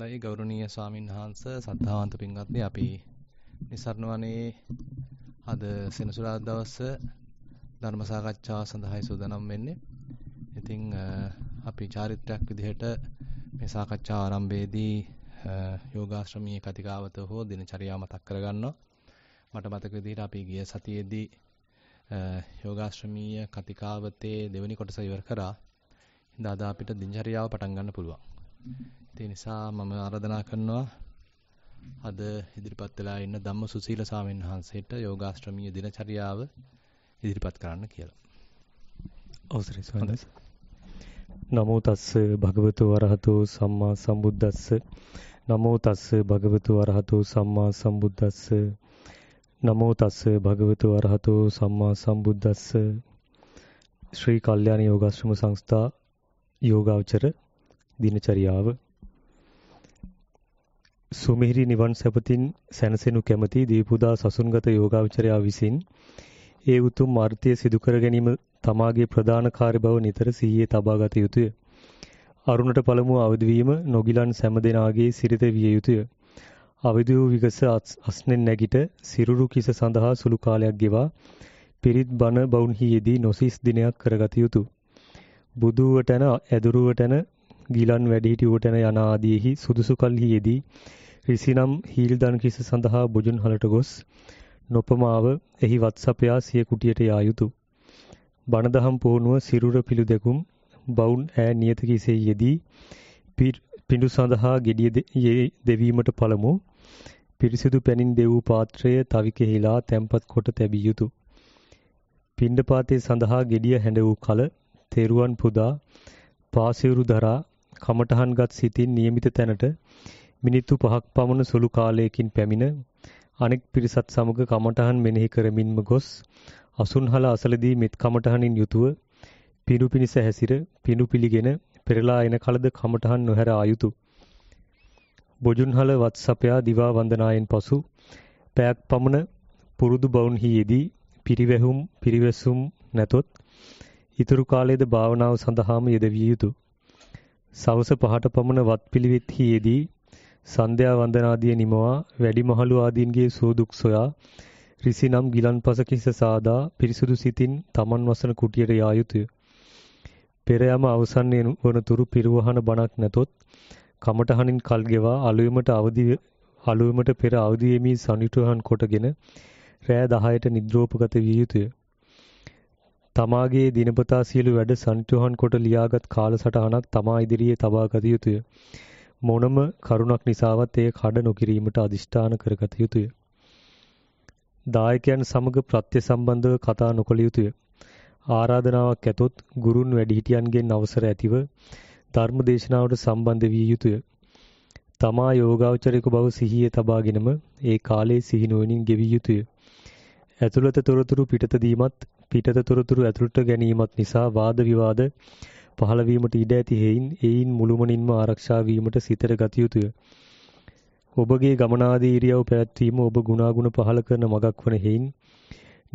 හොඳයි ගෞරවනීය ස්වාමීන් වහන්ස සද්ධාවන්ත පින්වත්නි අපි නිසරණ වනේ අද සෙනසුරාදා දවස ධර්ම සාකච්ඡාව සඳහායි සූදානම් වෙන්නේ. ඉතින් අපි චාරිත්‍රාක් විදිහට මේ සාකච්ඡාව ආරම්භයේදී යෝගාශ්‍රමීය කතිකාවත හෝ දිනචරියා මතක් කරගන්නවා. මට මතක විදිහට අපි ගිය සතියේදී යෝගාශ්‍රමීය කතිකාවතේ දෙවෙනි කොටස ඉවර කරා. ඉතින් අද අපිට දිනචරියාව පටන් ගන්න පුළුවන්. ඒ නිසා මම ආරාධනා කරනවා අද ඉදිරිපත් වෙලා ඉන්න ධම්ම සුසීල සාමීන් වහන්සේට යෝගාශ්‍රමීය දිනචරියාව ඉදිරිපත් කරන්න කියලා. අවසරයි ස්වාමීන් නමෝ තස්ස භගවතු වරහතෝ සම්මා සම්බුද්දස්ස නමෝ තස්ස භගවතු වරහතෝ සම්මා සම්බුද්දස්ස නමෝ තස්ස භගවතු වරහතෝ සම්මා සම්බුද්දස්ස ශ්‍රී කල්යාණ යෝගාශ්‍රම සංස්ථා යෝගාවචර දිනචරියාව සුමිහිරි නිවන් සැපතින් සැනසෙනු කැමැති දීපුදා සසුන්ගත යෝගාවචරයා විසින් ඒ උතුම් මාර්ථය සිදු කර ගැනීම තමාගේ ප්‍රධාන කාර්යබව නිතර සිහියේ තබා ගත යුතුය. අරුණට පළමුව අවදි වීම නොගිලන් සෑම දිනාගේ සිරිත විය යුතුය. අවදි වූ විගස අස්නෙන් නැගිට සිරුරු කිස සඳහා සුළු කාලයක් ගෙවා පිරිත් බණ බවුන්හි යෙදී නොසිස් දිනයක් කරගත යුතුය. බුදුවටන ඇදුරුවටන ගිලන් වැඩිහිටි උටන යන ආදීෙහි සුදුසු කල්හියේදී රිසිනම් හීල්දන් කිස සඳහා බොජුන් හලට ගොස් නොපමාව එහි වත්සපයා සිය කුටියට යා යුතු. බණදහම් පුහුණුව සිරුර පිළිදෙකුම් බවුන් ඈ නියත කිසේ යෙදී පිඬු සඳහා gediye දෙවීමට පළමු පිරිසිදු පැනින් දෙව් පාත්‍රය තවි කෙහිලා තැම්පත් කොට තැබිය යුතු. පිණ්ඩපාතේ සඳහා gediye හැඬ වූ කල තෙරුවන් පුදා පාසිරු දරා කමටහන්ගත් සිතින් નિયમિત තැනට මිනිත්තු 5ක් පමණ සුළු කාලයකින් පැමිණ අනෙක් පිරිසත් සමග කමටහන් මෙනෙහි කරමින්ම ගොස් අසුන්හල අසලදී මෙත් කමටහනින් යුතුව පිරු පිනිස හැසිර පිනු පිළිගෙන පෙරලා එන කලද කමටහන් නොහැර ආයුතු බොජුන්හල වත්සපයා දිවා වන්දනායෙන් පසු පැයක් පමණ පුරුදු බවුන්හි යෙදී පිරිවැහුම් පිරිවැසුම් නැතොත් ඉතුරු කාලයේද භාවනාව සඳහාම යෙදවිය යුතුය සවස පහට පමණ වත්පිළිවෙත්හි යෙදී සන්ධ්‍යා වන්දනාදිය නිමවා වැඩිමහලු ආදීන්ගේ සෝදුක් සොයා රිසිනම් ගිලන්පස කිස සාදා පිරිසුදු සිතින් තමන් වසන කුටියට යා යුතුය. පෙර යම අවසන් වනතුරු පිරුවහන බණක් නැතොත් කමටහනින් කල් ගෙවා අලුයමට අවදි අලුයමට පෙර අවදි වෙමි සනිටුහන් කොටගෙන රෑ 10ට නිද්‍රෝපගත විය යුතුය. තමාගේ දිනපතා සියලු වැඩ සන්තුහන් කොට ලියාගත් කාලසටහනක් තමා ඉදිරියේ තබා ගත යුතුය. මොනම කරුණක් නිසාවත් එය කඩ නොකිරීමට අදිෂ්ඨාන කරගත යුතුය. දායකයන් සමග ප්‍රත්‍යසම්බන්ධව කතා නොකළ යුතුය. ආරාධනාවක් ඇතොත් ගුරුන් වැඩිහිටියන්ගෙන් අවසර ඇතිව ධර්ම දේශනාවට සම්බන්ධ විය යුතුය. තමා යෝගාවචරික බව සිහියේ තබාගෙනම ඒ කාලයේ සිහි නුවණින් ගෙවිය යුතුය. ඇතුළත තොරතුරු පිටත දීමත් පිටත තොරතුරු ඇතුළට ගැනීමත් නිසා වාද විවාද පහළ වීමට ඉඩ ඇති හේයින් එයින් මුළුමනින්ම ආරක්ෂා වීමට සිතට ගත යුතුය. ඔබගේ ගමනාදී ඉරියව් පැවැත්වීම ඔබ ගුණාගුණ පහළ කරන මගක් වන හේයින්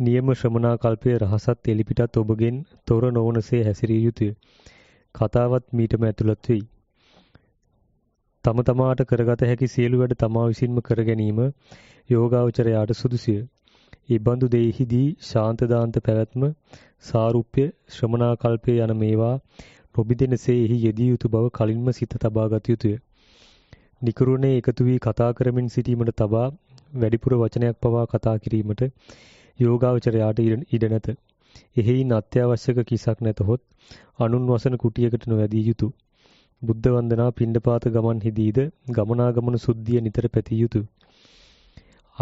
නියම ශ්‍රමණා කල්පයේ රහසත් එලිපිටත් ඔබගෙන් තොර නොවනසේ හැසිරිය යුතුය. කතාවත් මීටම ඇතුළත් වෙයි. තම තමාට කරගත හැකි සියලු වැඩ තමා විසින්ම කර ගැනීම යෝගාවචරයාට සුදුසුය. ඊබඳු දෙයිහිදී ශාන්තදාන්ත පැවැත්ම සාරුප්‍ය ශ්‍රමණාකල්පය යන මේවා නොබිදෙනසේ එහි යෙදිය යුතු බව කලින්ම සිත තබා ගත යුතුය. නිකරුණේ එකතු වී කතා කරමින් සිටීමට තබා වැඩිපුර වචනයක් පවා කතා කිරීමට යෝගාවචරයාට ඉඩ නැත. එහෙයින් අත්‍යවශ්‍යක කිසක් නැතහොත් අනුන් වසන කුටියකට නොවැදී යුතුය. බුද්ධ වන්දනා පිණ්ඩපාත ගමන් හිදීද ගමනාගමන සුද්ධිය නිතර පැතිය යුතුය.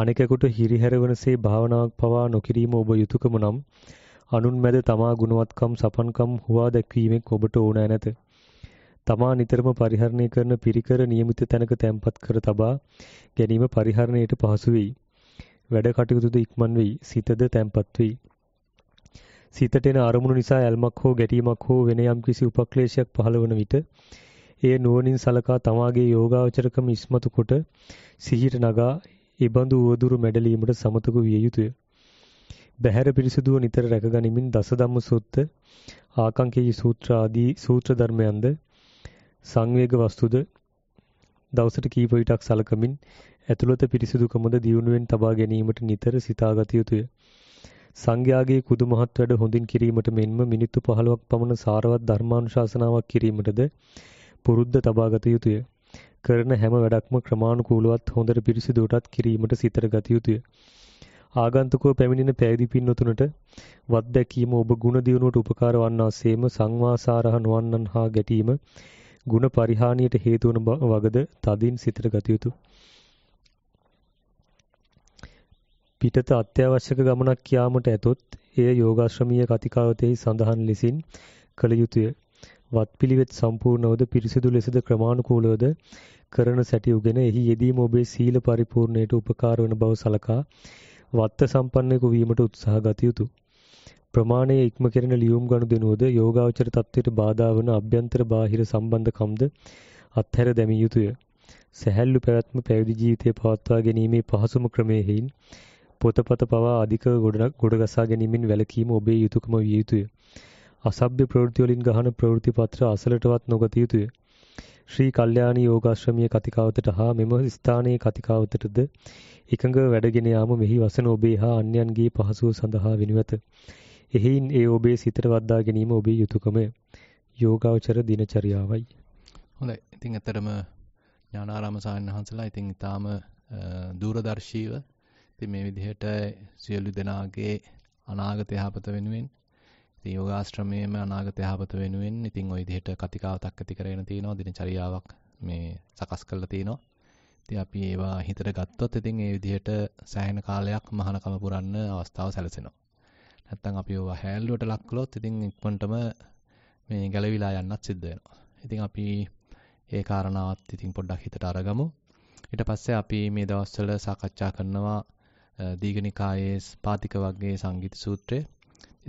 අනෙකෙකුට හිරිහැරවනසේ භාවනාවක් පවා නොකිරීම ඔබ යුතුයකම නම් අනුන් මැද තමා ගුණවත්කම් සපන්කම් හුවා දැක්වීමෙන් ඔබට ඕන නැත. තමා නිතරම පරිහරණය කරන පිරිකර નિયમિત තැනක තැන්පත් කර තබා ගැනීම පරිහරණයට පහසු වෙයි. වැඩ කටයුතුද ඉක්මන් වෙයි. සිතද තැන්පත් වෙයි. සිතට එන අරමුණු නිසා ඇල්මක් හෝ ගැටීමක් හෝ වෙන යම්කිසි උපක්ලේශයක් පහළ වන විට ඒ නුවණින් සලකා තමාගේ යෝගාවචරකම ඉස්මතු කොට සිහිට නගා ඉබඳු වදුරු මැඩලීමට සමතකු විය යුතුය. බහැර පිරිසුදුව නිතර රැකගනිමින් දසධම්ම සූත්‍ර, ආකාංකේය සූත්‍ර ආදී සූත්‍ර ධර්මයන්ද සංවේග වස්තුද දවසට කීප විටක් සලකමින් ඇතුළත පිරිසුදුකමද දියුණුවෙන් තබා ගැනීමට නිතර සිතාගත යුතුය. සංඝයාගේ කුදුමහත් වැඩ හොඳින් කිරීමට මෙන්ම මිනිත්තු 15ක් පමණ සාරවත් ධර්මානුශාසනාවක් කිරීමටද පුරුද්ද තබා ගත යුතුය. කරන හැම වැඩක්ම ක්‍රමානුකූලවත් හොඳට පිරිසිදුවටත් කිරීමට සිතට ගත යුතුය. ආගන්තුකව පැමිණෙන පැවිදි පින්නතුනට වත් දැකීම ඔබ ගුණ දියුණුවට උපකාර වන්නාseම සංවාසාරහ නොවන්නන් හා ගැටීම ගුණ පරිහානියට හේතු වන වගද තදින් සිතට ගත යුතුය. පිටත අත්‍යවශ්‍යක ගමනක් යාමට ඇතොත් එය යෝගාශ්‍රමීය කතිකාවතෙහි සඳහන් ලෙසින් කළ යුතුය. වත්පිළිවෙත් සම්පූර්ණවද පිරිසිදු ලෙසද ක්‍රමානුකූලවද කරන සැටි උගෙන එහි යෙදීම ඔබේ සීල පරිපූර්ණයට උපකාර වන බව සලකා වත්ත සම්පන්නෙකු වීමට උත්සාහ ගත යුතුය. ප්‍රමාණයේ ඉක්ම කෙරෙන ලියුම් ගනුදෙනුවද යෝගාවචර තත්ත්වයට බාධා වන අභ්‍යන්තර බාහිර සම්බන්ධකම්ද අත්හැර දැමිය යුතුය. සැහැල්ලු පැවැත්ම පැවිදි ජීවිතය පවත්වා ගැනීමේ පහසුම ක්‍රමයෙහින් පොතපත පවා අධික ගොඩගසා ගැනීමෙන් වැළකීම ඔබේ යුතුයකම විය යුතුය. අසභ්‍ය ප්‍රවෘත්තිවලින් ගහන ප්‍රවෘත්ති පත්‍ර අසලටවත් නොගත යුතුය. ශ්‍රී කල්යාණී යෝගාශ්‍රමයේ කතිකාවතට හා මෙම ස්ථානයේ කතිකාවතටද එකඟ වැඩගෙන යාම මෙහි වසන ඔබේ හා අන්‍යයන්ගේ පහසුව සඳහා වෙනුවත. එහෙයින් ඒ ඔබේ සිතට වද්දා ගැනීම ඔබේ යුතුයකම යෝගාචර දිනචරියාවයි. හොඳයි. ඉතින් ඇත්තටම ඥානාරාම සාන්නහන්සලා ඉතින් ඊටාම දූරදර්ශීව ඉතින් මේ විදිහට සියලු දෙනාගේ අනාගත යහපත වෙනුවෙන් ඉතින් යෝගාශ්‍රමයේම අනාගත යහපත වෙනුවෙන් ඉතින් ওই විදිහට කතිකාවතක් ඇති කරගෙන තිනවා දිනචරියාවක් මේ සකස් කරලා තිනවා. ඉතින් අපි ඒවා හිතට ගත්තොත් ඉතින් ඒ විදිහට සෑහෙන කාලයක් මහානකම පුරන්න අවස්ථාව සැලසෙනවා. නැත්තම් අපි ඒවා හැල්ලුවට ලක් කළොත් ඉතින් ඉක්මනටම මේ ගැලවිලා යන්නත් සිද්ධ වෙනවා. ඉතින් අපි ඒ කාරණාවත් ඉතින් පොඩ්ඩක් හිතට අරගමු. ඊට පස්සේ අපි මේ දවස්වල සාකච්ඡා කරනවා දීඝනිකායේ පාතික වර්ගයේ සංගීත සූත්‍රය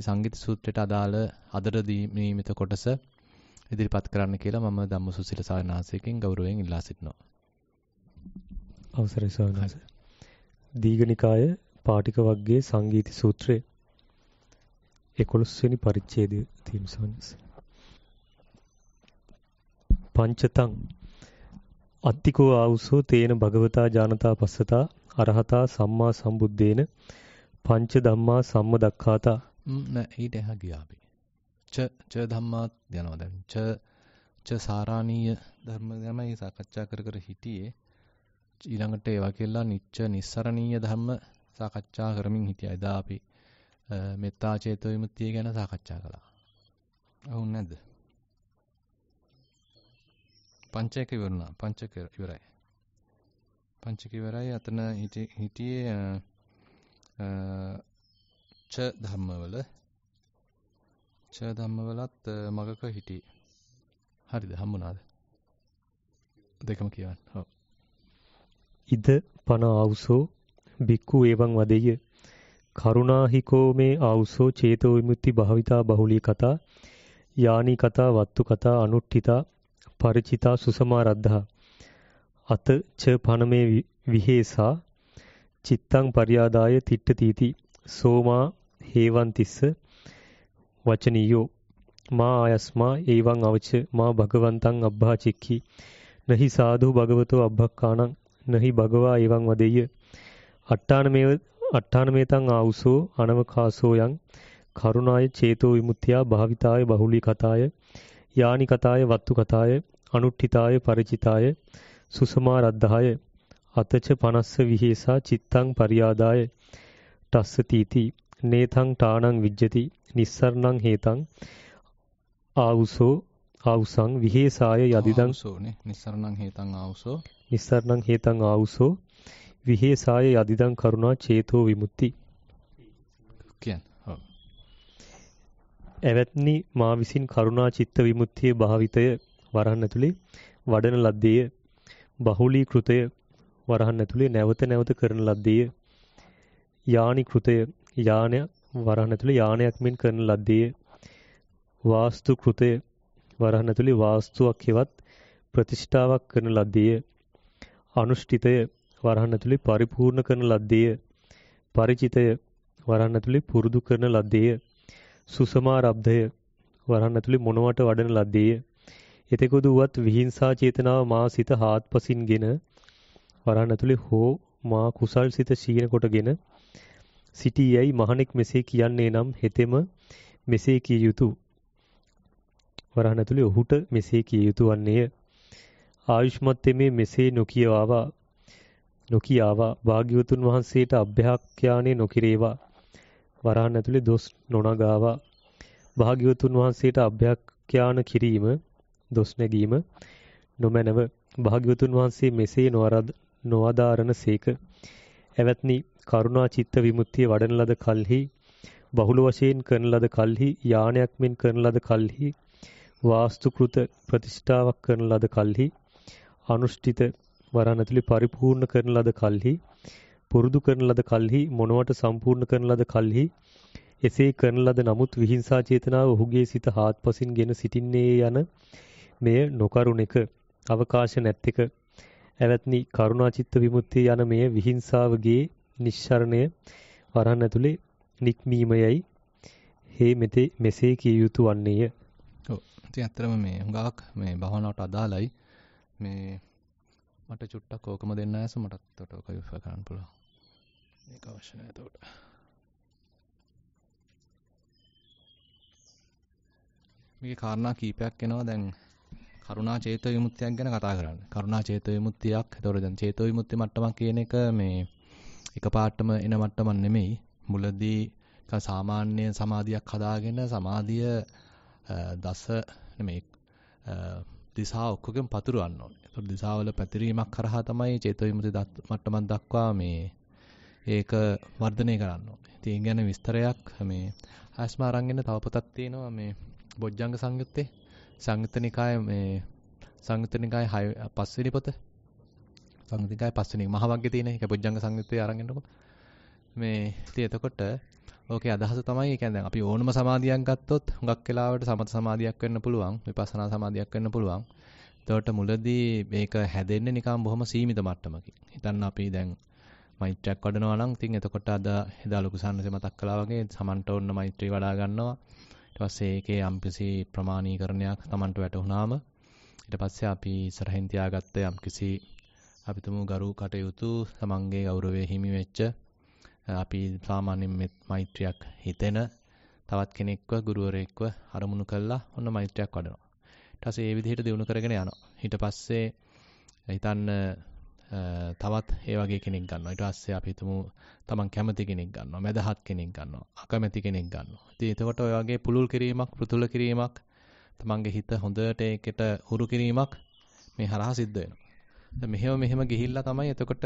සංගීත සූත්‍රයට අදාළ අදට දීමීමිත කොටස ඉදිරිපත් කරන්න කියලා මම ධම්මසුසිල සාරණාසයෙන් ගෞරවයෙන් ඉල්ලා සිටිනවා. අවසරයි සාරණාස. දීඝනිකාය පාටික වග්ගයේ සංගීත සූත්‍රයේ 11 වෙනි පරිච්ඡේදය තියෙන සාරණාස. පංචතං අත්තිකෝ ආවුසෝ තේන භගවතා ජානතා පස්සතා අරහතා සම්මා සම්බුද්දේන පංච ධම්මා සම්ම දක්ඛාතා නෑ ඊට එහා ගියා අපි. ච ච ධම්මාත් යනවා දැන්. ච ච සාරාණීය ධර්ම තමයි සාකච්ඡා කර කර හිටියේ. ඊළඟට ඒවා කියලා නිච්ච නිස්සරණීය ධර්ම සාකච්ඡා කරමින් හිටියා. එදා අපි මෙත්තා චේතෝ විමුක්තිය ගැන සාකච්ඡා කළා. වුණ නැද්ද? පංචක ඉවරුණා. පංචක ඉවරයි. පංචක ඉවරයි. අතන හිටියේ ච ධම්මවල ච ධම්මවලත් මගක හිටි. හරිද හම්බුණාද? දෙකම කියවන්න. ඔව්. ඉද පන ආවුසෝ බික්කු එවං වදෙය. කරුණාහිකෝ මේ ආවුසෝ චේතෝ විමුක්ති භාවිතා බහුලී කතා යානි කතා වත්තු කතා අනුට්ඨිතා ಪರಿචිතා සුසමාරද්ධා අත ච පනමේ විහෙසා චිත්තං පරියාදාය තිට්ඨ තීති සෝමා හේවන්තිස්ස වචනියෝ මා ආයස්මා ඒවං අවච මා භගවන්තං අබ්භාචික්ඛි නහි සාදු භගවතෝ අබ්බක්කාණං නහි භගවා ඒවං වදෙය්‍ය අට්ඨානමේව අට්ඨානමේතං ආවුසෝ අනවකාසෝ යං කරුණාය චේතෝ විමුක්තියා භාවිතාය බහුලී කතාය යානි කතාය වත්තු කතාය අනුට්ඨිතාය ಪರಿචිතාය සුසමාරද්ධාය අතච පනස්ස විහෙසා චිත්තං පරියාදාය තස්ස තීති නේතං ඨාණං විජ්ජති නිස්සරණං හේතං ආවුසෝ ආවුසං විහෙසාය යදිදං සෝනේ නිස්සරණං හේතං ආවුසෝ නිස්සරණං හේතං ආවුසෝ විහෙසාය යදිදං කරුණා චේතෝ විමුක්ති කියන්න එවත්නි මා විසින් කරුණා චිත්ත විමුක්තිය භාවිතය වරහන් ඇතුලේ වඩන ලද්දේ බහුලී කෘතය වරහන් ඇතුලේ නැවත නැවත කරන ලද්දේ යානි කෘතය යානයක් වරහන් ඇතුළේ යානයක් මෙන් කරන ලද්දේ වාස්තු කෘතය වරහන් ඇතුළේ වාස්තුවක් හෙවත් ප්‍රතිෂ්ඨාවක් කරන ලද්දේ අනුෂ්ඨිතය වරහන් ඇතුළේ පරිපූර්ණ කරන ලද්දේ ಪರಿචිතය වරහන් ඇතුළේ පුරුදු කරන ලද්දේ සුසමාරබ්ධය වරහන් ඇතුළේ මොනවට වඩන ලද්දේ එතෙකුදු වුවත් විහිංසා චේතනාව මා සිත හාත්පසින්ගෙන වරහන් ඇතුළේ හෝ මා කුසල් සිත සීන කොටගෙන සිටියයි මහණෙක් මෙසේ කියන්නේ නම් හෙතෙම මෙසේ කිය යුතු වරහන් ඇතුලේ ඔහුට මෙසේ කිය යුතු වන්නේය ආයුෂ්මත් මේ මෙසේ නොකියවා නොකියාවා භාග්‍යවතුන් වහන්සේට අභ්‍යක්ඛ්‍යානේ නොකිරේවා වරහන් ඇතුලේ දොස් නොනගාවා භාග්‍යවතුන් වහන්සේට අභ්‍යක්ඛ්‍යාන කිරීම දොස් නැගීම නොමැනව භාග්‍යවතුන් වහන්සේ මෙසේ නොවරද නොවදාරණ සේක එවත්නි කරුණා චිත්ත විමුක්තිය වඩන ලද කල්හි බහුල වශයෙන් කරන ලද කල්හි යානයක් මෙන් කරන ලද කල්හි වාස්තුකృత ප්‍රතිෂ්ඨාවක් කරන ලද කල්හි අනුෂ්ඨිත වරණ ඇතුළේ පරිපූර්ණ කරන ලද කල්හි පුරුදු කරන ලද කල්හි මොනවට සම්පූර්ණ කරන ලද කල්හි එසේ කරන ලද නමුත් විහිංසා චේතනාව ඔහුගේ සිත හාත්පසින් ගෙන සිටින්නේ යන මෙය නොකරුණෙක අවකාශ නැත්තේක ඇවත්නි කරුණාචිත්ත විමුක්තිය යන මෙය විහිංසාවගේ නිස්සරණය වරහන් ඇතුලේ නික්මීමයයි හේ මෙතේ මෙසේ කිය යුතු වන්නේය. ඔව්. ඉතින් ඇත්තටම මේ හුඟක් මේ භවනාවට අදාළයි. මේ මට චුට්ටක් ඕකම දෙන්න ඇස මටත් ඔක යොෆා කරන්න පුළුවන්. මේක අවශ්‍ය නැහැ එතකොට. මේකේ කාරණා කීපයක් එනවා දැන් කරුණා චේතෝ විමුක්තියක් ගැන කතා කරන්නේ. කරුණා චේතෝ විමුක්තියක්. ඒතකොට දැන් චේතෝ විමුක්ති මට්ටමක් කියන එක මේ එකපාරටම එන මට්ටමක් නෙමෙයි. මුලදී සාමාන්‍ය සමාධියක් හදාගෙන සමාධිය දස නෙමෙයි දිසා ඔක්කොගෙන් පතුරවන්න ඕනේ. ඒතකොට දිසාවල පැතිරීමක් කරහා තමයි චේතෝ විමුති මට්ටමක් දක්වා මේ ඒක වර්ධනය කරන්න ඕනේ. ඉතින් ගැන විස්තරයක් මේ ආස්ම අරන්ගෙන තව පොතක් තියෙනවා මේ බොජ්ජංග සංයුත්තේ සංයුත්ත නිකායේ මේ සංයුත්ත නිකායේ 5 පස්වෙනි පොතේ සංගතිකාය පස්වෙනි එක මහවග්ගේ තියෙන එක බොජ්ජංග සංයුත්තේ අරන් එනකොට මේ ඉතින් එතකොට ඕකේ අදහස තමයි ඒ කියන්නේ දැන් අපි ඕනම සමාධියක් ගත්තොත් හුඟක් වෙලාවට සමත සමාධියක් වෙන්න පුළුවන් විපස්සනා සමාධියක් වෙන්න පුළුවන් එතකොට මුලදී මේක හැදෙන්නේ නිකන් බොහොම සීමිත මට්ටමකින් හිතන්න අපි දැන් මෛත්‍රියක් වඩනවා නම් ඉතින් එතකොට අද එදා ලොකු සම්නසේ මතක් කළා වගේ සමන්ට ඕන මෛත්‍රී වඩා ගන්නවා ඊට පස්සේ ඒකේ යම්කිසි ප්‍රමාණීකරණයක් Tamanට වැටුණාම ඊට පස්සේ අපි ඉස්සරහින් තියාගත්ත යම්කිසි අපි තුමු ගරු කටයුතු තමන්ගේ ගෞරවය හිමි වෙච්ච අපි සාමාන්‍යයෙන් මෛත්‍රියක් හිතෙන තවත් කෙනෙක්ව ගුරුවරයෙක්ව අරමුණු කළා ඔන්න මෛත්‍රියක් වඩනවා. ඊට පස්සේ ඒ විදිහට දිනු කරගෙන යනවා. ඊට පස්සේ හිතන්න තවත් ඒ වගේ කෙනෙක් ගන්නවා. ඊට පස්සේ අපි හිතමු තමන් කැමති කෙනෙක් ගන්නවා, මැදහත් කෙනෙක් ගන්නවා, අකමැති කෙනෙක් ගන්නවා. ඉතින් එතකොට ඔය වගේ පුළුල් කිරීමක්, පෘතුල කිරීමක්, තමන්ගේ හිත හොඳට ඒකට හුරු කිරීමක් මේ හරහා සිද්ධ වෙනවා. මෙහෙම මෙහෙම ගිහිල්ලා තමයි එතකොට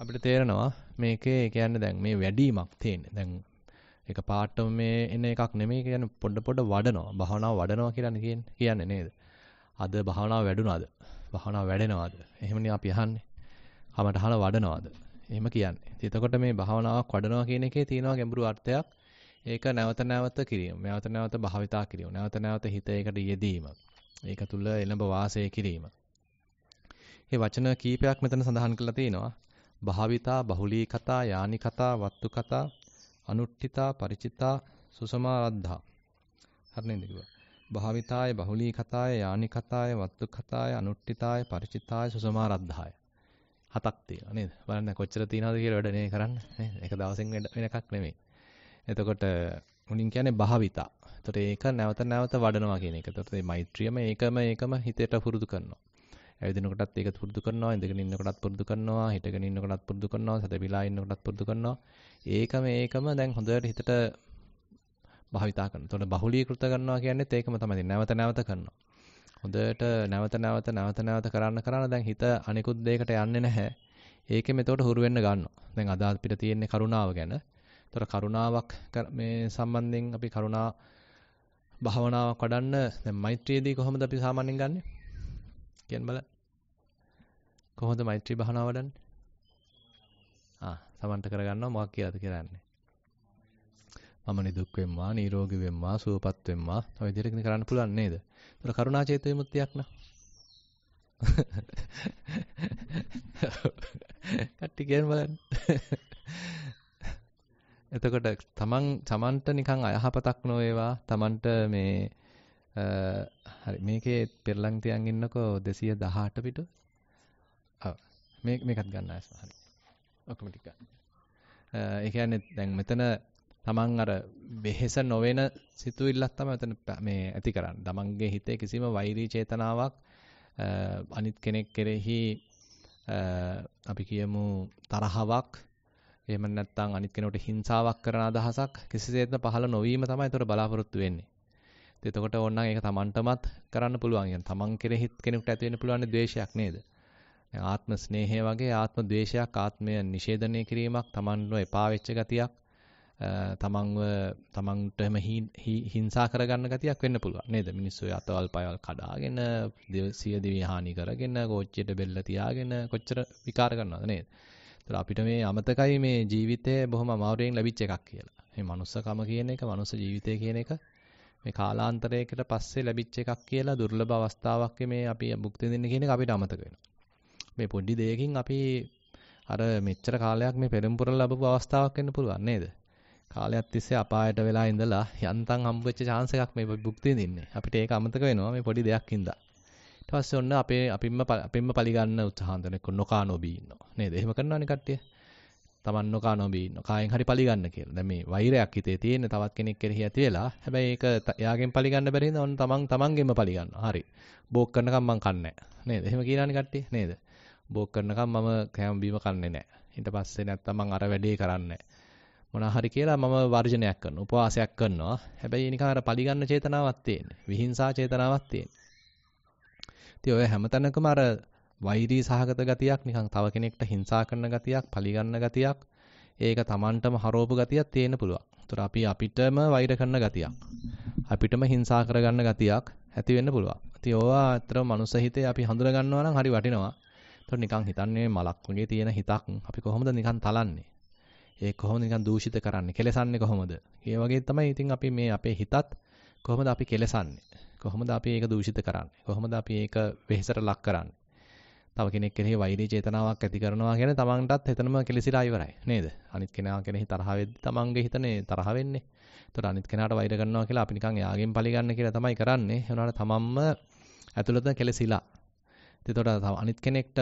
අපිට තේරෙනවා මේකේ කියන්නේ දැන් මේ වැඩිමක් තියෙන්නේ. දැන් ඒක පාටම මේ එන එකක් නෙමෙයි කියන්නේ පොඩ පොඩ වඩනවා. භාවනාව වඩනවා කියලා කියන්නේ කියන්නේ නේද? අද භාවනාව වැඩුණාද? භාවනාව වැඩෙනවාද? එහෙමනේ අපි අහන්නේ. කමටහන වඩනවාද? එහෙම කියන්නේ. එතකොට මේ භාවනාවක් වඩනවා කියන එකේ තියෙනවා ගැඹුරු අර්ථයක්. ඒක නැවත නැවත කිරීම. නැවත නැවත භාවිතා කිරීම. නැවත නැවත හිත ඒකට යෙදීම. ඒක තුල එළඹ වාසය කිරීම. මේ වචන කීපයක් මෙතන සඳහන් කරලා තියෙනවා. භාවිතා, බහුලී කතා, යානි කතා, වත්තු කතා, අනුට්ඨිතා, ಪರಿචිතා, සුසමාරද්ධා. හරි නේද කිව්වා? භාවිතාය බහුලී කතාය යානි කතාය වත්තු කතාය අනුට්ඨිතාය ಪರಿචිතාය සුසමාරද්ධාය හතක් තියෙනවා නේද බලන්න කොච්චර තියනවද කියලා වැඩ නේ කරන්න නේද එක දවසෙන් වෙන එකක් නෙමෙයි එතකොට මුලින් කියන්නේ භාවිතා එතකොට ඒක නැවත නැවත වඩනවා කියන එක එතකොට මේ මෛත්‍රියම ඒකම ඒකම හිතේට පුරුදු කරනවා ඇවිදිනකොටත් ඒක පුරුදු කරනවා, ඉඳගෙන ඉන්නකොටත් පුරුදු කරනවා, හිටගෙන ඉන්නකොටත් පුරුදු කරනවා, සැතපීලා ඉන්නකොටත් පුරුදු කරනවා. ඒකම ඒකම දැන් හොඳට හිතට භාවිතා කරනවා. එතකොට බහුලීකృత කරනවා කියන්නේත් ඒකම තමයි. නැවත නැවත කරනවා. හොඳට නැවත නැවත නැවත නැවත කරන්න කරන්න දැන් හිත අනිකුත් දෙයකට යන්නේ නැහැ. ඒකෙම එතකොට හුරු වෙන්න ගන්නවා. දැන් අද අපිට තියෙන්නේ කරුණාව ගැන. තොර කරුණාවක් මේ සම්බන්ධයෙන් අපි කරුණා භාවනාවක් වඩන්න දැන් මෛත්‍රියේදී කොහොමද අපි සාමාන්‍යයෙන් ගන්නේ? කියන්න බලන්න. කොහොමද මෛත්‍රී භාවනාව වඩන්නේ? ආ, සමන්ත කරගන්නවා මොකක් කියලාද කියන්නේ. මම නිදුක් වෙම්මා, නිරෝගී වෙම්මා, සුවපත් වෙම්මා. ඔය විදිහට කරන්න පුළුවන් නේද? ඒතර කරුණා චේත විමුක්තියක් නා. කට්ටි කියන්න බලන්න. එතකොට තමන් තමන්ට නිකන් අයහපතක් නොවේවා තමන්ට මේ හරි මේකේ පෙරලන් තියන් ඉන්නකෝ 218 පිටු. ආ මේ මේකත් ගන්න ආස හරි. ඔක්කොම ටික. ඒ කියන්නේ දැන් මෙතන තමන් අර වෙහෙස නොවන සිතුවිල්ලක් තමයි මෙතන මේ ඇති කරන්නේ. තමන්ගේ හිතේ කිසිම වෛරී චේතනාවක් අනිත් කෙනෙක් කෙරෙහි අපි කියමු තරහවක් එහෙම නැත්නම් අනිත් කෙනෙකුට හිංසාවක් කරන අදහසක් කිසිසේත්ම පහළ නොවීම තමයි ඒතර බලාපොරොත්තු වෙන්නේ. එතකොට ඕනනම් ඒක තමන්ටමත් කරන්න පුළුවන්. يعني තමන් කෙරෙහිත් කෙනෙකුට ඇති වෙන්න පුළුවන් ද්වේෂයක් නේද? ආත්ම ස්නේහය වගේ ආත්ම ද්වේෂයක් ආත්මය නිෂේධනය කිරීමක් තමන්ව එපා වෙච්ච ගතියක් තමන්ව තමන්ටම හිංසා කරගන්න ගතියක් වෙන්න පුළුවන් නේද? මිනිස්සු අතවල් පයවල් කඩාගෙන සිය දිවි හානි කරගෙන ගෝච්චියට බෙල්ල තියාගෙන කොච්චර විකාර කරනවද නේද? ඒතර අපිට මේ අමතකයි මේ ජීවිතය බොහොම අමාරුවෙන් ලැබිච්ච එකක් කියලා. මේ මනුස්සකම කියන එක, මනුස්ස ජීවිතය කියන එක මේ කාලාන්තරයකට පස්සේ ලැබිච්ච එකක් කියලා දුර්ලභ අවස්ථාවක් මේ අපි භුක්ති විඳින්න කියන එක අපිට අමතක වෙනවා. මේ පොඩි දෙයකින් අපි අර මෙච්චර කාලයක් මේ පෙරම්පුර ලැබපු අවස්ථාවක් වෙන්න පුළුවන් නේද? කාලයක් තිස්සේ අපායට වෙලා ඉඳලා යන්තම් හම්බෙච්ච chance එකක් මේ භුක්ති විඳින්නේ. අපිට ඒක අමතක වෙනවා මේ පොඩි දෙයක් හින්දා. ඊට පස්සේ ඔන්න අපේ අපින්ම අපින්ම පරිගන්න උත්සාහ කරන එක නොකා නොබී ඉන්නවා. නේද? එහෙම කරනවානේ කට්ටිය. Taman නොකා නොබී ඉන්න. කායෙන් හරි පරිගන්න කියලා. දැන් මේ වෛරයක් හිතේ තියෙන තවත් කෙනෙක් කෙරෙහි ඇති වෙලා. හැබැයි ඒක එයාගෙන් පරිගන්න බැරි හින්දා ඔන්න තමන් තමන්ගෙන්ම පරිගන්නවා. හරි. බෝක් කරනකම් මං කන්නේ නැහැ. නේද? එහෙම කියලානේ කට්ටිය. නේද? බෝක් කරනකම් මම කෑම බීම කන්නේ නැහැ. ඊට පස්සේ නැත්තම් මං අර වැඩේ කරන්නේ මොනවා හරි කියලා මම වර්ජනයක් කරනවා. උපවාසයක් කරනවා. හැබැයි නිකන් අර පරිගන්න චේතනාවක් තියෙන්නේ. විහිංසා චේතනාවක් තියෙන්නේ. ඉතින් ඔය හැමතැනකම අර වෛරී සහගත ගතියක් නිකන් තව කෙනෙක්ට හිංසා කරන ගතියක් පලිගන්න ගතියක් ඒක Tamanටම හරෝපු ගතියක් තියෙන්න පුළුවන්. ඒතර අපි අපිටම වෛර කරන ගතියක්. අපිටම හිංසා කරගන්න ගතියක් ඇති වෙන්න පුළුවන්. ඉතින් ඕවා අතර මනුස්ස හිතේ අපි හඳුනා ගන්නවා නම් හරි වටිනවා. ඒතර නිකන් හිතන්නේ මලක් වගේ තියෙන හිතක් අපි කොහොමද නිකන් තලන්නේ? ඒ කොහොමද නිකන් දූෂිත කරන්නේ? කෙලසන්නේ කොහොමද? ඒ වගේ තමයි ඉතින් අපි මේ අපේ හිතත් කොහොමද අපි කෙලසන්නේ? කොහොමද අපි ඒක දූෂිත කරන්නේ? කොහොමද අපි ඒක වෙහෙසට ලක් කරන්නේ? තව කෙනෙක් කෙරෙහි වෛරී චේතනාවක් ඇති කරනවා කියන්නේ තමන්ටත් එතනම කෙලිසිලා ඉවරයි නේද? අනිත් කෙනා කෙනෙහි තරහ වෙද්දී තමන්ගේ හිතනේ තරහ වෙන්නේ. එතකොට අනිත් කෙනාට වෛර කරනවා කියලා අපි නිකන් එයාගෙන් පලි ගන්න කියලා තමයි කරන්නේ. ඒ වුණාට තමන්ම ඇතුළත කෙලිසිලා. එතකොට අනිත් කෙනෙක්ට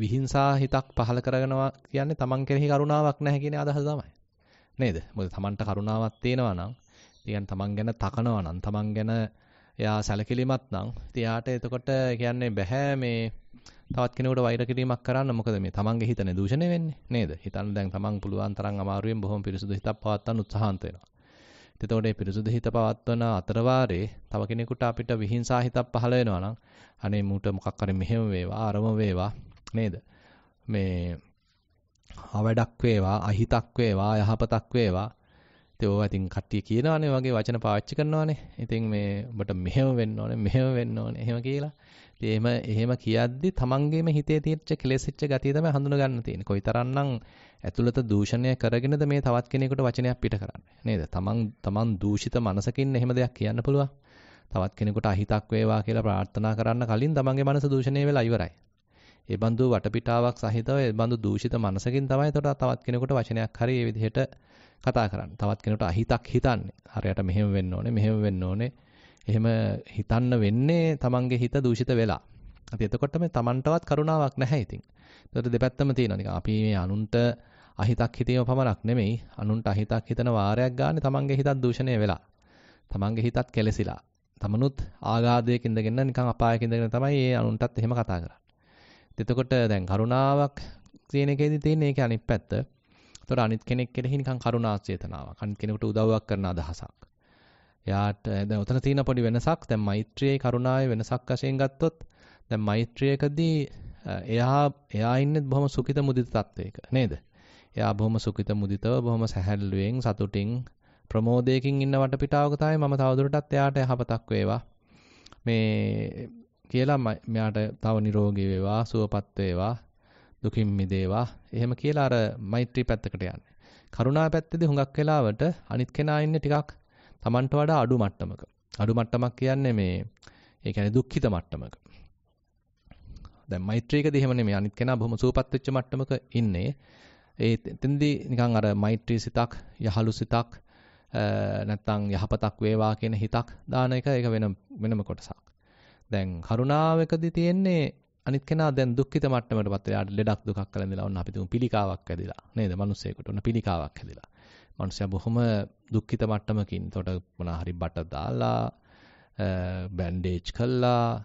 විහිංසා හිතක් පහල කරනවා කියන්නේ තමන් කෙරෙහි කරුණාවක් නැහැ කියන අදහස තමයි. නේද? මොකද තමන්ට කරුණාවක් තියෙනවා නම්, කියන්නේ තමන් ගැන තකනවා නම්, තමන් ගැන එයා සැලකිලිමත් නම්, ඉතියාට එතකොට කියන්නේ බෑ මේ තවත් කෙනෙකුට වෛර කිරීමක් කරන්න මොකද මේ තමන්ගේ හිතනේ දූෂණය වෙන්නේ නේද? හිතන්න දැන් තමන් පුළුවන් තරම් අමාරුවෙන් බොහොම පිරිසුදු හිතක් පවත්වන්න උත්සාහන්ත වෙනවා. එතකොට මේ පිරිසුදු හිත පවත්වන අතරවාරේ තව කෙනෙකුට අපිට විහිංසා හිතක් පහළ වෙනවා නම් අනේ මූට මොකක් හරි මෙහෙම වේවා අරම වේවා නේද? මේ අවඩක් වේවා අහිතක් වේවා යහපතක් වේවා ඉතින් ඕවා ඉතින් කට්ටිය කියනවානේ වගේ වචන පාවිච්චි කරනවානේ. ඉතින් මේ ඔබට මෙහෙම වෙන්න ඕනේ මෙහෙම වෙන්න ඕනේ එහෙම කියලා. ඉතින් එහෙම එහෙම කියද්දි තමන්ගේම හිතේ තියෙච්ච කෙලෙසිච්ච ගතිය තමයි හඳුනා ගන්න තියෙන්නේ. කොයිතරම්නම් ඇතුළත දූෂණය කරගෙනද මේ තවත් කෙනෙකුට වචනයක් පිට කරන්නේ නේද? තමන් තමන් දූෂිත මනසකින් එහෙම දෙයක් කියන්න පුළුවන්. තවත් කෙනෙකුට අහිතක් වේවා කියලා ප්‍රාර්ථනා කරන්න කලින් තමන්ගේ මනස දූෂණය වෙලා ඉවරයි. ඒ බඳු වටපිටාවක් සහිතව ඒ බඳු දූෂිත මනසකින් තමයි එතකොට තවත් කෙනෙකුට වචනයක් හරි මේ විදිහට කතා කරන්න. තවත් කෙනෙකුට අහිතක් හිතන්නේ. හරියට මෙහෙම වෙන්න ඕනේ, මෙහෙම වෙන්න ඕනේ. එහෙම හිතන්න වෙන්නේ තමන්ගේ හිත දූෂිත වෙලා. අපි එතකොට මේ තමන්ටවත් කරුණාවක් නැහැ ඉතින්. ඒතර දෙපැත්තම තියෙනවා. නිකන් අපි මේ අනුන්ට අහිතක් හිතීම පමණක් නෙමෙයි අනුන්ට අහිතක් හිතන වාරයක් ගන්න තමන්ගේ හිතත් දූෂණය වෙලා. තමන්ගේ හිතත් කෙලසිලා. තමනුත් ආගාධයක ඉඳගෙන නිකන් අපායක ඉඳගෙන තමයි ඒ අනුන්ටත් එහෙම කතා කරන්නේ. එතකොට දැන් කරුණාවක් කියන එකේදී තියෙන ඒකේ අනිත් පැත්ත. ඒතර අනිත් කෙනෙක් කෙරෙහි නිකන් කරුණාචේතනාවක්. අනිත් කෙනෙකුට උදව්වක් කරන අදහසක්. එයාට දැන් උතන තියෙන පොඩි වෙනසක් දැන් මෛත්‍රියේ කරුණාවේ වෙනසක් වශයෙන් ගත්තොත් දැන් මෛත්‍රියකදී එයා එයා ඉන්නේ බොහොම සුඛිත මුදිත තත්වයක නේද? එයා බොහොම සුඛිත මුදිතව බොහොම සැහැල්ලුවෙන් සතුටින් ප්‍රමෝදයකින් ඉන්න වටපිටාවක තමයි මම තවදුරටත් එයාට යහපතක් වේවා මේ කියලා මෙයාට තව නිරෝගී වේවා සුවපත් වේවා දුකින් මිදේවා එහෙම කියලා අර මෛත්‍රී පැත්තකට යන්නේ. කරුණා පැත්තේදී හුඟක් වෙලාවට අනිත් කෙනා ඉන්නේ ටිකක් Tamanට වඩා අඩු මට්ටමක. අඩු මට්ටමක් කියන්නේ මේ ඒ කියන්නේ දුක්ඛිත මට්ටමක. දැන් මෛත්‍රීකදී එහෙම නෙමෙයි. අනිත් කෙනා බොහොම සූපත් වෙච්ච මට්ටමක ඉන්නේ. ඒ එතෙන්දී නිකන් අර මෛත්‍රී සිතක්, යහලු සිතක්, නැත්තම් යහපතක් වේවා කියන හිතක් දාන එක ඒක වෙන වෙනම කොටසක්. දැන් කරුණාවකදී තියෙන්නේ අනිත් කෙනා දැන් දුක්ඛිත මට්ටමකටපත් වෙලා ලෙඩක් දුකක් කලින්දලා ඔන්න අපි තුමු පිළිකාවක් ඇදිලා නේද? මිනිස්සෙකුට ඔන්න පිළිකාවක් ඇදිලා. මනුස්සයා බොහොම දුක්ඛිත මට්ටමකින්. එතකොට මොනා හරි බට දාලා බෑන්ඩේජ් කළා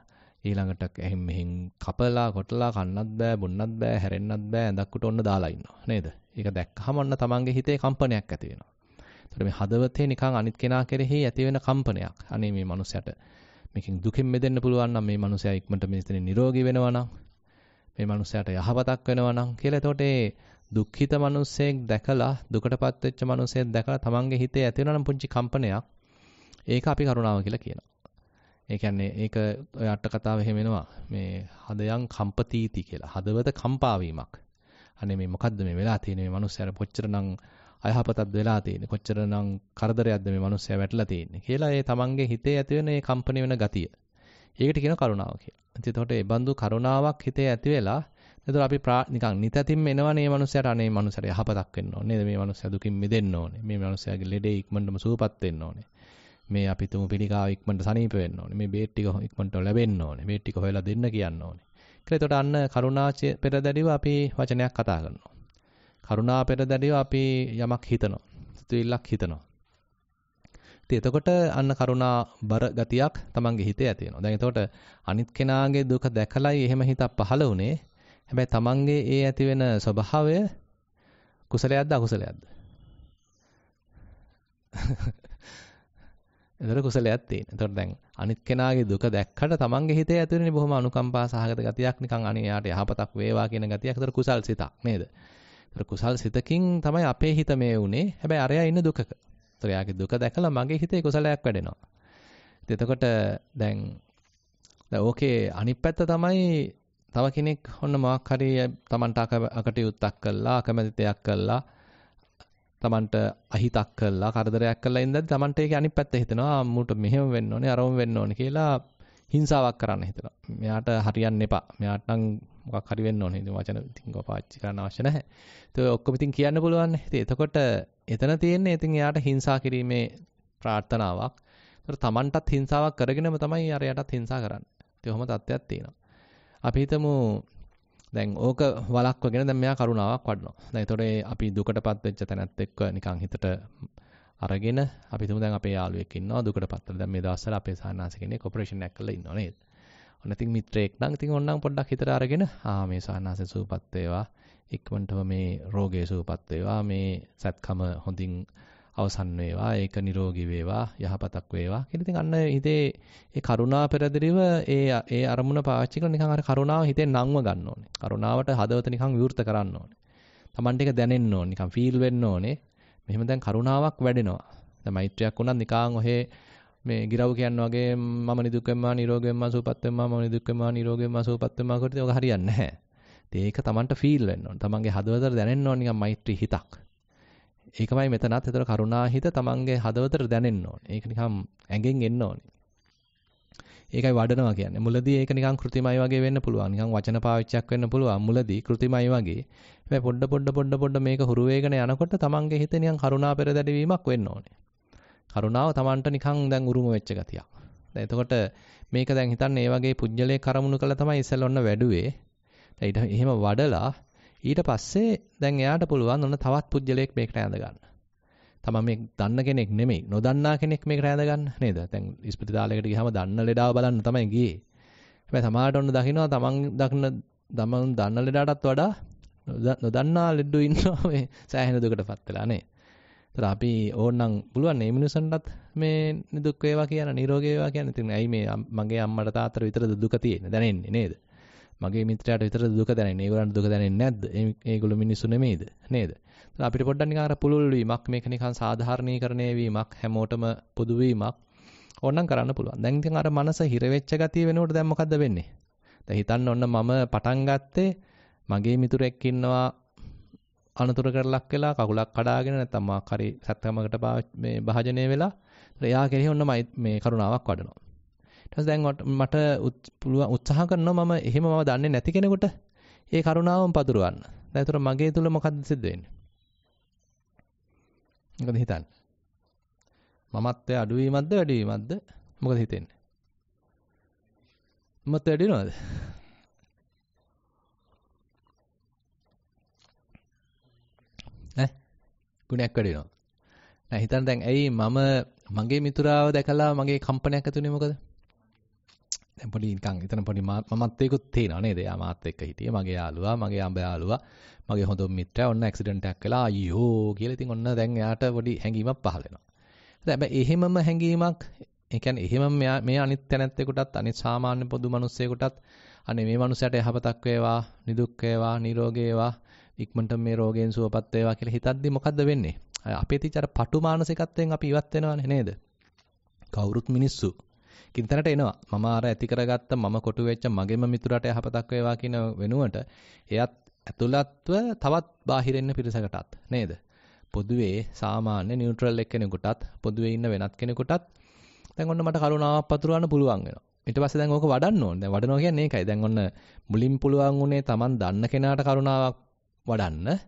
ඊළඟට එහෙන් මෙහෙන් කපලා කොටලා කන්නත් බෑ බොන්නත් බෑ හැරෙන්නත් බෑ ඇඳක්කුට ඔන්න දාලා ඉන්නවා නේද? ඒක දැක්කහම ඔන්න තමන්ගේ හිතේ කම්පනයක් ඇති වෙනවා. ඒතකොට මේ හදවතේ නිකන් අනිත් කෙනා කෙරෙහි ඇති වෙන කම්පනයක්. අනේ මේ මනුස්සයාට මේකෙන් දුකෙන් මෙදෙන්න පුළුවන් නම් මේ මනුස්සයා ඉක්මනට මෙතන නිරෝගී වෙනවා නම් මේ මනුස්සයාට යහපතක් වෙනවා නම් කියලා එතකොට දුක්ඛිත මිනිස්සෙක් දැකලා දුකටපත් වෙච්ච මිනිස්සෙක් දැකලා තමන්ගේ හිතේ ඇති වෙනා නම් පුංචි කම්පනයක් ඒක අපි කරුණාව කියලා කියනවා. ඒ කියන්නේ ඒක ඔය අට කතාව එහෙම වෙනවා. මේ හදයන් කම්පතිති කියලා. හදවත කම්පා වීමක්. අනේ මේ මොකද්ද මේ වෙලා තියෙන්නේ මේ මිනිස්සයාට කොච්චරනම් අයහපතක්ද වෙලා තියෙන්නේ කොච්චරනම් කරදරයක්ද මේ මිනිස්සයා වැටලා තියෙන්නේ කියලා ඒ තමන්ගේ හිතේ ඇති වෙන ඒ කම්පණ වෙන ගතිය. ඒකට කියන කරුණාව කියලා. ඉතින් එතකොට ඒ බඳු කරුණාවක් හිතේ ඇති වෙලා එතකොට අපි නිකන් නිතැතින් එනවනේ මේ මනුස්සයාට අනේ මනුස්සයාට යහපතක් වෙන්න ඕනේ නේද මේ මනුස්සයා දුකින් මිදෙන්න ඕනේ මේ මනුස්සයාගේ ලෙඩේ ඉක්මනටම සුවපත් වෙන්න ඕනේ මේ අපි තුමු පිළිකාව ඉක්මනට සනීප වෙන්න ඕනේ මේ බේත් ටික ඉක්මනට ලැබෙන්න ඕනේ මේ ටික හොයලා දෙන්න කියන්න ඕනේ කියලා එතකොට අන්න කරුණා පෙරදැඩිව අපි වචනයක් කතා කරනවා කරුණා පෙරදැඩිව අපි යමක් හිතනවා සිතුවිල්ලක් හිතනවා ඉතින් එතකොට අන්න කරුණා බර ගතියක් Tamange හිතේ ඇති වෙනවා. දැන් එතකොට අනිත් කෙනාගේ දුක දැකලයි එහෙම හිතක් පහළ වුනේ. හැබැයි තමන්ගේ ඒ ඇති වෙන ස්වභාවය කුසලයක්ද අකුසලයක්ද? එතකොට කුසලයක් තියෙන. එතකොට දැන් අනිත් කෙනාගේ දුක දැක්කට තමන්ගේ හිතේ ඇතිවෙන්නේ බොහොම අනුකම්පා සහගත ගතියක් නිකන් අනේ යාට යහපතක් වේවා කියන ගතියක්. එතකොට කුසල් සිතක් නේද? එතකොට කුසල් සිතකින් තමයි අපේ හිත මේ උනේ. හැබැයි අරයා ඉන්නේ දුකක. එතකොට යාගේ දුක දැකලා මගේ හිතේ කුසලයක් වැඩෙනවා. එතකොට දැන් දැන් ඕකේ අනිත් පැත්ත තමයි තව කෙනෙක් ඔන්න මොකක් හරි තමන්ට අකටයුත්තක් කළා, අකමැති දෙයක් කළා, තමන්ට අහිතක් කළා, කරදරයක් කළා ඉඳන් තමන්ට ඒක අනිත් පැත්ත හිතෙනවා මුට මෙහෙම වෙන්න ඕනේ, අරම වෙන්න ඕනේ කියලා හිංසාවක් කරන්න හිතෙනවා. මෙයාට හරියන්න එපා. මෙයාට නම් මොකක් හරි වෙන්න ඕනේ. ඉතින් වචන ඉතින් පාවිච්චි කරන්න අවශ්‍ය නැහැ. ඒක ඔක්කොම ඉතින් කියන්න පුළුවන්. ඉතින් එතකොට එතන තියෙන්නේ ඉතින් එයාට හිංසා කිරීමේ ප්‍රාර්ථනාවක්. ඒතර තමන්ටත් හිංසාවක් කරගෙනම තමයි අරයටත් හිංසා කරන්නේ. ඉතින් ඔහොම තත්ත්වයක් තියෙනවා. අපි හිතමු දැන් ඕක වළක්වගෙන දැන් මෙයා කරුණාවක් වඩනවා. දැන් ඒතොර අපි දුකටපත් වෙච්ච තැනත් එක්ක නිකන් හිතට අරගෙන අපි තුමු දැන් අපේ යාළුවෙක් ඉන්නවා දුකටපත් වෙලා. දැන් මේ දවස්වල අපේ සාහනාස කෙනෙක් ඔපරේෂන් එකක් කරලා ඉන්නවා නේද? ඔන්න ඉතින් මිත්‍රයෙක් නම් ඉතින් ඕන්නම් පොඩ්ඩක් හිතට අරගෙන ආ මේ සාහනාස සූපත් වේවා. ඉක්මනටම මේ රෝගේ සූපත් වේවා. මේ සත්කම හොඳින් අවසන් වේවා ඒක නිරෝගී වේවා යහපතක් වේවා කියලා ඉතින් අන්න හිතේ ඒ කරුණා පෙරදිරිව ඒ ඒ අරමුණ පාවිච්චි කරලා නිකන් අර කරුණාව හිතේ නංව ගන්න ඕනේ. කරුණාවට හදවත නිකන් විවෘත කරන්න ඕනේ. Tamanට එක දැනෙන්න ඕනේ. නිකන් ෆීල් වෙන්න ඕනේ. මෙහෙම දැන් කරුණාවක් වැඩෙනවා. දැන් මෛත්‍රියක් වුණත් නිකන් ඔහේ මේ ගිරව් කියන වගේ මම නිදුක් වෙම්මා නිරෝගී වෙම්මා සුවපත් වෙම්මා මම නිදුක් වෙම්මා නිරෝගී වෙම්මා සුවපත් වෙම්මා කරත් ඒක හරියන්නේ නැහැ. ඒක තමන්ට ෆීල් වෙන්න ඕන. තමන්ගේ හදවතට දැනෙන්න ඕන නිකන් මෛත්‍රී හිතක්. ඒකමයි මෙතනත් ඒතර කරුණාහිත තමන්ගේ හදවතට දැනෙන්න ඕනේ. ඒක නිකම් ඇඟෙන් එන්න ඕනේ. ඒකයි වඩනවා කියන්නේ. මුලදී ඒක නිකන් કૃතිමයි වගේ වෙන්න පුළුවන්. නිකන් වචන පාවිච්චියක් වෙන්න පුළුවන්. මුලදී કૃතිමයි වගේ. හැබැයි පොඩ පොඩ පොඩ පොඩ මේක හුරු වේගන යනකොට තමන්ගේ හිතේ නිකන් කරුණා පෙරදැඩවීමක් වෙන්න ඕනේ. කරුණාව තමන්ට නිකන් දැන් උරුම වෙච්ච ගතියක්. දැන් එතකොට මේක දැන් හිතන්න ඒ වගේ පුජ්‍යලයේ කරමුණු කළා තමයි ඉස්සෙල්ලා ඔන්න වැඩුවේ. දැන් ඊට එහෙම වඩලා ඊට පස්සේ දැන් එයාට පුළුවන් ඔන්න තවත් පුජ්‍යලයක් මේකට ඇඳ ගන්න. තමන් මේ දන්න කෙනෙක් නෙමෙයි, නොදන්නා කෙනෙක් මේකට ඇඳ ගන්න නේද? දැන් ඉස්පිරිතාලයකට ගියාම දන්න ලෙඩාව බලන්න තමයි ගියේ. හැබැයි සමහරට ඔන්න දකින්නවා තමන් දකින්න තමන් දන්න ලෙඩාටත් වඩා නොදන්නා ලෙඩු ඉන්නවා මේ සෑහෙන දුකටපත් වෙලා නේද? ඒතර අපි ඕනනම් පුළුවන් මේ මිනිසුන්ටත් මේ නිදුක් වේවා කියන නිරෝගී වේවා කියන ඉතින් ඇයි මේ මගේ අම්මට තාත්තට විතරද දුක තියෙන්නේ දැනෙන්නේ නේද? මගේ මිත්‍රයාට විතර දුක දැනෙන්නේ. ඒගොල්ලන්ට දුක දැනෙන්නේ නැද්ද? ඒගොල්ලෝ මිනිස්සු නෙමෙයිද? නේද? ඒත් අපිට පොඩ්ඩක් නිකන් අර පුළුල් වීමක් මේක නිකන් සාධාරණීකරණය වීමක් හැමෝටම පොදු වීමක් ඕනම් කරන්න පුළුවන්. දැන් ඉතින් අර මනස හිර වෙච්ච ගතිය වෙනකොට දැන් මොකද්ද වෙන්නේ? දැන් හිතන්න ඔන්න මම පටන් ගත්තේ මගේ මිතුරෙක් ඉන්නවා අනතුරු කරලක් වෙලා කකුලක් කඩාගෙන නැත්නම් මා කරේ සත්කමකට මේ භාජනය වෙලා එයා කෙරෙහි ඔන්න මේ කරුණාවක් වඩනවා. ඊට දැන් මට පුළුවන් උත්සාහ කරනවා මම එහෙම මම දන්නේ නැති කෙනෙකුට ඒ කරුණාවම පතුරවන්න. දැන් ඒතර මගේ තුල මොකද්ද සිද්ධ වෙන්නේ? මොකද හිතන්නේ? මමත්වයේ අඩුවීමක්ද වැඩිවීමක්ද? මොකද හිතෙන්නේ? මමත් වැඩි වෙනවද? ඈ ගුණයක් වැඩි වෙනවා. නෑ හිතන්න දැන් ඇයි මම මගේ මිතුරාව දැකලා මගේ කම්පනයක් ඇති වුණේ මොකද? දැන් පොඩි නිකන් එතන පොඩි මමත්වයකුත් තියෙනවා නේද? යා මාත් එක්ක හිටියේ. මගේ යාළුවා, මගේ අඹ යාළුවා, මගේ හොඳම මිත්‍රයා ඔන්න ඇක්සිඩන්ට් එකක් වෙලා අයියෝ කියලා ඉතින් ඔන්න දැන් එයාට පොඩි හැඟීමක් පහල වෙනවා. හැබැයි එහෙමම හැඟීමක් ඒ කියන්නේ එහෙමම මේ අනිත් තැනැත්තෙකුටත් අනිත් සාමාන්‍ය පොදු මිනිස්සෙකුටත් අනේ මේ මනුස්සයාට යහපතක් වේවා, නිදුක් වේවා, නිරෝගී වේවා, ඉක්මනට මේ රෝගයෙන් සුවපත් වේවා කියලා හිතද්දි මොකද්ද වෙන්නේ? අපේ තිචාර පටු මානසිකත්වයෙන් අපි ඉවත් වෙනවනේ නේද? කවුරුත් මිනිස්සු කින්තනට එනවා. මම අර ඇති කරගත්ත මම කොටු වෙච්ච මගේම මිතුරට යහපතක් වේවා කියන වෙනුවට එයත් ඇතුළත්ව තවත් බාහිරින් පිරිසකටත් නේද? පොදුවේ සාමාන්‍ය නියුට්‍රල් එක්කෙනෙකුටත් පොදුවේ ඉන්න වෙනත් කෙනෙකුටත් දැන් ඔන්න මට කරුණාවක් පතුරවන්න පුළුවන් වෙනවා. ඊට පස්සේ දැන් ඕක වඩන්න ඕනේ. දැන් වඩනවා කියන්නේ ඒකයි. දැන් ඔන්න මුලින් පුළුවන් උනේ Taman දන්න කෙනාට කරුණාවක් වඩන්න.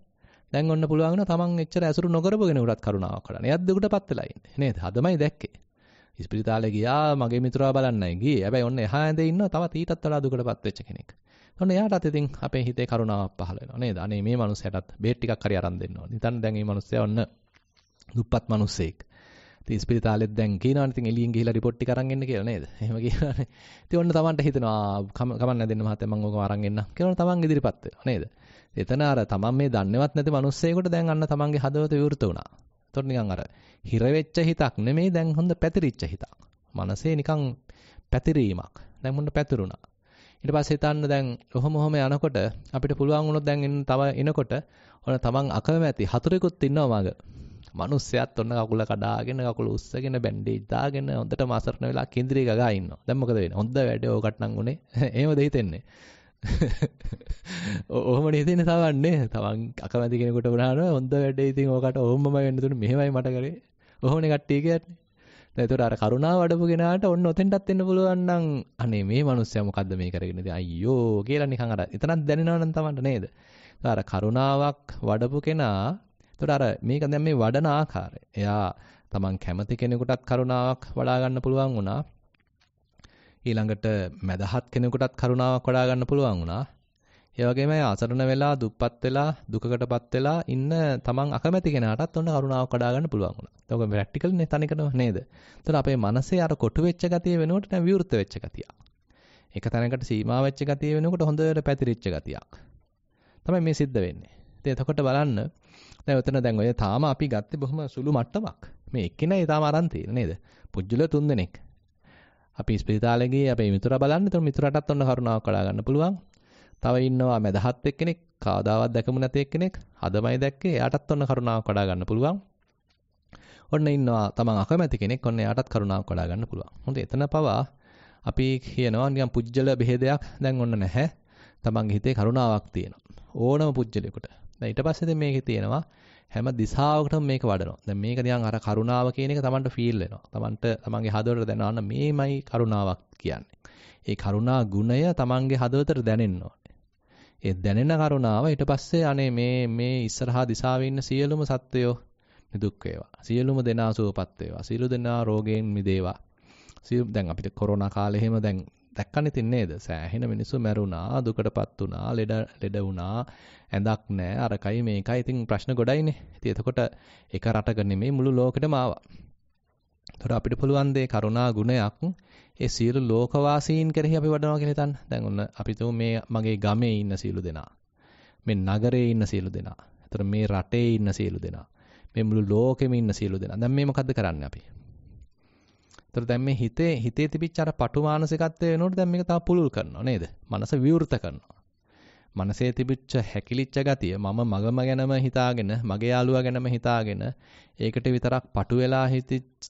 දැන් ඔන්න පුළුවන් වෙනවා Taman එච්චර ඇසුරු නොකරපු කෙනෙකුටත් කරුණාවක් වඩන්න. එයත් දුකටපත් වෙලා ඉන්නේ. නේද? අදමයි දැක්කේ. ඉස්පිරිතාලේ ගියා මගේ මිතුරා බලන්නයි ගියේ. හැබැයි ඔන්න එහා ඇඳේ ඉන්නවා තවත් ඊටත් වඩා දුකටපත් වෙච්ච කෙනෙක්. ඔන්න එයාටත් ඉතින් අපේ හිතේ කරුණාවක් පහළ වෙනවා නේද? අනේ මේ මනුස්සයාටත් බේත් ටිකක් හරි අරන් දෙන්න ඕනේ. ඉතින් දැන් මේ මනුස්සයා ඔන්න දුප්පත් මනුස්සයෙක්. ඉතින් ඉස්පිරිතාලෙත් දැන් කියනවනේ ඉතින් එළියෙන් ගිහිලා රිපෝට් ටික අරන් එන්න කියලා නේද? එහෙම කියනවනේ. ඉතින් ඔන්න තමන්ට හිතෙනවා කමන්න නැදෙන්න මහත්තයා මම ඕකම අරන් එන්නම් කියලා ඔන්න තමන් ඉදිරිපත් වෙනවා නේද? එතන අර තමන් මේ දන්නේවත් නැති මිනිස්සෙකුට දැන් අන්න තමන්ගේ හදවත විවෘත වුණා. එතකොට නිකන් අර හිර වෙච්ච හිතක් නෙමෙයි දැන් හොඳ පැතිරිච්ච හිතක්. මනසේ නිකන් පැතිරීමක්. දැන් මොන පැතිරුණා. ඊට පස්සේ හිතන්න දැන් ඔහොම ඔහොම යනකොට අපිට පුළුවන් වුණොත් දැන් එන්න තව එනකොට ඔන්න තමන් අකමැති හතුරෙකුත් ඉන්නවා මග. මිනිස්සයත් ඔන්න කකුල කඩාගෙන කකුල උස්සගෙන බැන්ඩේජ් දාගෙන හොඳටම අසරණ වෙලා කිඳිරි ගගා ඉන්නවා. දැන් මොකද වෙන්නේ? හොඳ වැඩේ ඕකට නම් උනේ. එහෙමද හිතෙන්නේ? ඔහොම නේද ඉන්නේ සවන්නේ. තවන් අකමැති කෙනෙකුට වුණාම හොඳ වැඩේ ඉතින් ඕකට ඔහොමම වෙන්න දුන්නේ. මෙහෙමයි මට කරේ. ඔහොමනේ කට්ටිය කියන්නේ. දැන් ඒතකොට අර කරුණාව වඩපු කෙනාට ඔන්න ඔතෙන්ටත් එන්න පුළුවන් නම් අනේ මේ මිනිස්සයා මොකද්ද මේ කරගෙන ඉන්නේ. අයියෝ කියලා නිකන් අර එතනක් දැනෙනවා නම් තමන්ට නේද? අර කරුණාවක් වඩපු කෙනා එතකොට අර මේක දැන් මේ වඩන ආකාරය. එයා තමන් කැමති කෙනෙකුටත් කරුණාවක් වඩා ගන්න පුළුවන් වුණා. ඊළඟට මැදහත් කෙනෙකුටත් කරුණාවක් වඩා ගන්න පුළුවන් වුණා. ඒ වගේම අසරණ වෙලා දුප්පත් වෙලා දුකකටපත් වෙලා ඉන්න තමන් අකමැති කෙනාටත් ඔන්න කරුණාවක් වඩා ගන්න පුළුවන් වුණා. ඒක ඔක ප්‍රැක්ටිකල් නේ තනිකරම නේද? ඒතර අපේ මනසේ අර කොටු වෙච්ච ගතිය වෙනුවට දැන් විවෘත වෙච්ච ගතියක්. එක තැනකට සීමා වෙච්ච ගතිය වෙනකොට හොඳට පැතිරිච්ච ගතියක්. තමයි මේ සිද්ධ වෙන්නේ. ඉතින් එතකොට බලන්න දැන් උතන දැන් ඔය තාම අපි ගත්තේ බොහොම සුළු මට්ටමක්. මේ එක්කෙනයි තාම අරන් තියෙන්නේ නේද? පුජ්‍යල තුන් දෙනෙක්. අපි ඉස්පිරිතාලේ ගියේ අපේ මිතුරා බලන්න. එතකොට මිතුරටත් ඔන්න කරුණාවක් කළා ගන්න පුළුවන්. තව ඉන්නවා මැදහත් එක්කෙනෙක්, කාදාවත් දැකමු නැති එක්කෙනෙක්. අදමයි දැක්කේ. එයාටත් ඔන්න කරුණාවක් කඩා ගන්න පුළුවන්. ඔන්න ඉන්නවා තමන් අකමැති කෙනෙක්. ඔන්න එයාටත් කරුණාවක් කඩා ගන්න පුළුවන්. හොඳ එතන පවා අපි කියනවා නිකන් පුජ්‍යල බෙහෙදයක් දැන් ඔන්න නැහැ. තමන්ගේ හිතේ කරුණාවක් තියෙනවා. ඕනම පුජ්‍යලයකට. දැන් ඊට පස්සේ මේකේ තියෙනවා හැම දිශාවකටම මේක වඩනවා. දැන් මේක නිකන් අර කරුණාව කියන එක Tamanට ෆීල් වෙනවා. Tamanට Tamanගේ හදවතට දැනවන්න මේමයි කරුණාවක් කියන්නේ. ඒ කරුණා ගුණය Tamanගේ හදවතට දැනෙන්න ඕනේ. ඒ දැනෙන කරුණාව ඊට පස්සේ අනේ මේ මේ ඉස්සරහා දිශාවේ ඉන්න සියලුම සත්වයෝ නිදුක් වේවා. සියලුම දෙනා සුවපත් වේවා. සියලු දෙනා රෝගයෙන් මිදේවා. සියලු දැන් අපිට කොරෝනා කාලේ එහෙම දැන් දැක්කන් ඉතින් නේද සෑහෙන මිනිස්සු මැරුණා දුකටපත් වුණා ලෙඩ ලෙඩ වුණා ඇඳක් නැහැ අරකයි මේකයි ඉතින් ප්‍රශ්න ගොඩයිනේ ඉතින් එතකොට එක රටක නෙමෙයි මුළු ලෝකෙටම ආවා එතකොට අපිට පුළුවන් දේ කරුණා ගුණයක් ඒ සියලු ලෝකවාසීන් කෙරෙහි අපි වඩනවා කියලා හිතන්න දැන් ඔන්න අපි තුමු මේ මගේ ගමේ ඉන්න සියලු දෙනා මේ නගරේ ඉන්න සියලු දෙනා එතකොට මේ රටේ ඉන්න සියලු දෙනා මේ මුළු ලෝකෙම ඉන්න සියලු දෙනා දැන් මේ මොකද්ද කරන්නේ අපි එතකොට දැන් මේ හිතේ හිතේ තිබිච්ච අර පටු මානසිකත්වය වෙනකොට දැන් මේක තව පුළුල් කරනවා නේද? මනස විවෘත කරනවා. මනසේ තිබිච්ච හැකිලිච්ච ගතිය මම මගම ගැනම හිතාගෙන මගේ යාළුවා ගැනම හිතාගෙන ඒකට විතරක් පටු වෙලා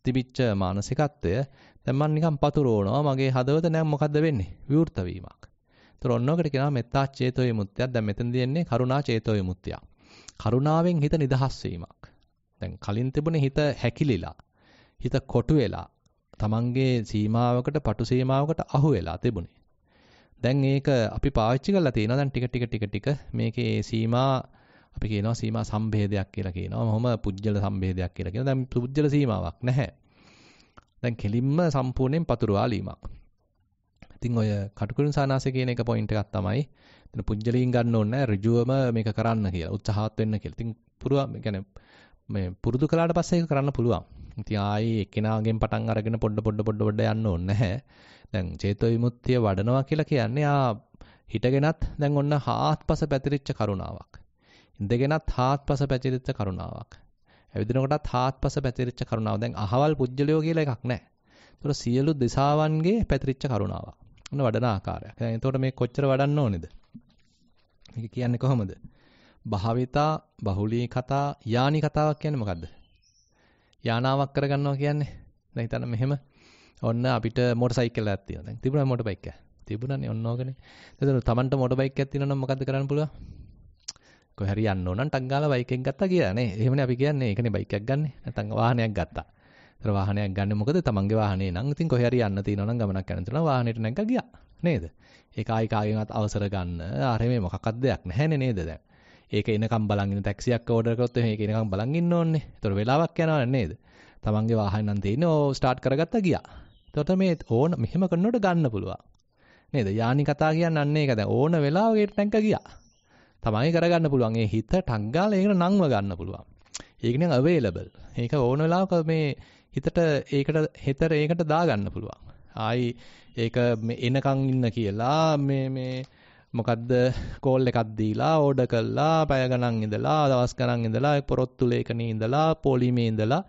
තිබිච්ච මානසිකත්වය දැන් මම නිකන් පතුරවනවා මගේ හදවත දැන් මොකද්ද වෙන්නේ? විවෘත වීමක්. ඒතර ඔන්නෝකට කියනවා මෙත්තා චේතෝ විමුක්තියක්. දැන් මෙතනදී එන්නේ කරුණා චේතෝ විමුක්තියක්. කරුණාවෙන් හිත නිදහස් වීමක්. දැන් කලින් තිබුණේ හිත හැකිලිලා හිත කොටු වෙලා තමන්ගේ සීමාවකට පටු සීමාවකට අහු වෙලා තිබුණේ. දැන් ඒක අපි පාවිච්චි කරලා තියෙනවා දැන් ටික ටික ටික ටික මේකේ සීමා අපි කියනවා සීමා සම්භේදයක් කියලා කියනවා. මොහොම පුජ්‍යල සම්භේදයක් කියලා කියනවා. දැන් පුජ්‍යල සීමාවක් නැහැ. දැන් කෙලින්ම සම්පූර්ණයෙන් පතුරවාලීමක්. ඉතින් ඔය කටුකුරුන් සානාසය කියන එක පොයින්ට් එකක් තමයි. එතන පුජ්‍යලීන් ගන්න ඕනේ නැහැ. ඍජුවම මේක කරන්න කියලා. උත්සාහවත් වෙන්න කියලා. ඉතින් පුරුවා මේ කියන්නේ මේ පුරුදු කළාට පස්සේ ඒක කරන්න පුළුවන්. ඉතින් ආයේ එක්කෙනාගෙන් පටන් අරගෙන පොඩ පොඩ පොඩ පොඩ යන්න ඕනේ නැහැ. දැන් චේතෝ විමුක්තිය වඩනවා කියලා කියන්නේ ආ හිටගෙනත් දැන් ඔන්න හාත්පස පැතිරිච්ච කරුණාවක්. ඉඳගෙනත් හාත්පස පැතිරිච්ච කරුණාවක්. ඇවිදිනකොටත් හාත්පස පැතිරිච්ච කරුණාව. දැන් අහවල් පුජ්‍යලයෝ කියලා එකක් නැහැ. ඒතර සියලු දිසාවන්ගේ පැතිරිච්ච කරුණාවක්. ඔන්න වඩන ආකාරයක්. දැන් එතකොට මේ කොච්චර වඩන්න ඕනේද? මේක කියන්නේ කොහොමද? භාවිතා බහුලී කතා යානි කතාවක් කියන්නේ මොකද්ද? යානාවක් කරගන්නවා කියන්නේ. දැන් හිතන්න මෙහෙම ඔන්න අපිට මෝටර් සයිකල් එකක් තියෙනවා. දැන් තිබුණා මෝටර් බයික් එක. තිබුණානේ ඔන්න ඕකනේ. එතකොට Tamanට මෝටර් බයික් එකක් තියෙනවා නම් මොකද්ද කරන්න පුළුවන්? කොහරි යන්න ඕන නම් ටක් ගාලා බයික් එකක් ගත්තා කියලා නේ. එහෙමනේ අපි කියන්නේ. ඒකනේ බයික් එකක් ගන්නෙ. නැත්නම් වාහනයක් ගත්තා. ඒතර වාහනයක් ගන්න මොකද? Tamanගේ වාහනේ නම් ඉතින් කොහරි යන්න තියෙනවා නම් ගමනක් යන්න තියෙනවා. වාහනෙට නැග්ගා ගියා. නේද? ඒක ආයි කාගෙන්වත් අවසර ගන්න ආරෙමේ මොකක්වත් දෙයක් නැහැ නේද දැන්. ඒක එනකම් බලන් ඉන්න ටැක්සියක් ඕඩර් කරොත් එහෙම ඒක එනකම් බලන් ඉන්න ඕනේ. ඒතකොට වෙලාවක් යනවා නේද? තමන්ගේ වාහනේ නම් තියෙන්නේ ඕ ස්ටාර්ට් කරගත්තා ගියා. එතකොට මේ ඕන මෙහෙම කරනකොට ගන්න පුළුවන්. නේද? යානි කතා කියන්නේ අන්න ඒක දැන් ඕන වෙලාවක ඒට නැංක ගියා. තමන්ගේ කරගන්න පුළුවන්. ඒ හිත ටංගාලා ඒකට නංව ගන්න පුළුවන්. ඒක නම් අවේලබල්. ඒක ඕන වෙලාවක මේ හිතට ඒකට හෙතර ඒකට දාගන්න පුළුවන්. ආයි ඒක මේ එනකන් ඉන්න කියලා මේ මේ මොකද්ද කෝල් එකක් දීලා ඕඩර් කළා පැය ගණන් ඉඳලා දවස් ගණන් ඉඳලා පොරොත්තු ලේඛනයේ ඉඳලා පොලිමේ ඉඳලා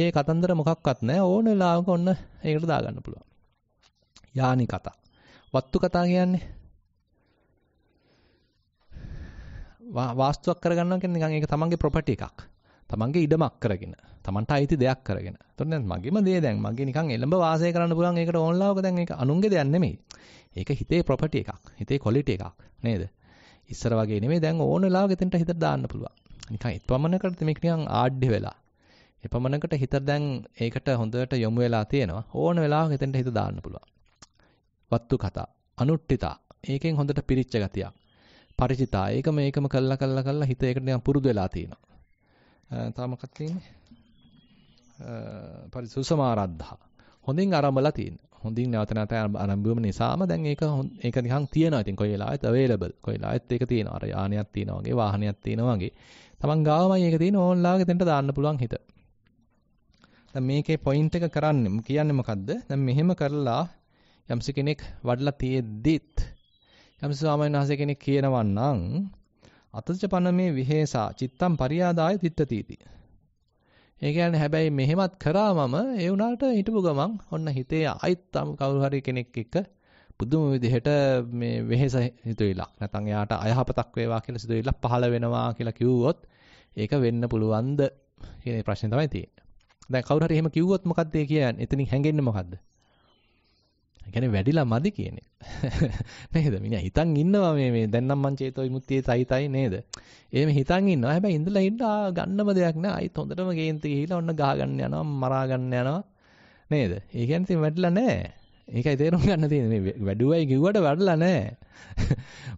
ඒ කතන්දර මොකක්වත් නැහැ ඕන වෙලාවක ඔන්න ඒකට දාගන්න පුළුවන්. යානි කතා. වත්තු කතා කියන්නේ වාස්තුවක් කරගන්නවා කියන්නේ නිකන් ඒක තමන්ගේ ප්‍රොපර්ටි එකක්. තමන්ගේ ඉඩමක් කරගෙන තමන්ට අයිති දෙයක් කරගෙන. එතකොට දැන් මගේම දේ දැන් මගේ නිකන් එළඹ වාසය කරන්න පුළුවන් ඒකට ඕන්ලාවක දැන් ඒක අනුන්ගේ දෙයක් නෙමෙයි. ඒක හිතේ property එකක්. හිතේ quality එකක් නේද? ඉස්සර වගේ නෙමෙයි දැන් ඕන වෙලාවක එතනට හිතට දාන්න පුළුවන්. නිකන් එපමණකට මේක නිකන් ආඩ්‍ය වෙලා. එපමණකට හිත දැන් ඒකට හොඳට යොමු වෙලා තියෙනවා. ඕන වෙලාවක එතනට හිත දාන්න පුළුවන්. වත්තු කතා, අනුට්ඨිතා. ඒකෙන් හොඳට පිරිච්ච ගතියක්. ಪರಿචිතා. ඒක මේකම කළා කළා කළා හිත ඒකට නිකන් පුරුදු වෙලා තියෙනවා. තව මොකක් තියෙන්නේ? පරිසුසමාරද්ධා. හොඳින් ආරම්භලා තියෙනවා. හොඳින් නැවත නැවත ආරම්භුම නිසාම දැන් ඒක ඒක නිකන් තියෙනවා. ඉතින් කොයි වෙලාවෙත් available. කොයි වෙලාවෙත් ඒක තියෙනවා. අර යානයක් තියෙනවා වගේ, වාහනයක් තියෙනවා වගේ. Taman ගාවමයි ඒක තියෙන ඕන්ලාගේ දෙන්නට දාන්න පුළුවන් හිත. දැන් මේකේ point එක කරන්නේ කියන්නේ මොකද්ද? දැන් මෙහෙම කරලා යම්ස කෙනෙක් වඩලා තියෙද්දිත් යම්ස ස්වාමීන් වහන්සේ කෙනෙක් කියනවා නම් අතචපන මේ විහෙසා චිත්තම් පරියාදාය තිත්තතිති. ඒ කියන්නේ හැබැයි මෙහෙමත් කරා මම ඒ උනාට හිටපු ගමන් ඔන්න හිතේ අයිත් කවුරු හරි කෙනෙක් එක්ක පුදුම විදිහට මේ වෙහෙස හිතුවිලක් නැත්නම් එයාට අයහපතක් වේවා කියලා සිතුවිල්ලක් පහළ වෙනවා කියලා කිව්වොත් ඒක වෙන්න පුළුවන්ද කියන ප්‍රශ්නේ තමයි තියෙන්නේ. දැන් කවුරු හරි එහෙම කිව්වොත් මොකද්ද ඒ කියන්නේ? එතනින් හැංගෙන්නේ මොකද්ද? කියන්නේ වැඩිලා මදි කියන එක. නේද? මිනිහා හිතන් ඉන්නවා මේ මේ දැන් නම් මං චේතෝ විමුක්තියේ සහිතයි නේද? එහෙම හිතන් ඉන්නවා. හැබැයි ඉඳලා ඉන්න ගන්නම දෙයක් නෑ. අයිත් හොඳටම ගේන්ති ගිහිලා ඔන්න ගහ ගන්න යනවා, මරා ගන්න යනවා. නේද? ඒ කියන්නේ ඉතින් වැඩිලා නෑ. ඒකයි තේරුම් ගන්න තියෙන්නේ මේ වැඩුවයි කිව්වට වැඩලා නැහැ.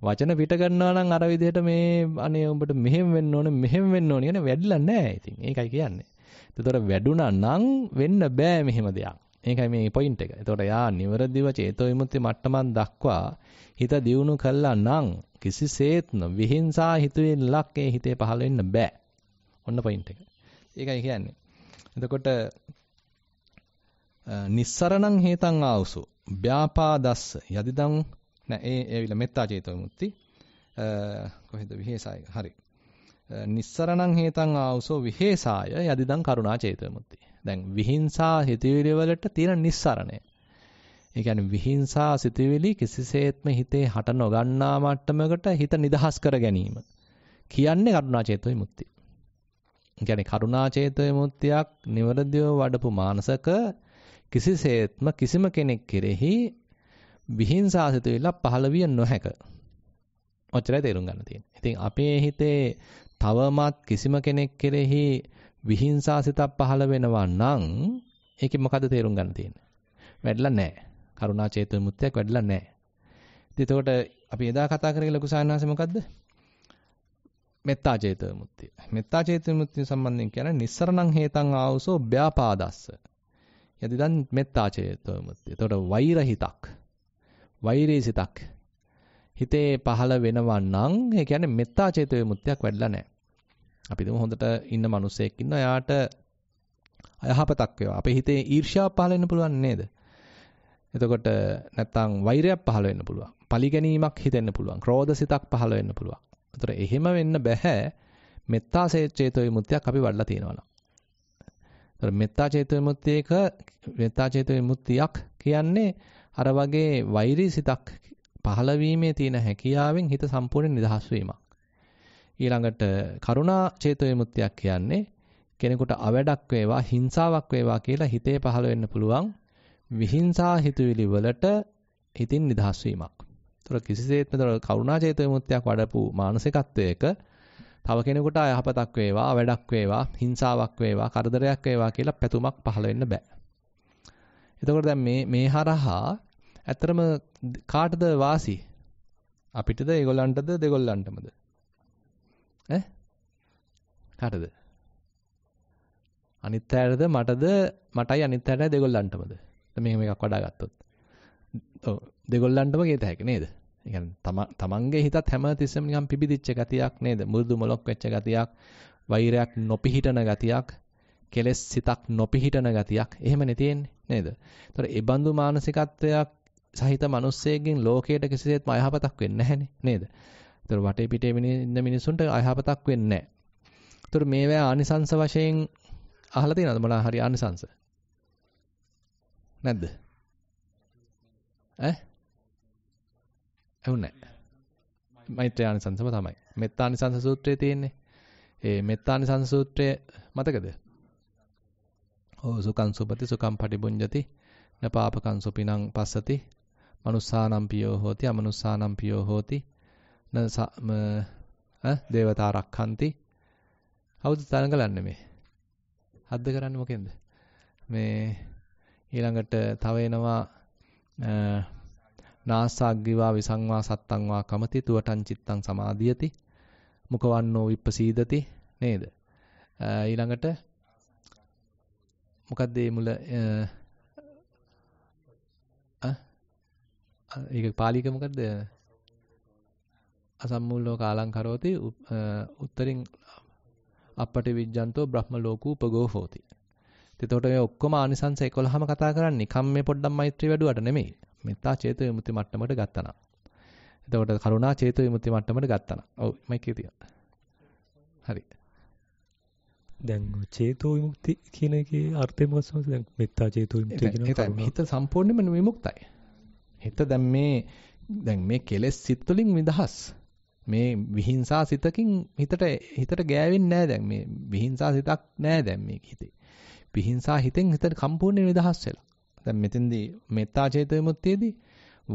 වචන පිට ගන්නවා නම් අර විදිහට මේ අනේ උඹට මෙහෙම වෙන්න ඕනේ මෙහෙම වෙන්න ඕනේ කියන වැඩලා නැහැ ඉතින්. ඒකයි කියන්නේ. ඒතකොට වැඩුණා නම් වෙන්න බෑ මෙහෙම දෙයක්. ඒකයි මේ පොයින්ට් එක. එතකොට යා නිවරදිව චේතෝ විමුක්ති මට්ටමන් දක්වා හිත දියුණු කළා නම් කිසිසේත්ම විහිංසා හිතුවේ ලක්කේ හිතේ පහළ වෙන්න බෑ. ඔන්න පොයින්ට් එක. ඒකයි කියන්නේ. එතකොට නිස්සරණං හේතං ආවුසු ව්‍යාපාදස්ස යදිදං නෑ ඒ ඒවිල මෙත්තා චේතෝ විමුක්ති කොහෙද විහෙසයි හරි. නිස්සරණං හේතං ආවුසෝ විහෙසාය යදිදං කරුණා චේතෝ විමුක්ති. දැන් විහිංසා හිතවිලි වලට තියෙන නිස්සරණය. ඒ කියන්නේ විහිංසා සිතවිලි කිසිසේත්ම හිතේ හට නොගන්නා මට්ටමකට හිත නිදහස් කර ගැනීම කියන්නේ කරුණා චේතෝ විමුක්තිය. ඒ කියන්නේ කරුණා චේතෝ විමුක්තියක් නිවරදිව වඩපු මානසක කිසිසේත්ම කිසිම කෙනෙක් කෙරෙහි විහිංසා සිතවිල්ල පහළ විය නොහැක. ඔච්චරයි තේරුම් ගන්න තියෙන්නේ. ඉතින් අපේ හිතේ තවමත් කිසිම කෙනෙක් කෙරෙහි විහිංසා සිතක් පහළ වෙනවා නම් ඒකේ මොකද තේරුම් ගන්න තියෙන්නේ? වැඩිලා නැහැ. කරුණා චේතු මුත්‍යක් වැඩිලා නැහැ. ඉතින් එතකොට අපි එදා කතා කරේ ලොකු සාහනාංශය මොකද්ද? මෙත්තා චේතු මුත්‍ය. මෙත්තා චේතු මුත්‍ය සම්බන්ධයෙන් කියන්නේ නිස්සරණං හේතං ආවසෝ ව්‍යාපාදස්ස. යදිදන් මෙත්තා චේතු මුත්‍ය. එතකොට වෛරහිතක්. වෛරීසිතක්. හිතේ පහළ වෙනවා නම් ඒ කියන්නේ මෙත්තා චේතු මුත්‍යක් වැඩිලා නැහැ. අපි දමු හොඳට ඉන්න මිනිසෙක් ඉන්න එයාට අයහපතක් වේවා. අපේ හිතේ ඊර්ෂ්‍යාව පහළ වෙන්න පුළුවන් නේද? එතකොට නැත්තම් වෛරයක් පහළ වෙන්න පුළුවන්. පලි ගැනීමක් හිතෙන්න පුළුවන්. ක්‍රෝධ සිතක් පහළ වෙන්න පුළුවන්. ඒතර එහෙම වෙන්න බෑ. මෙත්තා චේතෝ විමුක්තියක් අපි වඩලා තියෙනවා. ඒතර මෙත්තා චේතෝ විමුක්තියක මෙත්තා චේතෝ විමුක්තියක් කියන්නේ අර වගේ වෛරී සිතක් පහළ වීමේ තියෙන හැකියාවෙන් හිත සම්පූර්ණ නිදහස් වීමක්. ඊළඟට කරුණා චේතෝ විමුක්තියක් කියන්නේ කෙනෙකුට අවඩක් වේවා හිංසාවක් වේවා කියලා හිතේ පහළ වෙන්න පුළුවන් විහිංසා හිතුවිලි වලට හිතින් නිදහස් වීමක්. ඒතර කිසිසේත්ම කරුණා චේතෝ විමුක්තියක් වඩපු මානසිකත්වයක තව කෙනෙකුට යහපතක් වේවා වැඩක් වේවා හිංසාවක් වේවා කරදරයක් වේවා කියලා පැතුමක් පහළ වෙන්න බෑ. එතකොට දැන් මේ මේ හරහා ඇත්තටම කාටද වාසි? අපිටද ඒගොල්ලන්ටද දෙගොල්ලන්ටමද? ඈ කාටද? අනිත් ඇයටද මටද මටයි අනිත් ඇයටයි දෙගොල්ලන්ටමද? මෙහෙම එකක් වඩා ගත්තොත්. ඔව් දෙගොල්ලන්ටම ගේත හැකි නේද? ඒ කියන්නේ තමන්ගේ හිතත් හැම තිස්සෙම නිකන් පිබිදිච්ච ගතියක් නේද? මුරුදු මොලොක් වෙච්ච ගතියක්, වෛරයක් නොපිහිටන ගතියක්, කෙලෙස් සිතක් නොපිහිටන ගතියක් එහෙමනේ තියෙන්නේ නේද? ඒතර ඒ බඳු මානසිකත්වයක් සහිත මිනිස්සෙකින් ලෝකයට කිසිසේත්ම අයහපතක් වෙන්නේ නැහනේ නේද? ඒතර වටේ පිටේ ඉන්න මිනිස්සුන්ට අයහපතක් වෙන්නේ නැහැ. ඒතර මේවා ආනිසංස වශයෙන් අහලා තියෙනවද මොනවා හරි ආනිසංස? නැද්ද? ඈ? එවුනේ. මෛත්‍රී ආනිසංසම තමයි. මෙත්තානිසංස සූත්‍රයේ තියෙන්නේ. ඒ මෙත්තානිසංස සූත්‍රය මතකද? ඕ සුකං සුපති සුකං පටිබුඤ්ජති නපාපකං සුපිනං පස්සති මනුස්සානම් පියෝ හෝති අමනුස්සානම් පියෝ හෝති නසම ඈ දේවතා රක්ඛන්ති කවුද තරඟලන්නේ මේ හද්ද කරන්නේ මොකෙන්ද මේ ඊළඟට තව එනවා නාසාග්ගිවා විසංවා සත්තංවා කමති තුවටං චිත්තං සමාධියති මුකවන්නෝ විප්පසීදති නේද ඊළඟට මොකද්ද මේ මුල ඒක පාලික මොකද්ද අසම්මුල්ලෝ කාලංකරෝති උත්තරින් අපට විජ්ජන්තෝ බ්‍රහ්ම ලෝකූ උපගෝ හෝති. එතකොට මේ ඔක්කොම ආනිසංස 11ම කතා කරන්නේ නිකම් මේ පොඩ්ඩක් මෛත්‍රී වැඩුවට නෙමෙයි. මෙත්තා චේතු විමුති මට්ටමට ගත්තා නම්. එතකොට කරුණා චේතු විමුති මට්ටමට ගත්තා නම්. ඔව් මයිකේ තියන්න. හරි. දැන් චේතු විමුක්ති කියන එකේ අර්ථය මොකක්ද සමහර දැන් මෙත්තා චේතු විමුක්තිය කියන එක. හිත සම්පූර්ණයෙන්ම විමුක්තයි. හිත දැන් මේ දැන් මේ කෙලෙස් සිත් වලින් නිදහස්. මේ විහිංසා සිතකින් හිතට හිතට ගෑවෙන්නේ නැහැ දැන් මේ විහිංසා සිතක් නැහැ දැන් මේක හිතේ. විහිංසා හිතෙන් හිතට සම්පූර්ණ නිදහස් වෙලා. දැන් මෙතෙන්දී මෙත්තා චේතෝ විමුක්තියේදී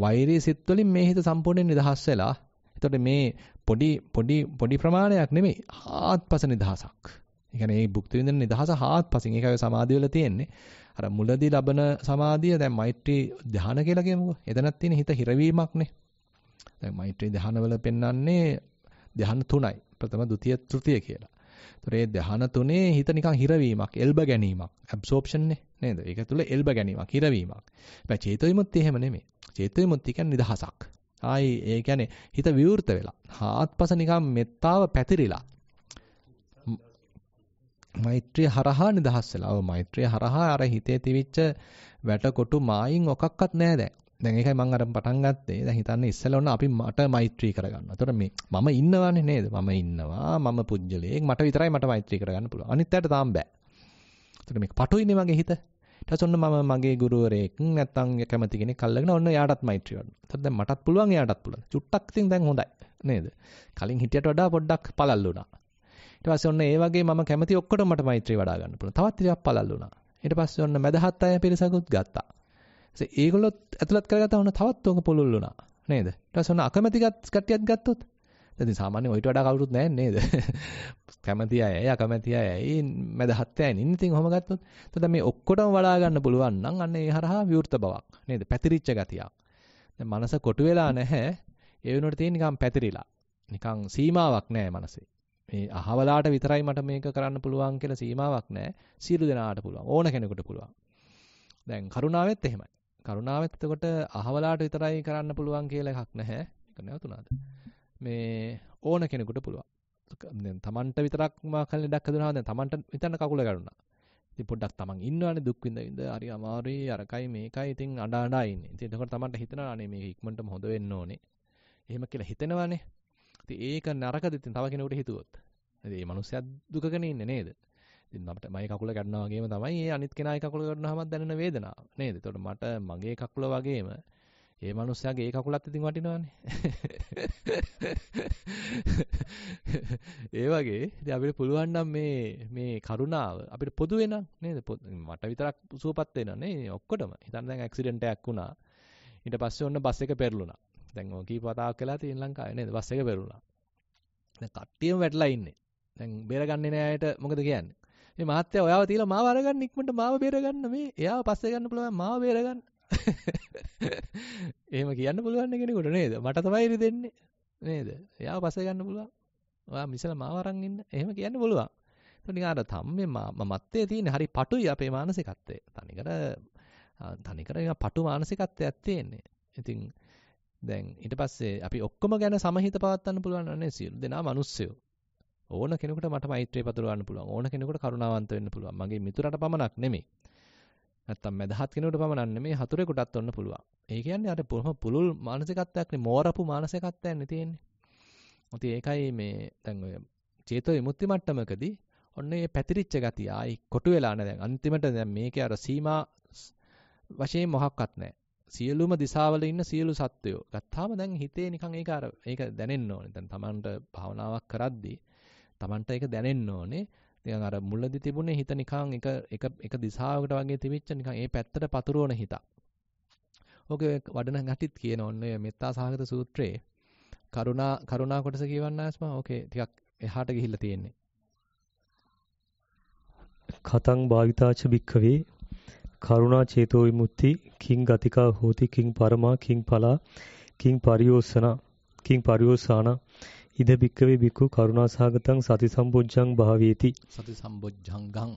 වෛරී සිත් වලින් මේ හිත සම්පූර්ණ නිදහස් වෙලා. එතකොට මේ පොඩි පොඩි පොඩි ප්‍රමාණයක් නෙමෙයි ආත්පස නිදහසක්. ඒ කියන්නේ මේ භුක්ති විඳින නිදහස හාත්පසින් ඒකයි සමාධිය වල තියෙන්නේ. අර මුලදී ලබන සමාධිය දැන් මෛත්‍රී ධානය කියලා කියමුකෝ. එතනක් තියෙන හිත හිරවීමක්නේ. දැන් මෛත්‍රී ධ්‍යානවල පෙන්වන්නේ ධ්‍යාන තුනයි. ප්‍රථම, ဒုတိ ය, තෘතිය කියලා. ඒතර මේ ධ්‍යාන තුනේ හිත නිකන් හිරවීමක්, එල්බ ගැනීමක්, ඇබ්සෝප්ෂන් නේද? ඒක තුල එල්බ ගැනීමක්, හිරවීමක්. හැබැයි චේතෝ විමුක්තිය එහෙම නෙමෙයි. චේතෝ විමුක්තිය කියන්නේ නිදහසක්. ආයි ඒ කියන්නේ හිත විවෘත වෙලා, ආත්පස නිකන් මෙත්තාව පැතිරිලා. මෛත්‍රිය හරහා නිදහස් වෙලා. ඔව් මෛත්‍රිය හරහා අර හිතේ තිබිච්ච වැටකොටු මායින් ඔකක්වත් නෑ දැන්. දැන් ඒකයි මම අර පටන් ගත්තේ. දැන් හිතන්නේ ඉස්සෙල්ලා ඔන්න අපි මට මෛත්‍රී කරගන්නවා. එතකොට මේ මම ඉන්නවනේ නේද? මම ඉන්නවා. මම පුජ්‍යලේ. මට විතරයි මට මෛත්‍රී කරගන්න පුළුවන්. අනිත් අයට තාම බෑ. එතකොට මේක පටුයිනේ මගේ හිත. ඊට පස්සේ ඔන්න මම මගේ ගුරුවරයෙක් නැත්තම් කැමති කෙනෙක් අල්ලගෙන ඔන්න යාටත් මෛත්‍රී වඩනවා. එතකොට දැන් මටත් පුළුවන් යාටත් පුළුවන්. චුට්ටක් ඉතින් දැන් හොඳයි. නේද? කලින් හිටියට වඩා පොඩ්ඩක් පළල් වුණා. ඊට පස්සේ ඔන්න ඒ වගේ මම කැමති ඔක්කොටම මට මෛත්‍රී වඩා ගන්න පුළුවන්. තවත් ටිකක් පළල් වුණා. ඊට පස්සේ ඔන්න මැදහත් අය පිරිසකුත් ගත්තා. ඒගොල්ලොත් ඇතුළත් කරගත්තා වුණා තවත් ඕක පොළොල් වුණා. නේද? ඊට පස්සේ ඔන්න අකමැති කට්ටියත් ගත්තොත්. දැන් සාමාන්‍යයෙන් ඔයිට වඩා කවුරුත් නැහැ නේද? කැමැති අය ඇයි අකමැති අය ඇයි මැදහත් අය ඉන්නේ. ඉතින් ඔහම ගත්තොත්. එතකොට මේ ඔක්කොටම වලා ගන්න පුළුවන් නම් අන්න ඒ හරහා විවෘත බවක් නේද? පැතිරිච්ච ගතියක්. දැන් මනස කොටු වෙලා නැහැ. ඒ වෙනුවට තියෙන නිකන් පැතිරිලා. නිකන් සීමාවක් නැහැ මනසේ. මේ අහවලාට විතරයි මට මේක කරන්න පුළුවන් කියලා සීමාවක් නැහැ. සියලු දෙනාට පුළුවන්. ඕන කෙනෙකුට පුළුවන්. දැන් කරුණාවෙත් එහෙමයි. කරුණාවත් එතකොට අහවලාට විතරයි කරන්න පුළුවන් කියලා එකක් නැහැ. ඒක නැවතුණාද? මේ ඕන කෙනෙකුට පුළුවන්. දැන් Tamanට විතරක්ම කල් ලෙඩක් හදුනහම දැන් Tamanට හිතන්න කකුල ගැටුණා. ඉතින් පොඩ්ඩක් Taman ඉන්නවනේ දුක් විඳ විඳ හරි අමාරුයි අරකයි මේකයි ඉතින් අඬ අඬ ඉන්නේ. ඉතින් එතකොට Tamanට හිතනවා අනේ මේක ඉක්මනටම හොඳ වෙන්න ඕනේ. එහෙම කියලා හිතෙනවානේ. ඉතින් ඒක නරකද ඉතින් තව කෙනෙකුට හිතුවොත්. ඉතින් මේ මිනිස්සයා දුකගෙන ඉන්නේ නේද? ඉතින් අපිට මගේ කකුල කඩනවා වගේම තමයි ඒ අනිත් කෙනාගේ කකුල කඩනවාම දැනෙන වේදනාව නේද? එතකොට මට මගේ කකුල වගේම ඒ මනුස්සයාගේ ඒ කකුලත් ඉතින් වටිනවනේ. ඒ වගේ ඉතින් අපිට පුළුවන් නම් මේ මේ කරුණාව අපිට පොදු වෙන නේද? මට විතරක් සුවපත් වෙන නේ ඔක්කොටම. හිතන්න දැන් ඇක්සිඩන්ට් එකක් වුණා. ඊට පස්සේ ඔන්න බස් එක පෙරළුණා. දැන් ඔය කීප වතාවක් වෙලා තියෙන ලංකාවේ නේද? බස් එක පෙරළුණා. දැන් කට්ටියම වැටලා ඉන්නේ. දැන් බේරගන්නේ නෑ අයට මොකද කියන්නේ? මේ මාත්‍යා ඔයාව තියලා මාව අරගන්න ඉක්මනට මාව බේරගන්න මේ එයාව පස්සේ ගන්න පුළුවන් මාව බේරගන්න එහෙම කියන්න පුළුවන් කෙනෙකුට නේද මට තමයි ඉරි දෙන්නේ නේද එයාව පස්සේ ගන්න පුළුවන් ඔයා මිසල මාව අරන් ඉන්න එහෙම කියන්න පුළුවන් ඒක නිකන් අර තම්මේ මමත්තේ තියෙන හරි පටුයි අපේ මානසිකත්වය තනිකර තනිකර පටු මානසිකත්වයක් තියෙන්නේ ඉතින් දැන් ඊට පස්සේ අපි ඔක්කොම ගැන සමහිත පවත්වන්න පුළුවන් නනේ සියලු දෙනා මිනිස්සුයෝ ඕන කෙනෙකුට මට මෛත්‍රිය පතුරවන්න පුළුවන්. ඕන කෙනෙකුට කරුණාවන්ත වෙන්න පුළුවන්. මගේ මිතුරට පමණක් නෙමෙයි. නැත්තම් මදහත් කෙනෙකුට පමණක් නෙමෙයි හතුරෙකුටත් ඔන්න පුළුවන්. ඒ කියන්නේ අර බොහොම පුළුල් මානසිකත්වයක්නේ මෝරපු මානසිකත්වයක්නේ තියෙන්නේ. ඉතින් ඒකයි මේ දැන් ඔය චේතෝ විමුක්ති මට්ටමකදී ඔන්න මේ පැතිරිච්ච ගතිය ආයි කොටු වෙලා නැහැ දැන් අන්තිමට දැන් මේකේ අර සීමා වශයෙන් මොහක්වත් නැහැ සියලුම දිශාවල ඉන්න සියලු සත්වයෝ ගත්තාම දැන් හිතේ නිකන් ඒක අර ඒක දැනෙන්න ඕනේ දැන් Tamanට භාවනාවක් කරද්දී Tamanට ඒක දැනෙන්න ඕනේ. නිකන් අර මුලදි තිබුණේ හිත නිකන් එක එක එක දිශාවකට වගේ තිබිච්ච නිකන් ඒ පැත්තට පතුරවන හිත. ඕකේ වඩන ගැටිත් කියන ඔන්නේ මෙත්තා සහගත සූත්‍රයේ කරුණා කරුණා කොටස කියවන්නාස්ම ඕකේ ටිකක් එහාට ගිහිල්ලා තියෙන්නේ. කතං භාවිතාච භික්ඛවේ කරුණා චේතෝ විමුක්ති කිං ගතිකා හෝති කිං පරමා කිං පලා කිං පරියෝසන කිං පරියෝසානා ඉද බික්කවේ බික්කු කරුණාසහගතං සති සම්බොජ්ජං භාවේති සති සම්බොජ්ජංගං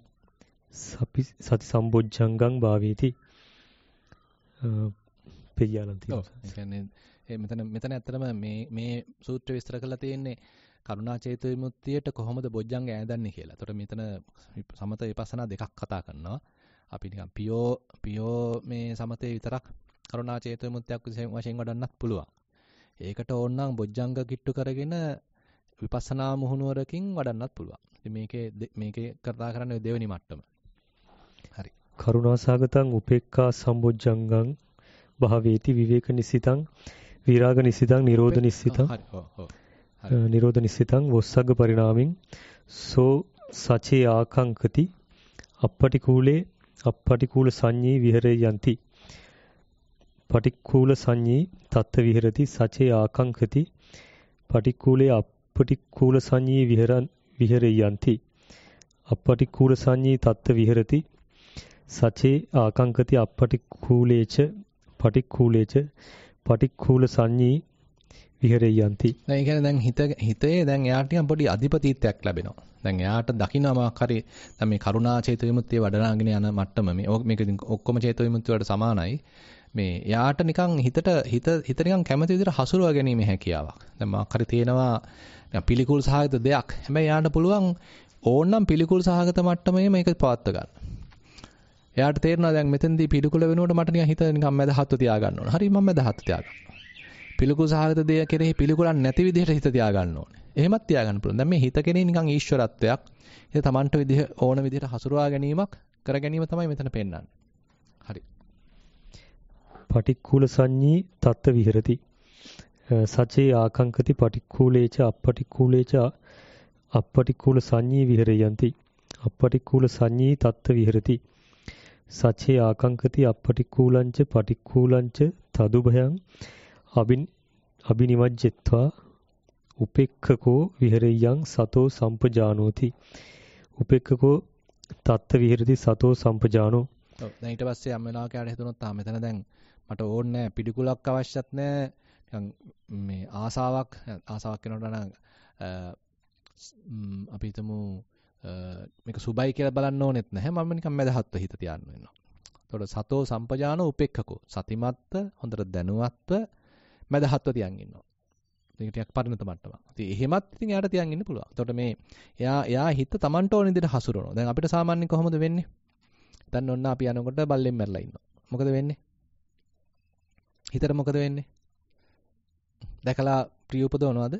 සපි සති සම්බොජ්ජංගං භාවේති පෙරියාලම් තියෙනවා මෙතන මෙතන ඇත්තටම මේ මේ සූත්‍ර විස්තර කරලා තියෙන්නේ කරුණා චේතු විමුක්තියට කොහොමද බොජ්ජංග ඈඳන්නේ කියලා. ඒතකොට මෙතන සමත විපස්සනා දෙකක් කතා කරනවා. අපි නිකන් පියෝ පියෝ මේ සමතේ විතරක් කරුණා චේතු විමුක්තියක් වශයෙන් වඩන්නත් පුළුවන්. ඒකට ඕනනම් බොජ්ජංග කිට්ටු කරගෙන විපස්සනා මුහුණුවරකින් වඩන්නත් පුළුවන්. ඉතින් මේකේ මේකේ කතා කරන්නේ දෙවෙනි මට්ටම. හරි. කරුණාසගතං උපේක්ඛා සම්බොජ්ජංගං භාවේති විවේක නිසිතං විරාග නිසිතං නිරෝධ නිසිතං නිරෝධ නිසිතං වොස්සග්ග පරිණාමින් සෝ සචේ ආකංකති අපටිකූලේ අපටිකූල සංඤී විහෙරේ යන්ති පටික්කුල සංඤී තත්ත විහෙරති සචේ ආකංකති පටික්කුලේ අපටික්කුල සංඤී විහෙරන් විහෙරියන්ති අපටික්කුල සංඤී තත්ත විහෙරති සචේ ආකංකති අපටික්කුලේච පටික්කුලේච පටික්කුල සංඤී විහෙරියන්ති දැන් ඒ කියන්නේ දැන් හිත හිතේ දැන් එයාට ටිකක් පොඩි අධිපතිත්වයක් ලැබෙනවා දැන් එයාට දකින්නවා හරි දැන් මේ කරුණා චේතු විමුක්තිය වඩනාගෙන යන මට්ටම මේ මේක ඉතින් ඔක්කොම චේතු විමුක්තිය වලට සමානයි මේ යාට නිකන් හිතට හිත හිත නිකන් කැමති විදිහට හසුරුවා ගැනීම හැකියාවක්. දැන් මොකක් හරි තියෙනවා පිළිකුල් සහගත දෙයක්. හැබැයි යාට පුළුවන් ඕනනම් පිළිකුල් සහගත මට්ටමේ මේක පවත්ව ගන්න. එයාට තේරෙනවා දැන් මෙතෙන්දී පිළිකුල වෙනකොට මට නිකන් හිත නිකන් මැදහත්ව තියාගන්න ඕන. හරි මම මැදහත් තියාගන්නවා. පිළිකුල් සහගත දෙය කෙරෙහි පිළිකුලක් නැති විදිහට හිත තියාගන්න ඕනේ. එහෙමත් තියාගන්න පුළුවන්. දැන් මේ හිත කෙනේ නිකන් ඊශ්වරත්වයක්. ඒ තමන්ට විදිහ ඕන විදිහට හසුරුවා ගැනීමක් කර ගැනීම තමයි මෙතන පෙන්වන්නේ. පටික්කුල සංඤී තත්ත විහෙරති. සචේ ආකංකති පටික්කුලේච අපටික්කුලේච අපටික්කුල සංඤී විහෙරයන්ති. අපටික්කුල සංඤී තත්ත විහෙරති. සචේ ආකංකති අපටික්කුලංච පටික්කුලංච තදුභයං අබින් අබිනිවජ්ජත්වා උපෙක්ඛකෝ විහෙරයන් සතෝ සම්පජානෝති. උපෙක්ඛකෝ තත්ත විහෙරති සතෝ සම්පජානෝ. දැන් ඊට පස්සේ යම් වෙලාවක යාට හිතුණොත් ආ මෙතන දැන් මට ඕනේ නැහැ පිළිකුලක් අවශ්‍යත් නැහැ නිකන් මේ ආසාවක් ආසාවක් වෙනකොට නම් අපි හිතමු මේක සුබයි කියලා බලන්න ඕනෙත් නැහැ මම නිකන් මැදහත්ව හිත තියාන්න වෙනවා. එතකොට සතෝ සම්පජාන උපෙක්ඛකෝ සතිමත්ව හොඳට දැනුවත්ව මැදහත්ව තියන් ඉන්නවා. ඒක ටිකක් පරිණත මට්ටමක්. ඉතින් එහෙමත් ඉතින් එයාට තියන් ඉන්න පුළුවන්. එතකොට මේ එයා එයා හිත Tamanට ඕන විදිහට හසුරවනවා. දැන් අපිට සාමාන්‍යයෙන් කොහොමද වෙන්නේ? දැන් ඔන්න අපි යනකොට බල්ලෙන් මැරලා ඉන්නවා. මොකද වෙන්නේ? හිතට මොකද වෙන්නේ? දැකලා ප්‍රිය උපදවනවද?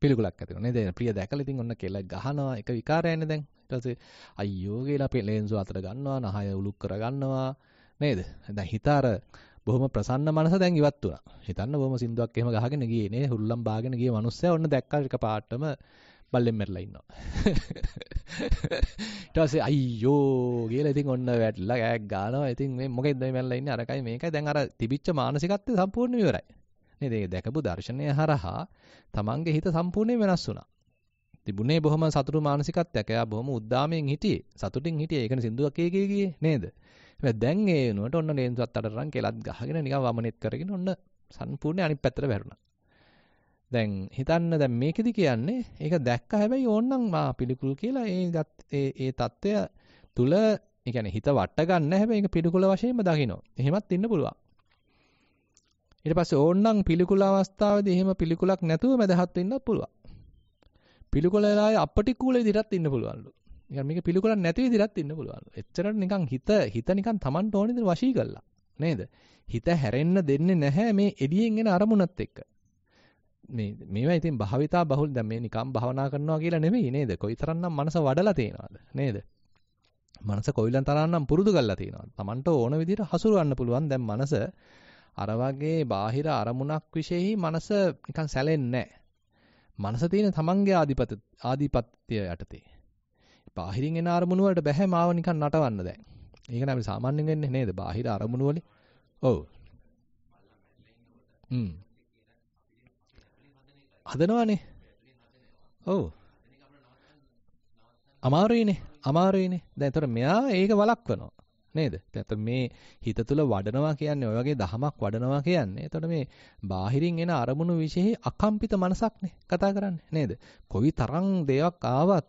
පිළිකුලක් ඇති වෙනවා නේද? ප්‍රිය දැකලා ඉතින් ඔන්න කෙල ගහනවා එක විකාරයන්නේ දැන්. ඊට පස්සේ අයියෝ කියලා ලේන්සු අතට ගන්නවා, නහය උලුක් කර ගන්නවා නේද? දැන් හිත අර බොහොම ප්‍රසන්න මනස දැන් ඉවත් වුණා. හිතන්න බොහොම සින්දුවක් එහෙම ගහගෙන ගියේ නේ හුල්ලම් බාගෙන ගිය මිනිස්සයා ඔන්න දැක්කා එක පාටම බල්ලෙන් මැරලා ඉන්නවා. ඊට පස්සේ අයියෝ කියලා ඉතින් ඔන්න වැටලා කෑක් ගන්නවා. ඉතින් මේ මොකෙන්ද මේ මැරලා ඉන්නේ අරකයි මේකයි. දැන් අර තිබිච්ච මානසිකත්වය සම්පූර්ණ ඉවරයි. නේද? ඒ දැකපු දර්ශනය හරහා තමන්ගේ හිත සම්පූර්ණයෙන් වෙනස් වුණා. තිබුණේ බොහොම සතුටු මානසිකත්වයක්. එයා බොහොම උද්දාමයෙන් හිටියේ. සතුටින් හිටියේ. ඒකනේ සින්දුවක් ඒකේ ගියේ නේද? හැබැයි දැන් ඒ වෙනුවට ඔන්න ලේන්සුවත් අතරරන් කෙලත් ගහගෙන නිකන් වමනෙත් කරගෙන ඔන්න සම්පූර්ණ අනිත් පැත්තට වැරුණා. දැන් හිතන්න දැන් මේකෙදි කියන්නේ ඒක දැක්ක හැබැයි ඕන්නම් මා පිළිකුල් කියලා ඒ ඒ ඒ தত্ত্বය තුල ඒ කියන්නේ හිත වට ගන්න හැබැයි ඒක පිළිකුල වශයෙන්ම දකිනවා. එහෙමත් ඉන්න පුළුවන්. ඊට පස්සේ ඕන්නම් පිළිකුල අවස්ථාවේදී එහෙම පිළිකුලක් නැතුව මදහත් වෙන්නත් පුළුවන්. පිළිකුල වෙලාවේ අපටිකූල විදිහටත් ඉන්න පුළුවන්ලු. නිකන් මේක පිළිකුලක් නැති විදිහටත් ඉන්න පුළුවන්ලු. එච්චරට නිකන් හිත හිත නිකන් Tamanට ඕනේ විදිහට වශී කළා. නේද? හිත හැරෙන්න දෙන්නේ නැහැ මේ එළියෙන් එන අරමුණත් එක්ක. මේ මේවා ඉතින් භාවිතා බහුල දැන් මේ නිකම් භවනා කරනවා කියලා නෙමෙයි නේද? කොයිතරම්නම් මනස වඩලා තියනවද නේද? මනස කොයිලන් තරම්නම් පුරුදු කරලා තියනවද? Tamanට ඕන විදිහට හසුරවන්න පුළුවන් දැන් මනස අර වගේ බාහිර අරමුණක් විශේෂයි මනස නිකන් සැලෙන්නේ මනස තියෙන Tamanගේ ආධිපත ආධිපත්‍ය යටතේ. බාහිරින් එන අරමුණු වලට බැහැ මාව නිකන් නටවන්න දැන්. ඒක නම් සාමාන්‍යයෙන් වෙන්නේ නේද? බාහිර අරමුණු වලින්. ඔව්. හ්ම්. හදනවානේ. ඔව්. අමාරුයිනේ. අමාරුයිනේ. දැන් ඒතර මෙයා ඒක වළක්වනවා. නේද? දැන් මේ හිත තුළ වඩනවා කියන්නේ ඔය වගේ දහමක් වඩනවා කියන්නේ. එතකොට මේ බාහිරින් එන අරමුණු વિશેහි අකම්පිත මනසක්නේ කතා කරන්නේ නේද? කොයි තරම් දෙයක් ආවත්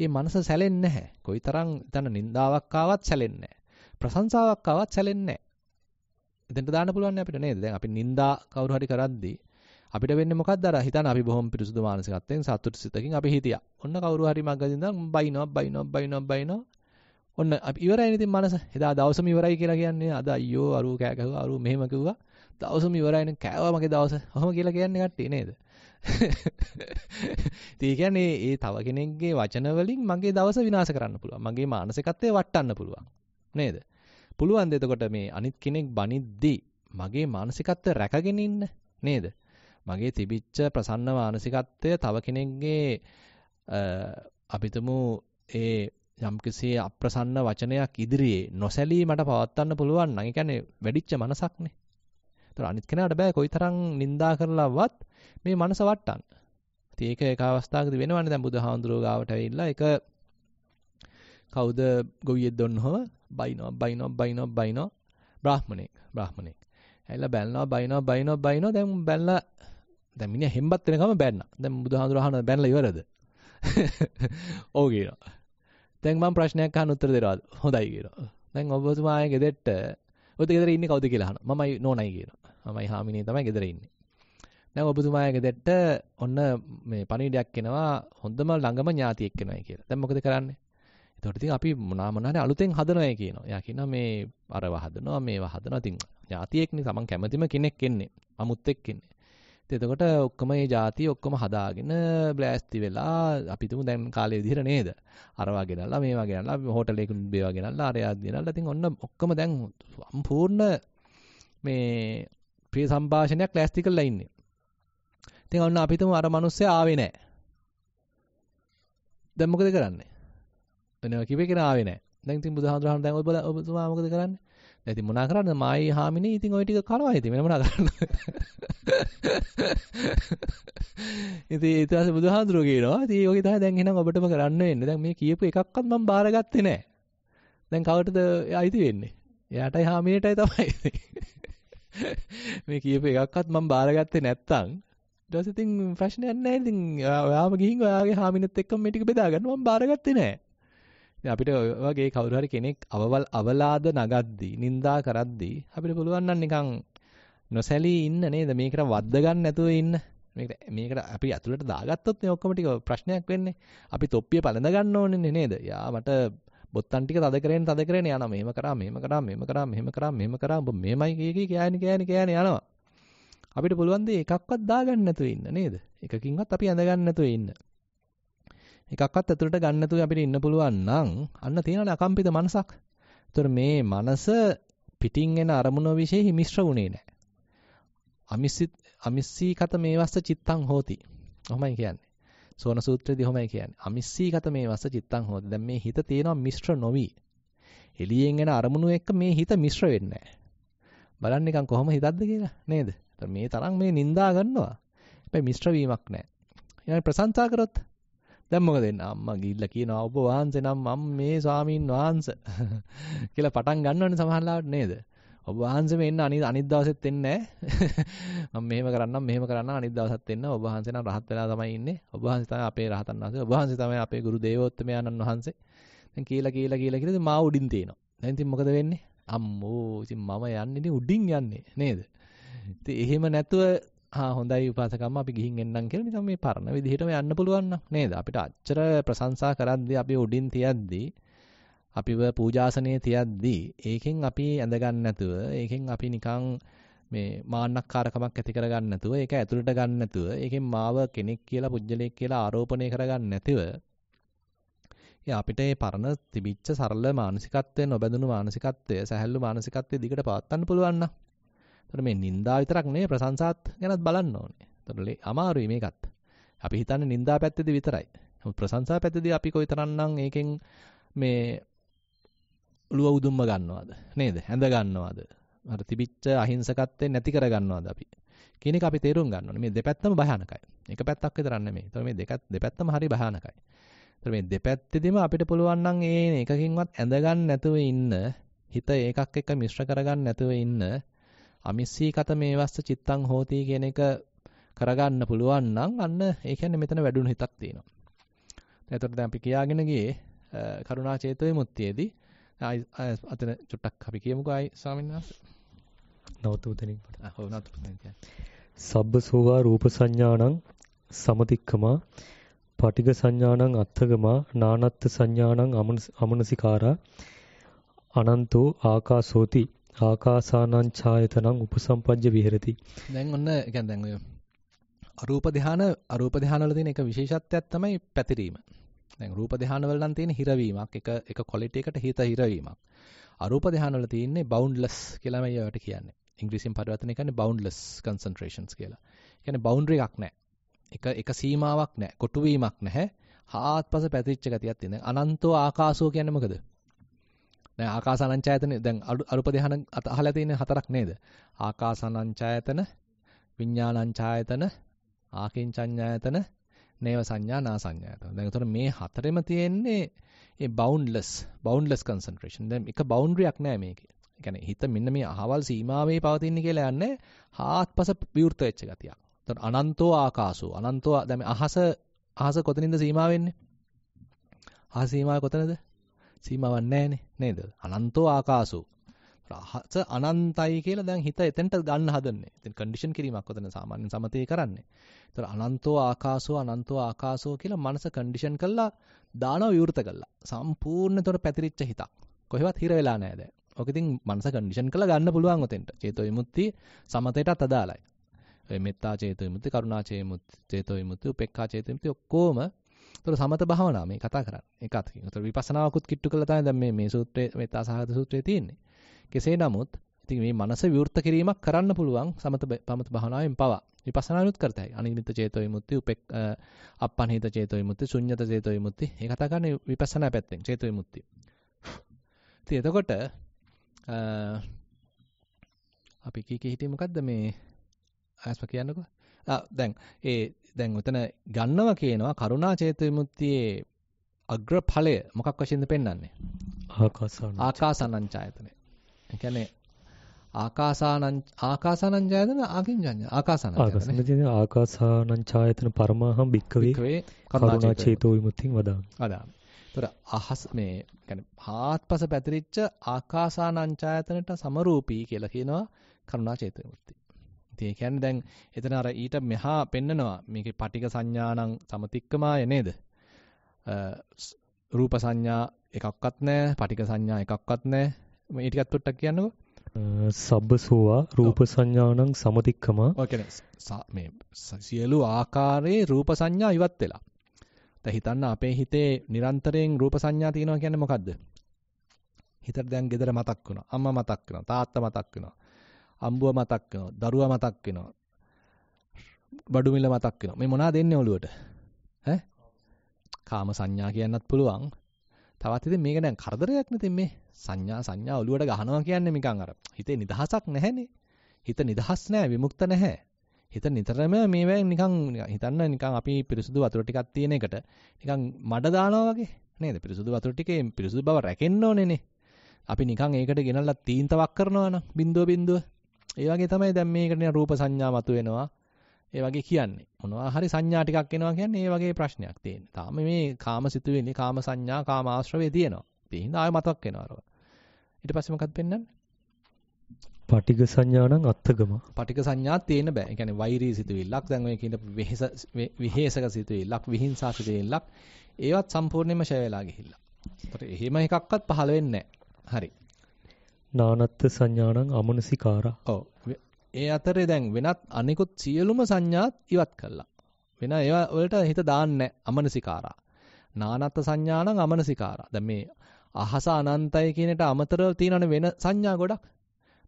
ඒ මනස සැලෙන්නේ නැහැ. කොයි තරම් එතන නින්දාවක් ආවත් සැලෙන්නේ නැහැ. ප්‍රශංසාවක් ආවත් සැලෙන්නේ නැහැ. එතනට දාන්න පුළුවන් අපිට නේද? දැන් අපි නින්දා කවුරු හරි කරද්දී අපිට වෙන්නේ මොකක්ද අර හිතන්න අපි බොහොම පිරිසුදු මානසිකත්වයෙන් සතුට සිතකින් අපි හිතියා. ඔන්න කවුරු හරි මගදී ඉඳන් බයිනවා බයිනවා බයිනවා බයිනවා. ඔන්න අපි ඉවරයි ඉතින් මනස. එදා දවසම ඉවරයි කියලා කියන්නේ අද අයියෝ අරු කෑ ගැහුවා අරු මෙහෙම කිව්වා. දවසම ඉවරයිනේ කෑවා මගේ දවස. ඔහොම කියලා කියන්නේ කට්ටිය නේද? ඒ කියන්නේ ඒ තව කෙනෙක්ගේ වචන වලින් මගේ දවස විනාශ කරන්න පුළුවන්. මගේ මානසිකත්වය වටන්න පුළුවන්. නේද? පුළුවන් ද එතකොට මේ අනිත් කෙනෙක් බනිද්දී මගේ මානසිකත්වය රැකගෙන ඉන්න නේද? මගේ තිබිච්ච ප්‍රසන්න මානසිකත්වය තව කෙනෙක්ගේ අපිතුමු ඒ යම්කිසි අප්‍රසන්න වචනයක් ඉදිරියේ නොසැලී මට පවත්වන්න පුළුවන් නම් ඒ කියන්නේ වැඩිච්ච මනසක්නේ. ඒතර අනිත් කෙනාට බෑ කොයිතරම් නිඳා කරලවත් මේ මනස වටන්න. ඉතින් ඒක එක අවස්ථාවකදී වෙනවනේ දැන් බුදුහාඳුරෝ ගාවට ඇවිල්ලා ඒක කවුද ගොවියෙක් දොන්නවම බයිනෝ බයිනෝ බයිනෝ බයිනෝ බ්‍රාහමණෙක් බ්‍රාහමණෙක්. ඇවිල්ලා බැලනවා බයිනෝ බයිනෝ බයිනෝ දැන් බැලලා දැන් මිනිහා හෙම්බත් වෙනකම බෑන්නා. දැන් බුදුහාඳුර අහන බෑන්ලා ඉවරද? ඔව් කියනවා. දැන් මම ප්‍රශ්නයක් අහන්න උත්තර දෙනවාද? හොඳයි කියනවා. දැන් ඔබතුමා ආයේ ගෙදෙට්ට ඔත ගෙදර ඉන්නේ කවුද කියලා අහනවා. මමයි නෝනයි කියනවා. මමයි හාමිනේ තමයි ගෙදර ඉන්නේ. දැන් ඔබතුමා ආයේ ගෙදෙට්ට ඔන්න මේ පණිවිඩයක් එනවා හොඳම ළඟම ඥාතියෙක් එනවායි කියලා. දැන් මොකද කරන්නේ? එතකොට ඉතින් අපි මොනවා මොනාරි අලුතෙන් හදනවායි කියනවා. එයා කියනවා මේ අරව හදනවා මේවා හදනවා. ඉතින් ඥාතියෙක්නේ සමන් කැමැතිම කෙනෙක් එන්නේ. අමුත් එක්ක එන්නේ. එතකොට ඔක්කොම මේ ಜಾති ඔක්කොම හදාගෙන බ්ලාස්ති වෙලා අපි තුමු දැන් කාලේ විදිහට නේද? අරවා ගෙනල්ලා මේවා ගෙනල්ලා හෝටල් එකකින් මේවා ගෙනල්ලා අරයා ගෙනල්ලා ඉතින් ඔන්න ඔක්කොම දැන් සම්පූර්ණ මේ ප්‍රිය සංഭാෂණයක් ලෑස්ති කරලා ඉන්නේ. ඉතින් ඔන්න අපි තුමු අර මිනිස්සයා ආවේ නැහැ. දැන් මොකද කරන්නේ? වෙනවා කිව්වේ කෙනා ආවේ නැහැ. දැන් ඉතින් බුදුහාමුදුරන් දැන් ඔබ ඔබතුමා මොකද කරන්නේ? ඉතින් මොනා කරන්නද මායි හාමිනේ ඉතින් ওই ටික කනවා ඉතින් වෙන මොනා කරන්නද ඉතින් ඊට පස්සේ බුදුහාඳුරෝ කියනවා ඉතින් ඔගේ තමයි දැන් එහෙනම් ඔබටම කරන්න වෙන්නේ දැන් මේ කියපු එකක්වත් මම බාරගත්තේ නැහැ දැන් කවටද අයිති වෙන්නේ එයාටයි හාමිනේටයි තමයි මේ කියපු එකක්වත් මම බාරගත්තේ නැත්තම් ඊට පස්සේ ඉතින් ප්‍රශ්නයක් නැහැ ඉතින් ඔයාම ගිහින් ඔයාගේ හාමිනේත් එක්කම මේ ටික බෙදා ගන්න මම බාරගත්තේ නැහැ අපිට ඔය වගේ කවුරු හරි කෙනෙක් අවවල් අවලාද නගද්දී නින්දා කරද්දී අපිට පුළුවන් නම් නිකන් නොසැලී ඉන්න නේද මේකට වද්ද ගන්න නැතුව ඉන්න මේකට මේකට අපි අතුලට දාගත්තොත් මේ ඔක්කොම ටික ප්‍රශ්නයක් වෙන්නේ අපි තොප්පිය පළඳ ගන්න ඕනේ නේද යා මට බොත්තන් ටික තද කරගෙන තද කරගෙන යනවා මෙහෙම කරා මෙහෙම කරා මෙහෙම කරා මෙහෙම කරා මෙහෙම කරා ඔබ මෙහෙමයි කීකී කෑනි කෑනි කෑනි යනවා අපිට පුළුවන් දේ එකක්වත් දාගන්න නැතුව ඉන්න නේද එකකින්වත් අපි ඇඳ ගන්න නැතුව ඉන්න එකක්වත් ඇතුළට ගන්න නැතුව අපිට ඉන්න පුළුවන් නම් අන්න තියෙනනේ අකම්පිත මනසක්. ඒතර මේ මනස පිටින් එන අරමුණ વિશે හිමිශ්‍ර වුණේ නැහැ. අමිස්සී අමිස්සීගත මේවස්ස චිත්තං හෝති. ඔහොමයි කියන්නේ. සෝන සූත්‍රයේදී ඔහොමයි කියන්නේ. අමිස්සීගත මේවස්ස චිත්තං හෝති. දැන් මේ හිත තියෙනවා මිශ්‍ර නොවි. එළියෙන් එන අරමුණු එක්ක මේ හිත මිශ්‍ර වෙන්නේ නැහැ. බලන්න නිකන් කොහොම හිතක්ද කියලා නේද? මේ තරම් මේ නිඳා ගන්නවා. හැබැයි මිශ්‍ර වීමක් නැහැ. ඊළඟ ප්‍රශංසා කරොත් දැන් මොකද වෙන්නේ? අම්මා ගිහිල්ලා කියනවා ඔබ වහන්සේ නම් මම මේ ස්වාමීන් වහන්සේ කියලා පටන් ගන්නවනේ සමහරවිට නේද? ඔබ වහන්සේම එන්න අනිත් අනිත් දවසෙත් එන්නේ මම මෙහෙම කරන්නම් මෙහෙම කරන්නම් අනිත් දවසත් එන්න ඔබ වහන්සේ නම් රහත් වෙලා තමයි ඉන්නේ. ඔබ වහන්සේ තමයි අපේ රහතන් වහන්සේ. ඔබ වහන්සේ තමයි අපේ ගුරු දේවෝත්තමයන්න් වහන්සේ. දැන් කියලා කියලා කියලා කියලා ඉතින් මාව උඩින් තේනවා. දැන් ඉතින් මොකද වෙන්නේ? අම්මෝ ඉතින් මම යන්නේ උඩින් යන්නේ නේද? ඉතින් එහෙම නැතුව ආ හොඳයි උපාසකම්ම අපි ගිහින් එන්නම් කියලා ඉතින් මේ පරණ විදිහටම යන්න පුළුවන් නම් නේද අපිට අච්චර ප්‍රශංසා කරද්දී අපි උඩින් තියද්දී අපිව පූජාසනයේ තියද්දී ඒකෙන් අපි ඇඳ ගන්න නැතුව ඒකෙන් අපි නිකන් මේ මාන්නක්කාරකමක් ඇති කර ගන්න නැතුව ඒක ඇතුළට ගන්න නැතුව ඒකෙන් මාව කෙනෙක් කියලා පුජ්‍යලෙක් කියලා ආරෝපණය කර ගන්න නැතිව ඒ අපිට මේ පරණ තිබිච්ච සරල මානසිකත්වය නොබැඳුණු මානසිකත්වය සැහැල්ලු මානසිකත්වය දිගට පවත්වන්න පුළුවන් නම් එතකොට මේ නින්දා විතරක් නෙවෙයි ප්‍රශංසාත් ගැනත් බලන්න ඕනේ. එතකොට අමාරුයි මේකත්. අපි හිතන්නේ නින්දා පැත්තේදී විතරයි. නමුත් ප්‍රශංසා පැත්තේදී අපි කොයිතරම්නම් ඒකෙන් මේ ඔළුව උදුම්ම ගන්නවද නේද? ඇඳ ගන්නවද? අර තිබිච්ච අහිංසකත්වේ නැති කර ගන්නවද අපි? කියන එක අපි තේරුම් ගන්න ඕනේ. මේ දෙපැත්තම භයානකයි. එක පැත්තක් විතරක් නෙමෙයි. ඒතර මේ දෙකත් දෙපැත්තම හරි භයානකයි. ඒතර මේ දෙපැත්තේදීම අපිට පුළුවන් නම් ඒ එකකින්වත් ඇඳ ගන්න නැතුව ඉන්න, හිත ඒකක් එක්ක මිශ්‍ර කරගන්න නැතුව ඉන්න අමිස්සීකත මේ වස්ස චිත්තං හෝති කියන එක කරගන්න පුළුවන් නම් අන්න ඒ කියන්නේ මෙතන වැඩුණු හිතක් තියෙනවා. දැන් එතකොට දැන් අපි කියාගෙන ගියේ කරුණා චේතෝ විමුක්තියේදී අතන චුට්ටක් අපි කියමුකෝ ආයි ස්වාමීන් වහන්සේ. නවතුතෙනින් පොඩ. ආ ඔව් නවතුතෙන් කියන්නේ. සබ්බසෝවා රූප සංඥාණං සමතික්කමා පටිග සංඥාණං අත්තගමා නානත්ත් සංඥාණං අමනසිකාරා අනන්තෝ ආකාසෝති ආකාසානං ඡායතනං උපසම්පජ්ජ විහෙරති. දැන් ඔන්න يعني දැන් ඔය අරූප ධාන අරූප ධානවල තියෙන එක විශේෂත්වයක් තමයි පැතිරීම. දැන් රූප ධානවල නම් තියෙන හිරවීමක් එක එක ක්වොලිටි එකට හිත හිරවීමක්. අරූප ධානවල තියෙන්නේ බවුන්ඩ්ලස් කියලා මම ඒවට කියන්නේ. ඉංග්‍රීසියෙන් පරිවර්තනය කරන්නේ බවුන්ඩ්ලස් කන්සන්ට්‍රේෂන්ස් කියලා. කියන්නේ බවුන්ඩරි එකක් නැහැ. එක එක සීමාවක් නැහැ. කොටුවීමක් නැහැ. හාත්පස පැතිරිච්ච ගතියක් තියෙනවා. අනන්තෝ ආකාශෝ කියන්නේ මොකද? දැන් ආකාසානංචයතන දැන් අරුප ධහන අහලා තියෙන හතරක් නේද? ආකාසානංචයතන, විඤ්ඤාණංචයතන, ආකින්චඤ්ඤායතන, නේව සංඥා, නා සංඥායතන. දැන් ඒතර මේ හතරෙම තියෙන්නේ ඒ boundless, boundless concentration. දැන් එක boundary යක් නෑ මේකේ. ඒ කියන්නේ හිත මෙන්න මේ අහවල් සීමාවේ පවතින කියලා යන්නේ හාත්පස විවෘත වෙච්ච ගතියක්. ඒතර අනන්තෝ ආකාශෝ අනන්තෝ දැන් අහස අහස කොතනින්ද සීමා වෙන්නේ? අහස සීමාව කොතනද? සීමාවක් නැහැනේ නේද? අනන්තෝ ආකාසෝ. රහස අනන්තයි කියලා දැන් හිත එතෙන්ට ගන්න හදන්නේ. ඉතින් කන්ඩිෂන් කිරීමක් ඔතන සාමාන්‍ය සමතේ කරන්නේ. ඒතර අනන්තෝ ආකාසෝ අනන්තෝ ආකාසෝ කියලා මනස කන්ඩිෂන් කළා දානව විවෘත කළා. සම්පූර්ණතොර පැතිරිච්ච හිතක්. කොහෙවත් හිර වෙලා නැහැ දැන්. ඕක ඉතින් මනස කන්ඩිෂන් කළා ගන්න පුළුවන් ඔතෙන්ට. චේතෝ විමුක්ති සමතේටත් අදාළයි. ඔය මෙත්තා චේතෝ විමුක්ති, කරුණා චේතෝ විමුක්ති, උපේක්ඛා චේතෝ විමුක්ති ඔක්කොම ඒතර සමත භාවනාව මේ කතා කරන්නේ එකත්. ඒතර විපස්සනාවකුත් කිට්ටු කළා තමයි දැන් මේ මේ සූත්‍රයේ මෙත්තා සහගත සූත්‍රයේ තියෙන්නේ. කෙසේ නමුත් ඉතින් මේ මනස විවෘත කිරීමක් කරන්න පුළුවන් සමත පමත භාවනාවෙන් පවා. විපස්සනානුත් කරතයි. අනිමිත්ත චේතෝ විමුක්ති, උපෙක් අප්පන්හිත චේතෝ විමුක්ති, ශුඤ්ඤත චේතෝ විමුක්ති. මේ කතා කරන්නේ විපස්සනා පැත්තෙන් චේතෝ විමුක්ති. ඉතින් එතකොට අපි කී කී හිටියේ මොකද්ද මේ ආස්ම කියන්නකෝ ආ දැන් ඒ දැන් උතන ගන්නවා කියනවා කරුණා චේතු විමුක්තියේ අග්‍රඵලය මොකක් වශයෙන්ද පෙන්වන්නේ? ආකාසාන ආකාසානංචායතන. ඒ කියන්නේ ආකාසානං ආකාසානංචායතන ආකින්ජඤ්ඤ ආකාසානංචායතන. ආකාසානංචායතන ආකාසානංචායතන පරමහම් භික්කවේ කරුණා චේතෝ විමුක්තිං වදාමි. වදාමි. ඒතර අහස් මේ කියන්නේ පාත්පස පැතිරිච්ච ආකාසානංචායතනට සමරූපී කියලා කියනවා කරුණා චේතෝ විමුක්තිය. ඉතින් ඒ කියන්නේ දැන් එතන අර ඊට මෙහා පෙන්නනවා මේකේ පටික සංඥානම් සමතික්කමාය නේද? රූප සංඥා එකක්වත් නැහැ, පටික සංඥා එකක්වත් නැහැ. මේ ටිකක් පොට්ටක් කියන්නකෝ. සබ්බසෝවා රූප සංඥානම් සමතික්කම. ඔය කියන්නේ මේ සියලු ආකාරයේ රූප සංඥා ඉවත් වෙලා. දැන් හිතන්න අපේ හිතේ නිරන්තරයෙන් රූප සංඥා තියෙනවා කියන්නේ මොකද්ද? හිතට දැන් ගෙදර මතක් වුණා. අම්මා මතක් වෙනවා. තාත්තා මතක් වෙනවා. අම්බුව මතක් වෙනවා. දරුවා මතක් වෙනවා. බඩු මිල මතක් වෙනවා. මේ මොනවද එන්නේ ඔළුවට? ඈ? කාම සංඥා කියන්නත් පුළුවන්. තවත් ඉතින් මේක දැන් කරදරයක් නෙතින් මේ සංඥා සංඥා ඔළුවට ගහනවා කියන්නේ නිකන් අර හිතේ නිදහසක් නැහැනේ. හිත නිදහස් නැහැ, විමුක්ත නැහැ. හිත නිතරම මේවා නිකන් හිතන්න නිකන් අපි පිරිසුදු වතුර ටිකක් තියෙන එකට නිකන් මඩ දානවා වගේ නේද? පිරිසුදු වතුර ටිකේ පිරිසුදු බව රැකෙන්න ඕනේනේ. අපි නිකන් ඒකට ගෙනල්ලා තීන්තවක් කරනවා නම් බින්දුව බින්දුව ඒ වගේ තමයි දැන් මේකට රූප සංඥා මතුවෙනවා. ඒ වගේ කියන්නේ. මොනවා හරි සංඥා ටිකක් එනවා කියන්නේ ඒ වගේ ප්‍රශ්නයක් තියෙන. තාම මේ කාමසිතුවිලි, කාම සංඥා, කාම ආශ්‍රවේ තියෙනවා. ඒ හින්දා ආය මතක් වෙනවා. ඊට පස්සේ මොකක්ද පෙන්වන්නේ? පටික සංඥා නම් අත්ගම. පටික සංඥා තේන බෑ. ඒ කියන්නේ වෛරී සිතුවිල්ලක් දැන් ඔය කියන වෙහෙස විහෙසක සිතුවිල්ලක්, විහිංසා සිතුවිල්ලක් ඒවත් සම්පූර්ණයෙන්ම ෂය වෙලා ගිහිල්ලා. ඒතර එහෙම එකක්වත් පහළ වෙන්නේ නැහැ. හරි. නානත්ත් සංඥානං අමනසිකාරා. ඔව්. ඒ අතරේ දැන් වෙනත් අනිකුත් සියලුම සංඥාත් ඉවත් කළා. වෙන ඒවා වලට හිත දාන්නේ අමනසිකාරා. නානත්ත් සංඥානං අමනසිකාරා. දැන් මේ අහස අනන්තයි කියනට අමතරව තියෙනනේ වෙන සංඥා ගොඩක්.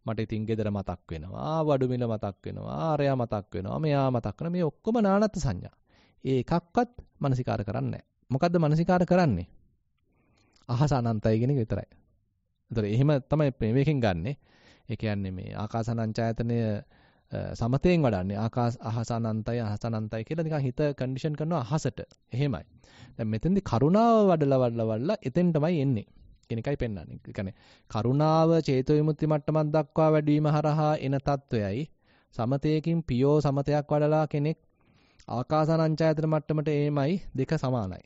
මට ඉතින් ගෙදර මතක් වෙනවා, වඩුමිල මතක් වෙනවා, ආරයා මතක් වෙනවා, මෙයා මතක් වෙනවා. මේ ඔක්කොම නානත්ත් සංඥා. ඒ එකක්වත් මනසිකාර කරන්නේ නැහැ. මොකද්ද මනසිකාර කරන්නේ? අහස අනන්තයි කියන එක විතරයි. ඒතර එහෙම තමයි ප්‍රේමයෙන් ගන්නෙ. ඒ කියන්නේ මේ ආකාසානංචායතනය සමතයෙන් වඩන්නේ ආකාස අහසානන්තයි අහසානන්තයි කියලා නිකන් හිත කන්ඩිෂන් කරනවා අහසට. එහෙමයි. දැන් මෙතෙන්දි කරුණාව වඩලා වඩලා වඩලා එතෙන්ටමයි එන්නේ. කියන එකයි පෙන්වන්නේ. ඒ කියන්නේ කරුණාව චේතෝ විමුක්ති මට්ටමක් දක්වා වැඩිවීම හරහා එන తত্ত্বයයි සමතයකින් පියෝ සමතයක් වඩලා කෙනෙක් ආකාසානංචායතන මට්ටමට එමයි දෙක සමානයි.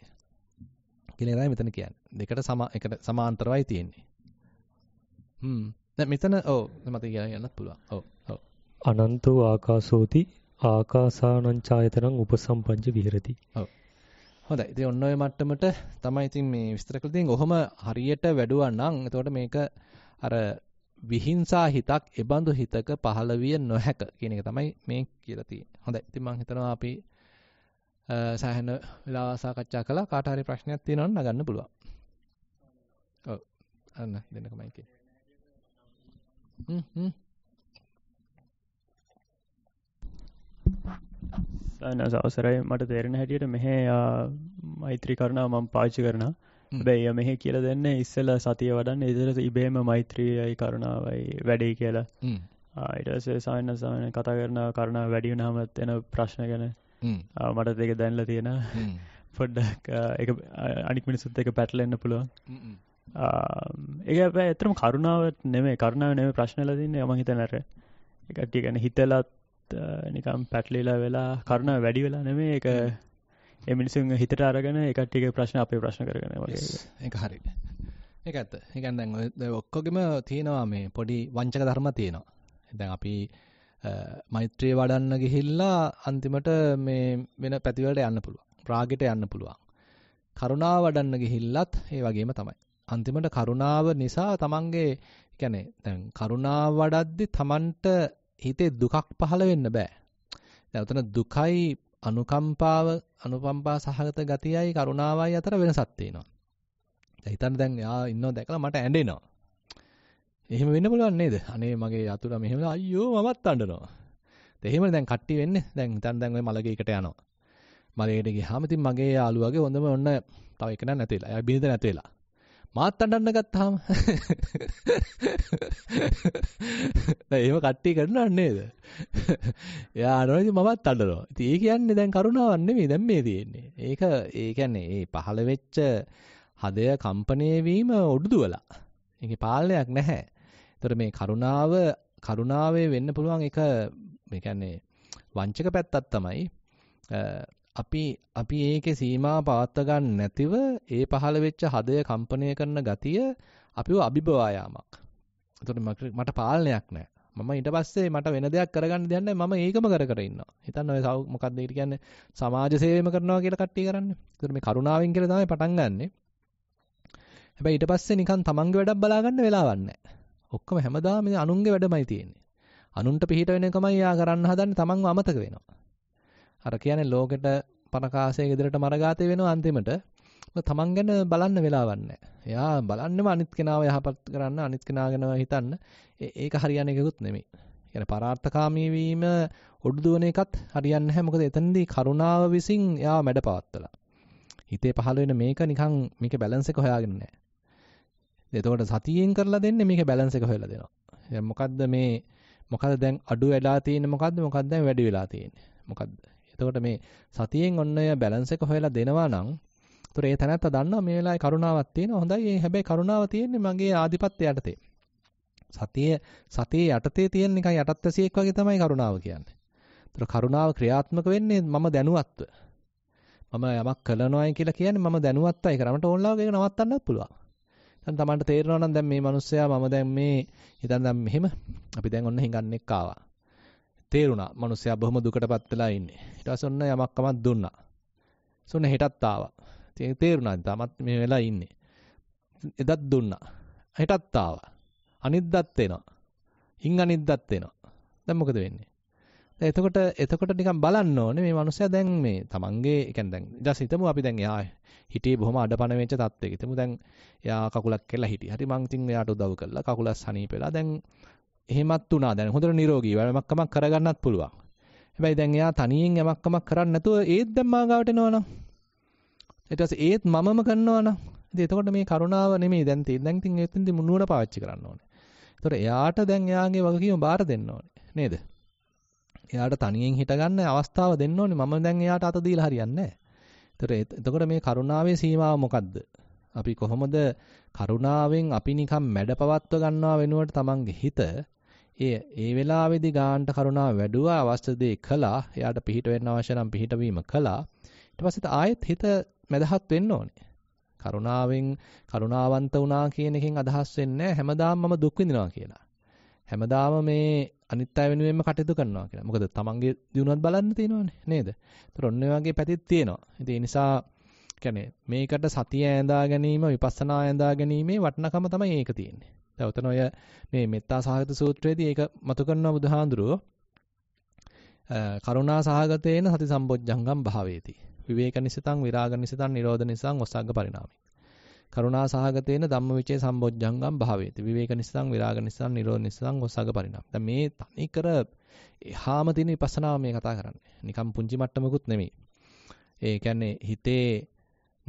කියන එකයි මෙතන කියන්නේ. දෙකට සමා එකට සමාන්තරවයි තියෙන්නේ. මෙතන ඕ මත ගැනගන්නත් පුළුවන් ඕ ඕ අනන්තෝ ආකාසෝති ආකාසානංචායතනං උපසම්පංච විහෙරති හොඳයි ඉතින් ඔන්න ඔය මට්ටමට තමයි ඉතින් මේ විස්තර කළේ ඉතින් ඔහම හරියට වැඩුවා නම් එතකොට මේක අර විහිංසා හිතක් එබඳු හිතක පහළ විය නොහැක කියන එක තමයි මේ කියලා තියෙන්නේ. හොඳයි. ඉතින් මම හිතනවා අපි සාහන වෙලා සාකච්ඡා කළා කාට හරි ප්‍රශ්නයක් තියෙනවා නම් නගන්න පුළුවන්. ඔව්. අන්න දෙන්නකමයි කියන්නේ. සන mm-hmm. සවසරයි මට තේරෙන හැටියට මෙහෙ මෛත්‍රී කරනා මම පාච්චි කරන බැයි මෙහෙ කියල දෙන්න ඉස්සල සතිය වඩන්න ඉදිරස ඉබේම මෛත්‍රීයයි කරුණාවයි වැඩේ කියලා ආයිටස සායන සාමන කතා කරන කරුණා වැඩිය නහමත් එන ප්‍රශ්න ගැන මට දෙක දැන්ල තියෙන පොඩ්ඩක් අනික් මිනිසුත් එක පැටලෙන්න්න පුළුවන් ඒ ඇතරම කරුණාවත් නෙමේ කරුණාව නෙම ප්‍රශ්නල දින්න ම හිතනර එකටිය ගැන හිතලත් නිකම් පැට්ලිලා වෙලා කරුණාව වැඩි වෙලා නෙමේ එක එමිනිසුන් හිතට අරගෙන එකටික ප්‍රශ්න අපේ ප්‍රශ්න කරගෙන එක හරි එක ඇත්ත එකන් දැන් ඔක්කොගෙම තියෙනවා මේ පොඩි වංචක ධර්ම තියෙනවා දැන් අපි මෛත්‍රය වඩන්න ගිහිල්ලා අන්තිමට මේ වෙන පැතිවලට යන්න පුළුවන් ප්‍රාගෙට යන්න පුළුවන් කරුණා වඩන්න ගිහිල්ලත් ඒ වගේම තමයි අන්තිමට කරුණාව නිසා තමන්ගේ කියන්නේ දැන් කරුණාව වඩද්දි තමන්ට හිතේ දුකක් පහළ වෙන්න බෑ. දැන් උතන දුකයි අනුකම්පාව අනුපම්පා සහගත ගතියයි කරුණාවයි අතර වෙනසක් තියෙනවා. දැන් හිතන්න දැන් යා ඉන්නව දැකලා මට ඇඬෙනවා. එහෙම වෙන්න පුළුවන් නේද? අනේ මගේ යතුරු මෙහෙම අයියෝ මමත් අඬනවා. එහෙමනේ දැන් කට්ටි වෙන්නේ. දැන් හිතන්න දැන් ওই මලගේකට යනවා. මලගේට ගියාම ඉතින් මගේ යාළුවාගේ හොඳම ඔන්න තව එකක් නැතිලා. එයා බිනද නැතිලා. මාත් අඬන්න ගත්තාම දැන් එහෙම කට්ටිය කරනවා නේද? එයා අඬනවා ඉතින් මමත් අඬනවා. ඉතින් ඒ කියන්නේ දැන් කරුණාවක් නෙමෙයි දැන් මේ තියෙන්නේ. ඒක ඒ කියන්නේ ඒ පහළ වෙච්ච හදය කම්පණය වීම ඔඩුදුවලා. ඒකේ පාලනයක් නැහැ. ඒතර මේ කරුණාව කරුණාවේ වෙන්න පුළුවන් එක මේ කියන්නේ වංචක පැත්තක් තමයි අපි අපි ඒකේ සීමා පවත්ව ගන්න නැතිව ඒ පහළ වෙච්ච හදය කම්පණය කරන ගතිය අපිව අභිබවා යාමක්. එතකොට මට පාලනයක් නැහැ. මම ඊට පස්සේ මට වෙන දෙයක් කරගන්න දෙයක් නැහැ මම ඒකම කර කර ඉන්නවා. හිතන්න ඔය මොකක්ද ඊට කියන්නේ සමාජ සේවයම කරනවා කියලා කට්ටිය කරන්නේ. ඒකට මේ කරුණාවෙන් කියලා තමයි පටන් ගන්නෙ. හැබැයි ඊට පස්සේ නිකන් තමන්ගේ වැඩක් බලාගන්න වෙලාවක් නැහැ. ඔක්කොම හැමදාම මේ අනුන්ගේ වැඩමයි තියෙන්නේ. අනුන්ට පිටිට වෙන එකමයි යා කරන්න හදන්නේ තමන්ව අමතක වෙනවා. අර කියන්නේ ලෝකෙට පනකාසයේ ගෙදරට මරගාතේ වෙනවා අන්තිමට. තමන් ගැන බලන්න වෙලාවක් එයා බලන්නම අනිත් කෙනාව යහපත් කරන්න අනිත් කෙනා ගැන හිතන්න. ඒක හරියන එකකුත් නෙමෙයි. يعني පරාර්ථකාමී වීම ඔඩුදුවන එකත් හරියන්නේ නැහැ. මොකද එතනදී කරුණාව විසින් එයා මැඩ පවත්තලා. හිතේ පහළ වෙන මේක නිකන් මේක බැලන්ස් එක හොයාගෙන නැහැ. එතකොට සතියෙන් කරලා දෙන්නේ මේක බැලන්ස් එක හොයලා දෙනවා. දැන් මොකද්ද මේ මොකද දැන් අඩු වෙලා තියෙන්නේ මොකද්ද මොකද්ද දැන් වැඩි වෙලා තියෙන්නේ මොකද්ද එතකොට මේ සතියෙන් ඔන්න ඔය බැලන්ස් එක හොයලා දෙනවා නම් එතකොට ඒ තැනත්තා දන්නවා මේ වෙලාවේ කරුණාවක් තියෙනවා. හොඳයි. ඒ හැබැයි කරුණාව තියෙන්නේ මගේ ආධිපත්‍ය යටතේ. සතිය සතියේ යටතේ තියෙන නිකන් යටත්ැසියෙක් වගේ තමයි කරුණාව කියන්නේ. ඒතර කරුණාව ක්‍රියාත්මක වෙන්නේ මම දැනුවත්ව. මම යමක් කරනවායි කියලා කියන්නේ මම දැනුවත්වයි කරාමට ඕන්ලාවක ඒක නවත්තන්නත් පුළුවන්. දැන් Tamanට තේරෙනවා නම් දැන් මේ මිනිස්සයා මම දැන් මේ හිතන්න දැන් මෙහෙම අපි දැන් ඔන්න හංගන්නෙක් ආවා. තේරුණා. මිනිස්සයා බොහොම දුකටපත් වෙලා ඉන්නේ. ඊට පස්සේ ඔන්න යමක් කමක් දුන්නා. සොන්න හෙටත් ආවා. ඉතින් තේරුණාද? තාමත් මේ වෙලා ඉන්නේ. එදත් දුන්නා. හෙටත් ආවා. අනිද්දාත් එනවා. හින් අනිද්දාත් එනවා. දැන් මොකද වෙන්නේ? දැන් එතකොට එතකොට නිකන් බලන්න ඕනේ මේ මනුස්සයා දැන් මේ තමන්ගේ يعني දැන් ඊටස් හිතමු අපි දැන් එයා හිටියේ බොහොම අඩපණ වෙච්ච තත්ත්වෙක. හිතමු දැන් එයා කකුලක් කෙල්ලා හිටියේ. හරි මං ඉතින් එයාට උදව් කළා. කකුලස් හනීපෙලා දැන් එහෙමත් වුණා. දැන් හොඳට නිරෝගී. වැඩමක්කමක් කරගන්නත් පුළුවන්. හැබැයි දැන් එයා තනියෙන් යමක් කමක් කරන්නේ නැතුව ඒත් දැන් මාගාවට එනවනම් ඊට පස්සේ ඒත් මමම කරනවනම් ඉතින් එතකොට මේ කරුණාව නෙමෙයි දැන් තියෙන්නේ. දැන් ඉතින් එතෙන්දී මුනුවර පාවිච්චි කරන්න ඕනේ. ඒතකොට එයාට දැන් එයාගේ වගකීම බාර දෙන්න ඕනේ. නේද? එයාට තනියෙන් හිටගන්න අවස්ථාව දෙන්න ඕනේ. මම දැන් එයාට අත දීලා හරියන්නේ නැහැ. එතකොට මේ කරුණාවේ සීමාව මොකද්ද? අපි කොහොමද කරුණාවෙන් අපි නිකම් මැඩපවත්ව ගන්නවා වෙනුවට තමන්ගේ හිත ඒ ඒ වෙලාවේදී ගාන්ට කරුණා වැඩුවා අවශ්‍ය දේ කළා. එයාට පිහිට වෙන්න අවශ්‍ය නම් පිහිටවීම කළා. ඊට පස්සෙත් ආයෙත් හිත මැදහත් වෙන්න ඕනේ. කරුණාවෙන් කරුණාවන්ත වුණා කියන එකෙන් අදහස් වෙන්නේ හැමදාම මම දුක් විඳිනවා කියලා. හැමදාම මේ අනිත් අය වෙනුවෙන්ම කටයුතු කරනවා කියලා. මොකද තමන්ගේ දිනුවත් බලන්න තියෙනවනේ නේද? ඒතර ඔන්න ඔය වගේ පැතිත් තියෙනවා. ඉතින් ඒ නිසා කියන්නේ මේකට සතිය ඇඳා ගැනීම විපස්සනා ඇඳා ගැනීමේ වටිනකම තමයි ඒක තියෙන්නේ. දැන් උතන ඔය මේ මෙත්තා සහගත සූත්‍රයේදී ඒක මතු කරනවා බුදුහාඳුරෝ කරුණා සහගතේන සති සම්බොජ්ජංගම් භාවේති විවේක නිසිතං විරාග නිසිතං නිරෝධ නිසිතං ඔස්සග්ග පරිණාමි කරුණා සහගතේන ධම්මවිචේ සම්බොජ්ජංගම් භාවේති විවේක නිසිතං විරාග නිසිතං නිරෝධ නිසිතං ඔස්සග්ග පරිණාම දැන් මේ තනි කර එහාම තියෙන විපස්සනාව මේ කතා කරන්නේ නිකම් පුංචි මට්ටමකුත් නෙමෙයි ඒ කියන්නේ හිතේ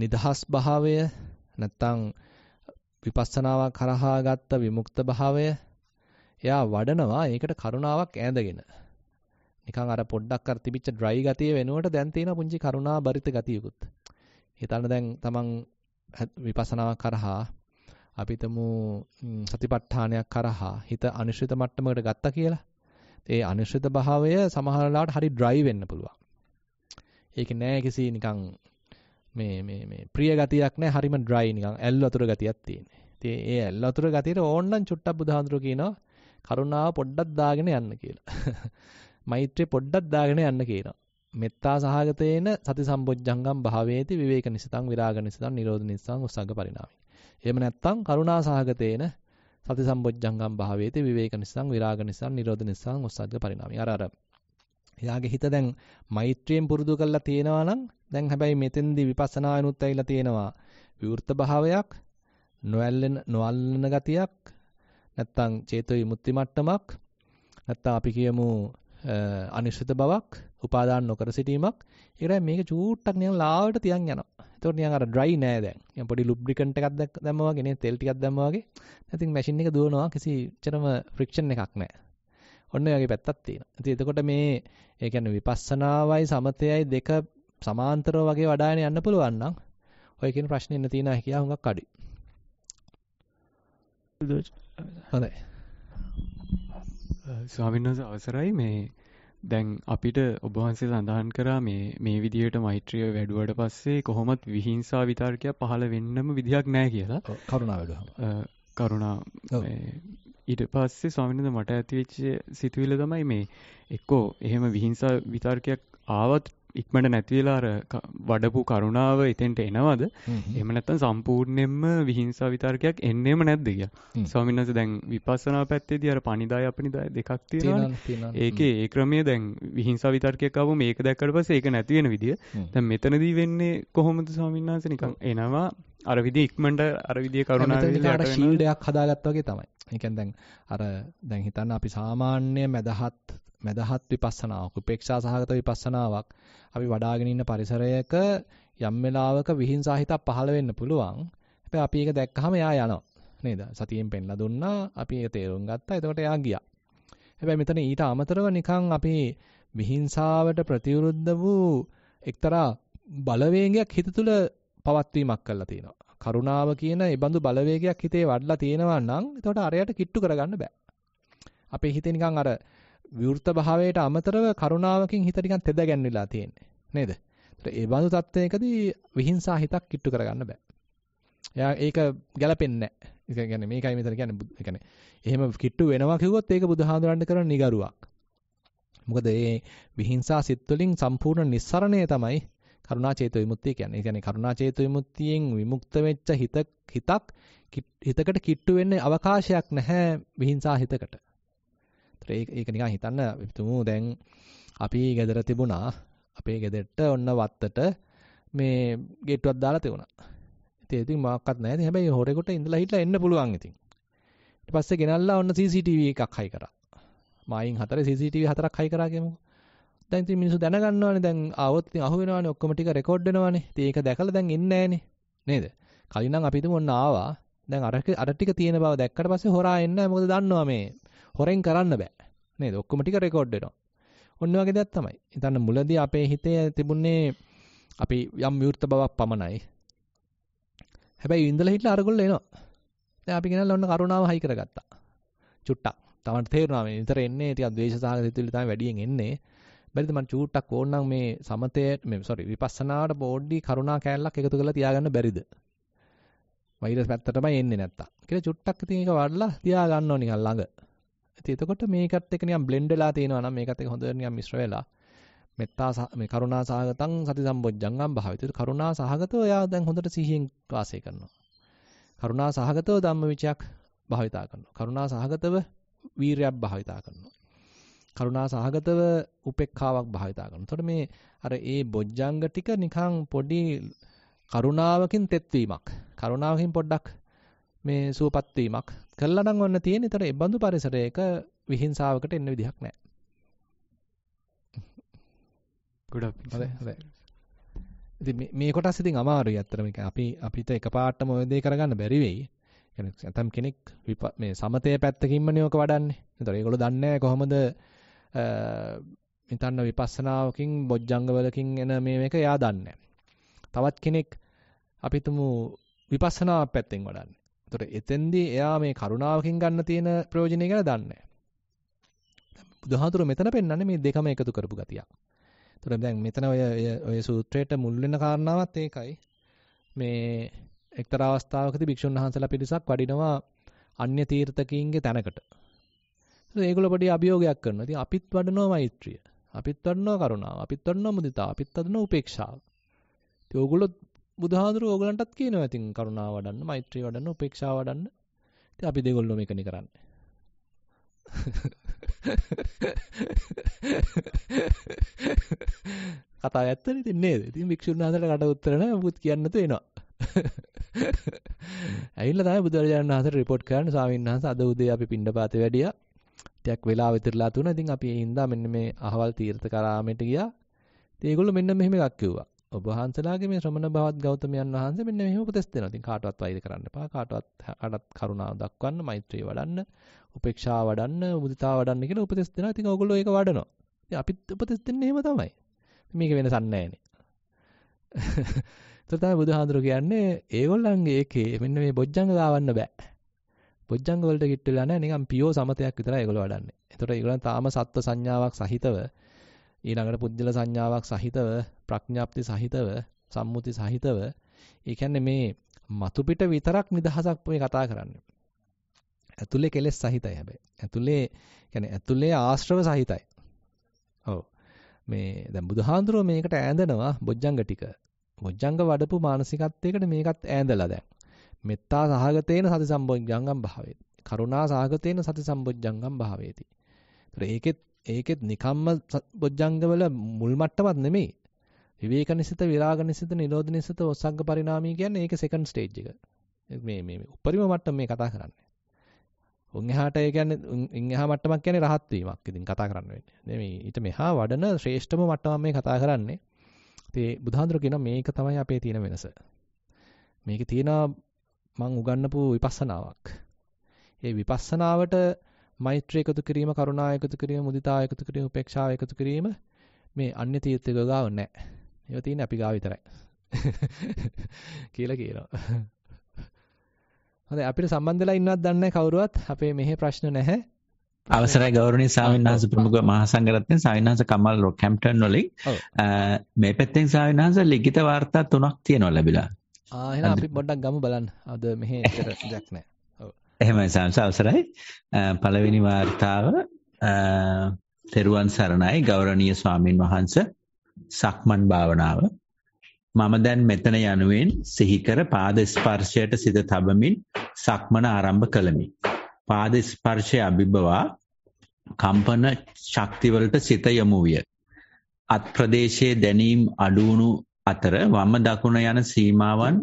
නිදහස් භාවය නැත්තම් විපස්සනාවක් කරහා ගත්ත විමුක්ත භාවය එයා වඩනවා ඒකට කරුණාවක් ඈඳගෙන. නිකන් අර පොඩ්ඩක් අර තිබිච්ච ඩ්‍රයි ගතිය වෙනුවට දැන් තියෙන පුංචි කරුණා බරිත ගතියකුත්. හිතන්න දැන් තමන් විපස්සනාවක් කරහා අපිටම සතිපට්ඨානයක් කරහා හිත අනිශ්චිත මට්ටමකට ගත්තා කියලා. ඒ අනිශ්චිත භාවය සමහර වෙලාවට හරි ඩ්‍රයි වෙන්න පුළුවන්. ඒක නෑ කිසි නිකන් මේ මේ මේ ප්‍රිය ගතියක් නැහැ හරිම ඩ්‍රයි නිකන් ඇල් වතුර ගතියක් තියෙන්නේ. ඉතින් ඒ ඇල් වතුර ගතියට ඕන්නම් චුට්ටක් බුදුහාඳුර කියනවා කරුණාව පොඩ්ඩක් දාගෙන යන්න කියලා. මෛත්‍රිය පොඩ්ඩක් දාගෙන යන්න කියනවා. මෙත්තා සහගතේන සති සම්බොජ්ජංගම් භාවේති විවේක නිසිතං විරාග නිසිතං නිරෝධ නිසිතං උස්සංග පරිණාමි. එහෙම නැත්නම් කරුණා සහගතේන සති සම්බොජ්ජංගම් භාවේති විවේක නිසිතං විරාග නිසිතං නිරෝධ නිසිතං උස්සංග පරිණාමි. අර අර එයාගේ හිත දැන් මෛත්‍රියෙන් පුරුදු කරලා තියෙනවා නම් දැන් හැබැයි මෙතෙන්දී විපස්සනායනුත් ඇවිල්ලා තියෙනවා විවෘත භාවයක් නොඇල්ලෙන නොඅල්ලන ගතියක් නැත්තම් චේතෝ විමුක්ති මට්ටමක් නැත්තම් අපි කියමු අනිශ්චිත බවක් උපාදාන නොකර සිටීමක් ඒකයි මේක චූට්ටක් නිකන් ලාවට තියන් යනවා එතකොට නිකන් අර dry නෑ දැන් නිකන් පොඩි ලුබ්‍රිකන්ට් එකක් දැම්මා වගේ නේ තෙල් ටිකක් දැම්මා වගේ ඉතින් මැෂින් එක දුවනවා කිසි චරම ෆ්‍රික්ෂන් එකක් නෑ ඔන්න ඔයගේ පැත්තක් තියෙනවා. ඉතින් එතකොට මේ ඒ කියන්නේ විපස්සනාවයි සමතයයි දෙක සමාන්තරව වගේ වඩාගෙන යන්න පුළුවන් නම් ඔය කියන ප්‍රශ්නේ ඉන්න තියෙන හැකියාව හුඟක් අඩුයි. හොඳයි. ස්වාමීන් වහන්සේ අවසරයි මේ දැන් අපිට ඔබ වහන්සේ සඳහන් කරා මේ මේ විදියට මෛත්‍රිය වැඩුවට පස්සේ කොහොමත් විහිංසා විතර්කයක් පහළ වෙන්නම විදියක් නැහැ කියලා. කරුණා වැඩුවම. කරුණා ඊට පස්සේ ස්වාමිනද මට ඇතිවෙච්ච සිතුවිල්ල තමයි මේ එක්කෝ එහෙම විහිංසා විතර්කයක් ආවත් ඉක්මට නැතිවෙලා අර වඩපු කරුණාව එතෙන්ට එනවද එම නැත්තන් සම්පූර්ණයෙන්ම විහිංසා විතර්කයක් එන්නෙම නැද්ද කිය ස්වාමිනස දැන් විපස්සනා පැත්තේදී අර පනිදාය අපනිදාය දෙකක් තියෙනවා ඒකේ ඒ ක්‍රමයේ දැන් විහිංසා විතර්කයක් ආවම මේක දැක්කට පස්සේ ඒක නැති වෙන විදිය දැන් මෙතනදී වෙන්නේ කොහොමද ස්වාමින්වහන්සේ නිකන් එනවා අර විදි ඉක්මට අර විදිිය කරුණාට ශීල්ඩයක් හදාගත්වගේ තමයි එකන් දැන් අර දැන් හිතන්න අපි සාමාන්‍ය මැදහත් මැදහත් විපස්සනාවක උපේක්ෂා සහගත විපස්සනාවක් අපි වඩාගෙන ඉන්න පරිසරයක යම් වෙලාවක විහිංසාහිතක් පහළ වෙන්න පුළුවන් හැබැයි අපි ඒක දැක්කහම එයා යනවා නේද සතියෙන් පෙන්ලා දුන්නා අපි ඒක තේරුම් ගත්තා එතකොට එයා ගියා හැබැයි මෙතන ඊට අමතරව නිකන් අපි විහිංසාවට ප්‍රතිවිරුද්ධ වූ එක්තරා බලවේගයක් හිත තුළ පවත්වීමක් කරලා තියෙනවා. කරුණාව කියන ඒ බඳු බලවේගයක් හිතේ වඩලා තියෙනවා නම් එතකොට අරයට කිට්ටු කරගන්න බෑ. අපේ හිතේ නිකන් අර විවෘත භාවයට අමතරව කරුණාවකින් හිත නිකන් තෙද ගැන්විලා තියෙන්නේ. නේද? ඒතර ඒ බඳු තත්ත්වයකදී විහිංසා හිතක් කිට්ටු කරගන්න බෑ. එයා ඒක ගැලපෙන්නේ නැහැ. ඒ කියන්නේ මේකයි මෙතන කියන්නේ ඒ කියන්නේ එහෙම කිට්ටු වෙනවා කිව්වොත් ඒක බුදුහාඳුරන්න කරන නිගරුවක්. මොකද මේ විහිංසා සිත් වලින් සම්පූර්ණ නිස්සරණය තමයි කරුණා චේතු විමුක්තිය කියන්නේ. ඒ කියන්නේ කරුණා චේතු විමුක්තියෙන් විමුක්ත වෙච්ච හිත හිතක් හිතකට කිට්ටු වෙන්න අවකාශයක් නැහැ විහිංසා හිතකට. ඒක ඒක නිකන් හිතන්න තුමු දැන් අපි ගෙදර තිබුණා අපේ ගෙදරට ඔන්න වත්තට මේ ගේට්ටුවක් දාලා තිබුණා. ඉතින් ඉතින් මොකක්වත් නැහැ. හැබැයි හොරෙකුට ඉඳලා හිටලා එන්න පුළුවන් ඉතින්. ඊට පස්සේ ගෙනල්ලා ඔන්න CCTV එකක් හයි කරා. මායින් හතරේ CCTV හතරක් හයි කරා කියමුකෝ. දැන් ඉතින් මිනිස්සු දැනගන්නවානේ දැන් ආවොත් ඉතින් අහු වෙනවානේ ඔක්කොම ටික රෙකෝඩ් වෙනවානේ. ඉතින් ඒක දැකලා දැන් එන්නේ නැහනේ. නේද? කලින් නම් අපි හිතමු ඔන්න ආවා. දැන් අර අර ටික තියෙන බව දැක්කට පස්සේ හොරා එන්නේ නැහැ. මොකද දන්නවා මේ හොරෙන් කරන්න බෑ. නේද? ඔක්කොම ටික රෙකෝඩ් වෙනවා. ඔන්න වගේ දෙයක් තමයි. හිතන්න මුලදී අපේ හිතේ තිබුණේ අපි යම් විවෘත බවක් පමණයි. හැබැයි ඉඳලා හිටලා අරගොල්ලෝ එනවා. දැන් අපි ගෙනල්ලා ඔන්න කරුණාව හයි කරගත්තා. චුට්ටක්. තමන්ට තේරුණා මේ නිතර එන්නේ ටිකක් ද්වේෂ සහගත සිතුවිලි තමයි වැඩියෙන් එන්නේ. බැරිද මට චූට්ටක් ඕනනම් මේ සමතයට මේ සෝරි විපස්සනාවට බෝඩි කරුණා කෑල්ලක් එකතු කරලා තියාගන්න බැරිද? වෛරස් පැත්තටම එන්නේ නැත්තම්. කියලා චුට්ටක් ඉතින් ඒක වඩලා තියාගන්න ඕන නිකන් ළඟ. ඉතින් එතකොට මේකත් එක්ක නිකන් බ්ලෙන්ඩ් වෙලා තියෙනවා නම් මේකත් එක්ක හොඳට නිකන් මිශ්‍ර වෙලා මෙත්තා මේ කරුණා සහගතං සති සම්බොජ්ජංගම් භාවිත. ඒක කරුණා සහගතව එයා දැන් හොඳට සිහියෙන් වාසය කරනවා. කරුණා සහගතව ධම්මවිචයක් භාවිතා කරනවා. කරුණා සහගතව වීරයක් භාවිතා කරනවා. කරුණා සහගතව උපේක්ඛාවක් භාවිතා කරනවා. එතකොට මේ අර ඒ බොජ්ජංග ටික නිකන් පොඩි කරුණාවකින් තෙත්වීමක්. කරුණාවකින් පොඩ්ඩක් මේ සුවපත් වීමක් කළා නම් ඔන්න තියෙන. ඒතර ඒ බඳු පරිසරයක විහිංසාවකට එන්න විදිහක් නැහැ. ගොඩක් හරි හරි. ඉතින් මේ කොටස් ඉතින් අමාරුයි අත්‍තරම එක. අපි අපිට එකපාරටම ඔය දේ කරගන්න බැරි වෙයි. කියන්නේ නැත්නම් කෙනෙක් මේ සමතේ පැත්තකින්ම නියෝක වඩන්නේ. ඒතර ඒගොල්ලෝ දන්නේ කොහොමද හිතන්න විපස්සනාවකින් බොජ්ජංගවලකින් එන මේ මේක එයා දන්නේ තවත් කෙනෙක් අපි තුමු විපස්සනා පැත්තෙන් වඩන්නේ. ඒතර එතෙන්දී එයා මේ කරුණාවකින් ගන්න තියෙන ප්‍රයෝජනය ගැන දන්නේ බුදුහාඳුර මෙතන පෙන්වන්නේ මේ දෙකම එකතු කරපු ගතියක්. ඒතර දැන් මෙතන ඔය ඔය සූත්‍රයට මුල් වෙන කාරණාවත් ඒකයි. මේ එක්තරා අවස්ථාවකදී භික්ෂුන් වහන්සේලා පිරිසක් වඩිනවා අන්‍ය තීර්ථකීන්ගේ තැනකට. ඒගොල්ලෝ පොඩි අභියෝගයක් කරනවා. ඉතින් අපිත් වඩනවා මෛත්‍රිය. අපිත් වඩනවා කරුණාව. අපිත් වඩනවා මුදිතාව. අපිත් වඩනවා උපේක්ෂාව. ඉතින් ඕගොල්ලෝ බුදුහාඳුරු ඕගලන්ටත් කියනවා ඉතින් කරුණාව වඩන්න, මෛත්‍රිය වඩන්න, උපේක්ෂාව වඩන්න. ඉතින් අපි දෙගොල්ලෝ මේකනේ කරන්නේ. කතා ඇත්තනේ ඉතින් නේද? ඉතින් වික්ෂුණාන්දට කඩ උත්තර නැහැ මුත් කියන්න තේනවා. ඇවිල්ලා තමයි බුදුරජාණන් වහන්සේට රිපෝට් කරන්න ස්වාමීන් වහන්සේ අද උදේ අපි පින්ඩපාතේ වැඩියා. ටිකක් වෙලා විතරලා තුන. ඉතින් අපි ඒ හින්දා මෙන්න මේ අහවල් තීර්ථකාරාමයට ගියා. ඉතින් ඒගොල්ලෝ මෙන්න මෙහෙම එකක් කිව්වා. ඔබ වහන්සලාගේ මේ ශ්‍රමණ භවත් ගෞතමයන් වහන්සේ මෙන්න මෙහෙම උපදෙස් දෙනවා. ඉතින් කාටවත් වෛර කරන්න එපා. කාටවත් කාටවත් කරුණාව දක්වන්න, මෛත්‍රිය වඩන්න, උපේක්ෂාව වඩන්න, මුදිතාව වඩන්න කියලා උපදෙස් දෙනවා. ඉතින් ඕගොල්ලෝ ඒක වඩනවා. ඉතින් අපිත් උපදෙස් දෙන්නේ එහෙම තමයි. මේක වෙනසක් නැහැනේ. ඒතර තමයි බුදුහාඳුර කියන්නේ ඒගොල්ලන්ගේ එකේ මෙන්න මේ බොජ්ජංග දාවන්න බෑ. බොජ්ජංග වලට කිට් වෙලා නැහැ නිකන් පියෝ සමතයක් විතරයි ඒගොල්ලෝ වඩන්නේ. එතකොට ඒගොල්ලන් තාම සත්ව සංඥාවක් සහිතව ඊළඟට පුද්දල සංඥාවක් සහිතව ප්‍රඥාප්ති සහිතව සම්මුති සහිතව ඒ කියන්නේ මේ මතු පිට විතරක් නිදහසක් මේ කතා කරන්නේ. ඇතුලේ කෙලෙස් සහිතයි හැබැයි. ඇතුලේ කියන්නේ ඇතුලේ ආශ්‍රව සහිතයි. ඔව්. මේ දැන් බුදුහාඳුරෝ මේකට ඈඳනවා බොජ්ජංග ටික. බොජ්ජංග වඩපු මානසිකත්වයකට මේකත් ඈඳලා දැන්. මෙත්තා සහගතේන සති සම්බොජ්ජංගම් භාවේති. කරුණා සහගතේන සති සම්බොජ්ජංගම් භාවේති. ඒතර ඒකෙත් ඒකෙත් නිකම්ම බොජ්ජංගවල මුල් මට්ටමක් නෙමෙයි. විවේකනිසිත විරාගනිසිත නිරෝධනිසිත ඔස්සග්ග පරිණාමී කියන්නේ ඒක සෙකන්ඩ් ස්ටේජ් එක. මේ මේ උපරිම මට්ටම මේ කතා කරන්නේ. උන් එහාට ඒ කියන්නේ උන් එහා මට්ටමක් කියන්නේ රහත් වීමක්. ඉතින් කතා කරන්න වෙන්නේ. නෙමෙයි ඊට මෙහා වඩන ශ්‍රේෂ්ඨම මට්ටම මේ කතා කරන්නේ. ඉතින් බුධාඳුර කියන මේක තමයි අපේ තියෙන වෙනස. මේකේ තියෙන මං උගන්නපු විපස්සනාවක්. ඒ විපස්සනාවට මෛත්‍රිය එකතු කිරීම, කරුණා එකතු කිරීම, මුදිතා එකතු කිරීම, උපේක්ෂාව එකතු කිරීම මේ අන්‍ය තීර්ථක ගාව නැහැ. ඒවා තියෙන්නේ අපි ගාව විතරයි. කියලා කියනවා. හොඳයි අපිට සම්බන්ධ වෙලා ඉන්නවත් දන්නේ කවුරුවත් අපේ මෙහි ප්‍රශ්න නැහැ. අවසරයි ගෞරවනීය ස්වාමීන් වහන්සේ ප්‍රමුඛ මහා සංඝරත්නය ස්වාමීන් වහන්සේ කමල් රොක්හැම්ප්ටන් වලින් මේ පැත්තෙන් ස්වාමීන් වහන්සේ ලිඛිත වාර්තා තුනක් තියෙනවා ලැබිලා. ආ එහෙනම් අපි පොඩ්ඩක් ගමු බලන්න. අද මෙහි ඇත්තට දෙයක් නැහැ. ඔව්. එහෙමයි සාංශ අවසරයි. පළවෙනි වார்த்தාව තෙරුවන් සරණයි ගෞරවනීය ස්වාමින් වහන්සේ සක්මන් භාවනාව. මම දැන් මෙතන යනුවෙන් සිහි කර පාද ස්පර්ශයට සිත තබමින් සක්මන ආරම්භ කළමි. පාද ස්පර්ශයේ අභිබවා කම්පන ශක්තිවලට සිත යොමු විය. අත් ප්‍රදේශයේ දැනීම් අඩුණු අතර වම දකුණ යන සීමාවන්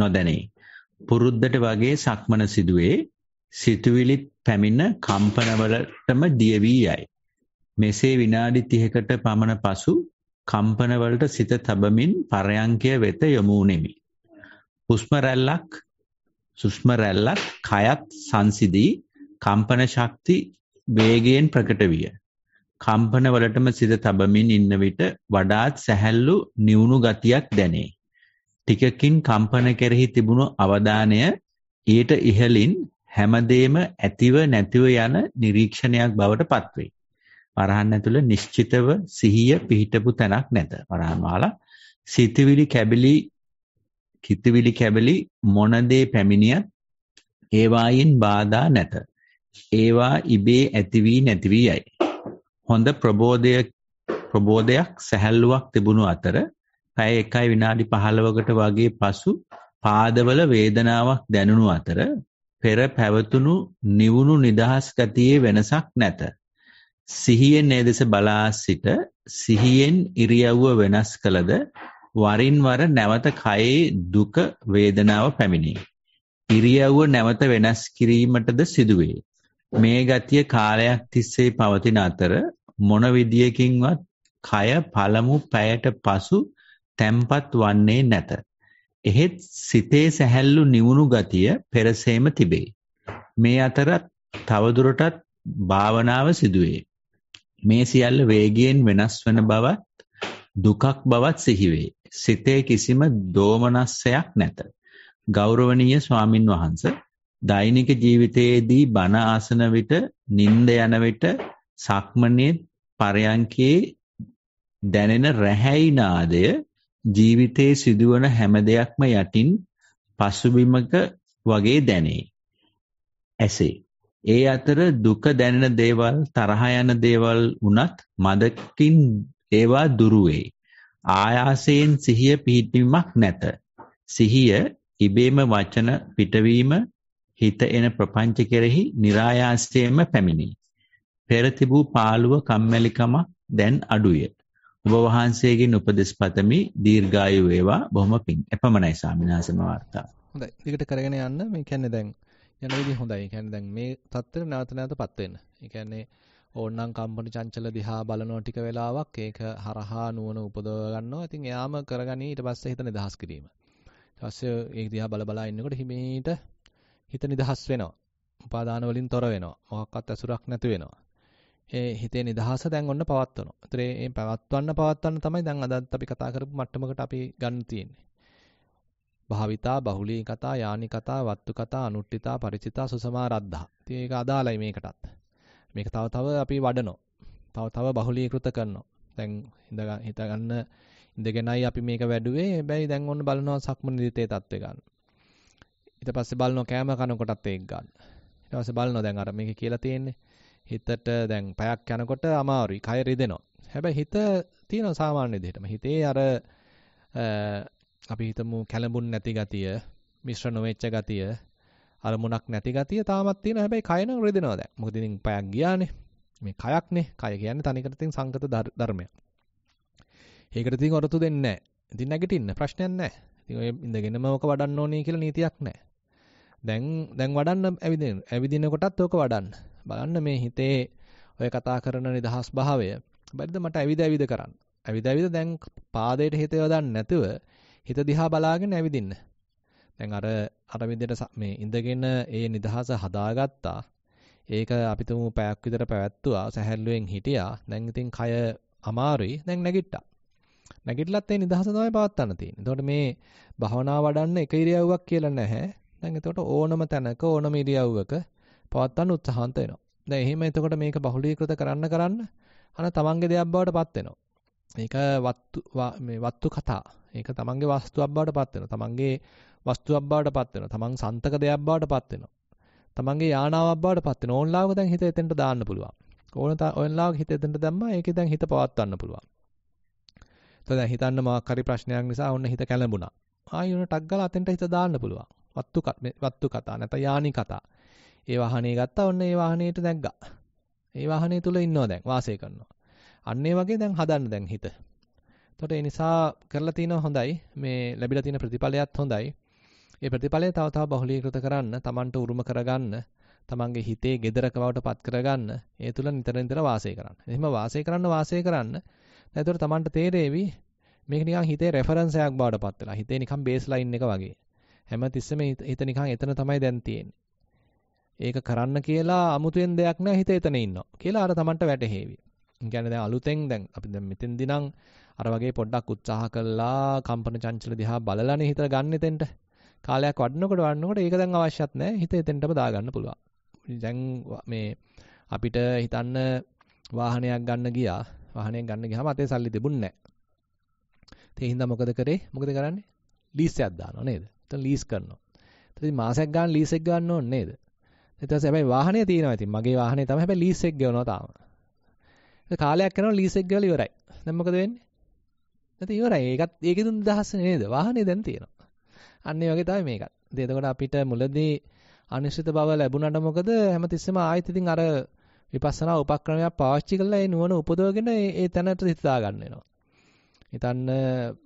නොදැනේ. පුරුද්දට වගේ සක්මන සිදුවේ සිතුවිලිත් පැමිණ කම්පනවලටම දිය වී යයි. මෙසේ විනාඩි 30කට පමණ පසු කම්පනවලට සිත තබමින් පරයන්කය වෙත යොමු වෙමි. හුස්ම රැල්ලක් සුෂ්ම රැල්ලක් කයත් සංසිදී කම්පන ශක්ති වේගයෙන් ප්‍රකට විය. කම්පනවලටම සිත තබමින් ඉන්න විට වඩාත් සැහැල්ලු නිවුණු ගතියක් දැනේ. ටිකකින් කම්පන කෙරෙහි තිබුණු අවධානය ඊට ඉහළින් හැමදේම ඇතිව නැතිව යන නිරීක්ෂණයක් බවට පත්වේ. වරහන් ඇතුළ නිශ්චිතව සිහිය පිහිටපු තැනක් නැත. වරහන් වහලා සිතවිලි කැබිලි කිතවිලි කැබිලි මොන දේ පැමිණියත් ඒවායින් බාධා නැත. ඒවා ඉබේ ඇති වී නැති වී යයි. හොඳ ප්‍රබෝධය ප්‍රබෝධයක් සැහැල්ලුවක් තිබුණු අතර පැය 1යි විනාඩි 15කට වගේ පසු පාදවල වේදනාවක් දැනුණු අතර පෙර පැවතුණු නිවුණු නිදහස් ගතියේ වෙනසක් නැත. සිහියෙන් ඒ දෙස බලා සිට සිහියෙන් ඉරියව්ව වෙනස් කළද වරින් වර නැවත කයේ දුක වේදනාව පැමිණේ. ඉරියව්ව නැවත වෙනස් කිරීමටද සිදුවේ. මේ ගතිය කාලයක් තිස්සේ පවතින අතර මොන විදියකින්වත් කය පළමු පැයට පසු තැම්පත් වන්නේ නැත. එහෙත් සිතේ සැහැල්ලු නිවුණු ගතිය පෙරසේම තිබේ. මේ අතරත් තවදුරටත් භාවනාව සිදුවේ. මේ සියල්ල වේගයෙන් වෙනස් වන බවත් දුකක් බවත් සිහිවේ. සිතේ කිසිම දෝමනස්සයක් නැත. ගෞරවනීය ස්වාමින් වහන්සේ දෛනික ජීවිතයේදී බණ ආසන විට නිින්ද යන විට සක්මණේ පරයන්කේ දැනෙන රැහැයි නාදය ජීවිතයේ සිදුවන හැම දෙයක්ම යටින් පසුබිමක වගේ දැනේ. ඇසේ. ඒ අතර දුක දැනෙන දේවල්, තරහ යන දේවල් වුණත් මදකින් ඒවා දුරු ආයාසයෙන් සිහිය පිහිටීමක් නැත. සිහිය ඉබේම වචන පිටවීම හිත එන ප්‍රපංච කෙරෙහි નિરાයාසයෙන්ම පැමිණේ. පෙර තිබූ පාළුව කම්මැලිකම දැන් අඩුය. ඔබ වහන්සේගෙන් උපදෙස් පතමි දීර්ඝායු වේවා බොහොම පිං. එපමණයි ස්වාමිනාසම වර්තා. හොඳයි. දිගට කරගෙන යන්න මේ කියන්නේ දැන් යන විදිහ හොඳයි. ඒ කියන්නේ දැන් මේ தත්තර නැවත නැවතපත් වෙන්න. ඒ කියන්නේ ඕන්නම් කම්පන චංචල දිහා බලනවා ටික වෙලාවක් ඒක හරහා නුවණ උපදව ගන්නවා. ඉතින් එයාම කරගනි ඊට පස්සේ හිත නිදහස් කිරීම. ඊට පස්සේ ඒක දිහා බල බලා ඉන්නකොට හිමීට හිත නිදහස් වෙනවා. උපාදාන වලින් තොර වෙනවා. මොකක්වත් ඇසුරක් නැති වෙනවා. ඒ හිතේ නිදහස දැන් ඔන්න පවත්වනවා. ඒතරේ මේ පවත්වන්න පවත්වන්න තමයි දැන් අදත් අපි කතා කරපු මට්ටමකට අපි ගන්න තියෙන්නේ. භාවිතා, බහුලී කතා, යානි කතා, වත්තු කතා, අනුට්ඨිතා, ಪರಿචිතා, සුසමාරද්ධා. ඉතින් ඒක අදාළයි මේකටත්. මේක තව තව අපි වඩනවා. තව තව බහුලීකృత කරනවා. දැන් හිත ගන්න ඉඳගෙනයි අපි මේක වැඩුවේ. හැබැයි දැන් ඔන්න බලනවා සක්මන දිත්තේ තත්ත්වය ගන්න. ඊට පස්සේ බලනවා කෑම කනකොටත් ඒක ගන්න. ඊට පස්සේ බලනවා දැන් අර මේක කියලා තියෙන්නේ. හිතට දැන් පයක් යනකොට අමාරුයි. කය රිදෙනවා. හැබැයි හිත තියෙනවා සාමාන්‍ය විදිහටම. හිතේ අර අපි හිතමු කැළඹුන් නැති ගතිය, මිශ්‍ර නොවෙච්ච ගතිය, අරමුණක් නැති ගතිය තාමත් තියෙනවා. හැබැයි කය නම් රිදෙනවා දැන්. මොකද ඉතින් පයක් ගියානේ. මේ කයක්නේ. කය කියන්නේ තනිකර තියෙන සංගත ධර්මයක්. ඒකට තියෙන ඔරතු දෙන්නේ නැහැ. ඉතින් නැගිටින්න ප්‍රශ්නයක් නැහැ. ඉතින් ඔය ඉඳගෙනම ඔක වඩන්න ඕනේ කියලා නීතියක් නැහැ. දැන් දැන් වඩන්න ඇවිදින ඇවිදිනකොටත් ඕක වඩන්න. බලන්න මේ හිතේ ඔය කතා කරන නිදහස් භාවය බැරිද මට ඇවිද ඇවිද කරන්න. ඇවිද ඇවිද දැන් පාදයට හිත යොදන්නේ නැතුව හිත දිහා බලාගෙන ඇවිදින්න. දැන් අර අර විදිහට මේ ඉඳගෙන ඒ නිදහස හදාගත්තා. ඒක අපි තුමු පැයක් විතර පැවැත්තුවා. සැහැල්ලුවෙන් හිටියා. දැන් ඉතින් කය අමාරුයි. දැන් නැගිට්ටා. නැගිටලත් ඒ නිදහස තමයි පවත්වන්න තියෙන්නේ. එතකොට මේ භවනා වඩන්න එක ඉරියව්වක් කියලා නැහැ. දැන් එතකොට ඕනම තැනක ඕනම ඉරියව්වක පවත්වන්න උත්සාහන්ත වෙනවා. දැන් එහෙම එතකොට මේක බහුලීකృత කරන්න කරන්න අන තමන්ගේ දෙයක් බවට පත් වෙනවා. මේක වත්තු මේ වත්තු කතා. ඒක තමන්ගේ වස්තුවක් බවට පත් වෙනවා. තමන්ගේ වස්තුවක් බවට පත් වෙනවා. තමන් සන්තක දෙයක් බවට පත් වෙනවා. තමන්ගේ යානාවක් බවට පත් වෙනවා. ඕන්ලාවක දැන් හිත එතෙන්ට දාන්න පුළුවන්. ඕන ඕන්ලාවක හිත එතෙන්ට දැම්මා ඒකේ දැන් හිත පවත්වන්න පුළුවන්. එතකොට දැන් හිතන්න මාක් හරි ප්‍රශ්නයක් නිසා ඔන්න හිත කැළඹුණා. ආයෙ උන ටක් ගාලා අතෙන්ට හිත දාන්න පුළුවන්. වත්තු වත්තු කතා නැත්නම් යානි කතා. ඒ වාහනේ ගත්තා ඔන්න ඒ වාහනේට දැග්ගා. ඒ වාහනේ තුල ඉන්නවා දැන් වාසය කරනවා. අන්න ඒ වගේ දැන් හදන්න දැන් හිත. එතකොට ඒ නිසා කරලා තියෙනවා හොඳයි. මේ ලැබිලා තියෙන ප්‍රතිඵලයත් හොඳයි. ඒ ප්‍රතිඵලය තව තව බහුලීකృత කරන්න, Tamanට උරුම කරගන්න, Tamanගේ හිතේ gedaraක බවට පත් කරගන්න, ඒ තුල නිතර නිතර වාසය කරන්න. එහෙම වාසය කරන්න වාසය කරන්න. එතකොට Tamanට තේරෙවි මේක නිකන් හිතේ රෙෆරන්ස් එකක් බවට පත් වෙලා. හිතේ නිකන් බේස් ලයින් එක වගේ. හැමතිස්සෙම හිත නිකන් එතන තමයි දැන් තියෙන්නේ. ඒක කරන්න කියලා අමුතුවෙන් දෙයක් නැහැ හිත එතන ඉන්නවා කියලා අර Tamanට වැටහෙවි. කියන්නේ දැන් අලුතෙන් දැන් අපි දැන් මෙතෙන්දී නම් අර වගේ පොඩ්ඩක් උත්සාහ කළා කම්පන චංචල දිහා බලලානේ හිත ගන්න එතෙන්ට. කාලයක් වඩනකොට වඩනකොට ඒක දැන් අවශ්‍යත් නැහැ. හිත එතෙන්ටම දාගන්න පුළුවන්. දැන් මේ අපිට හිතන්න වාහනයක් ගන්න ගියා. වාහනයක් ගන්න ගියාම අතේ සල්ලි තිබුණ නැහැ. ඒ හින්දා මොකද කරේ? මොකද කරන්නේ? ලීස් එකක් දානවා නේද? නැත්නම් ලීස් කරනවා. ඊට පස්සේ මාසයක් ගන්න ලීස් එක ගන්න ඕනේ නේද? ඊට පස්සේ හැබැයි වාහනේ තියෙනවා ඉතින්. මගේ වාහනේ තමයි හැබැයි ලීස් එක ගෙවනවා තාම. කාලයක් යනවා ලීස් එක ගෙවලා ඉවරයි. දැන් මොකද වෙන්නේ? නැත්නම් ඉවරයි. ඒකත් ඒකෙදුන් දහස් නේද? වාහනේ දැන් තියෙනවා. අන්න ඒ වගේ තමයි මේකත්. ඉතින් එතකොට අපිට මුලදී අනිශ්චිත බව ලැබුණාට මොකද හැමතිස්සෙම ආයෙත් ඉතින් අර විපස්සනා උපක්‍රමයක් පාවිච්චි කරලා ඒ නුවණ උපදවගෙන ඒ තැනට හිතා ගන්න වෙනවා. හිතන්න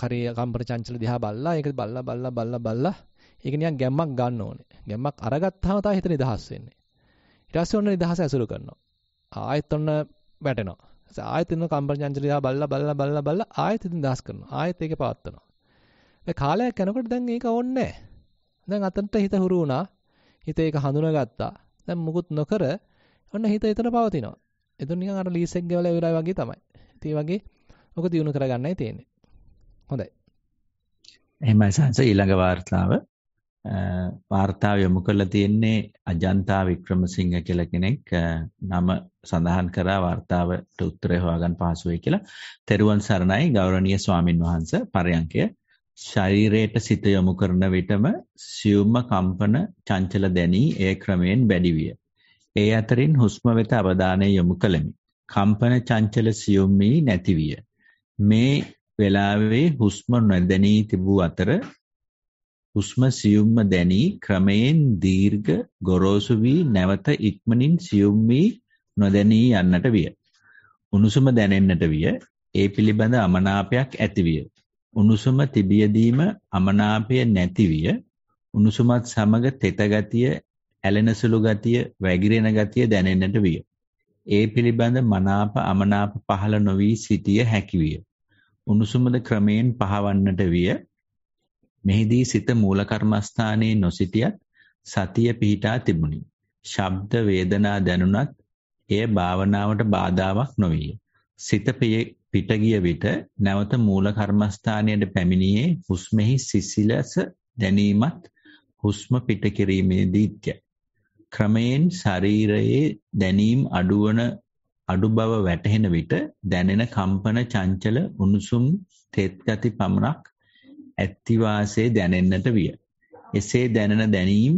කරේ කම්පන චංචල දිහා බලලා ඒක බලලා බලලා බලලා බලලා ඒක නිකන් ගැම්මක් ගන්න ඕනේ. ගැම්මක් අරගත්තාම තමයි හිත නිදහස් වෙන්නේ. ඊට පස්සේ ඔන්න නිදහස ඇසුරු කරනවා. ආයෙත් ඔන්න වැටෙනවා. ආයෙත් ඉන්න කම්පන චංචල දිහා බලලා බලලා බලලා බලලා ආයෙත් නිදහස් කරනවා. ආයෙත් ඒක පවත්නවා. මේ කාලයක් යනකොට දැන් ඒක ඕනේ නැහැ. දැන් අතනට හිත හුරු වුණා. හිත ඒක හඳුනාගත්තා. දැන් මුකුත් නොකර ඔන්න හිත එතන පවතිනවා. එතන නිකන් අර ලීස් එක ගෙවලා ඉවරයි වගේ තමයි. ඉතින් වගේ ඔක දිනු කරගන්නයි තියෙන්නේ. හොඳයි. එහෙමයි සංස ඊළඟ වார்த்தාව වார்த்தාව යොමු කරලා තියෙන්නේ අජන්තා වික්‍රමසිංහ කියලා කෙනෙක් නම සඳහන් කරා වார்த்தාවට උත්තරය හොයාගන්න පහසු වෙයි කියලා. තෙරුවන් සරණයි ගෞරවනීය ස්වාමින් වහන්සේ පරයන්කය ශරීරයට සිත යොමු කරන විටම සියුම්ම කම්පන චංචල දැනී ඒ ක්‍රමයෙන් වැඩි විය. ඒ අතරින් හුස්ම වෙත අවධානය යොමු කළෙමි. කම්පන චංචල සියුම් වී නැති විය. මේ වෙලාවේ හුස්ම නොදැනී තිබූ අතර හුස්ම සියුම්ම දැනී ක්‍රමයෙන් දීර්ඝ ගොරෝසු වී නැවත ඉක්මනින් සියුම් වී නොදැනී යන්නට විය. උණුසුම දැනෙන්නට විය. ඒ පිළිබඳ අමනාපයක් ඇතිවිය. උණුසුම තිබියදීම අමනාපය නැතිවිය. උණුසුමත් සමග තෙත ගතිය, ඇලෙන සුළු ගතිය, වැగిරෙන ගතිය දැනෙන්නට විය. ඒ පිළිබඳ මනාප අමනාප පහළ නොවි සිටිය හැකියිය. උණුසුමද ක්‍රමයෙන් පහවන්නට විය. මෙහිදී සිත මූල කර්මස්ථානයේ නොසිටියත් සතිය පිහිටා තිබුණි. ශබ්ද වේදනා දැනුණත් එය භාවනාවට බාධාවක් නොවිය. සිත පිට ගිය විට නැවත මූල කර්මස්ථානයට පැමිණියේ හුස්මෙහි සිසිලස දැනීමත් හුස්ම පිට කිරීමේදීත්‍ය. ක්‍රමයෙන් ශරීරයේ දැනීම් අඩුවන අඩු බව වැටහෙන විට දැනෙන කම්පන චංචල උණුසුම් තෙත් ගති පමණක් ඇති වාසේ දැනෙන්නට විය. එසේ දැනෙන දැනීම්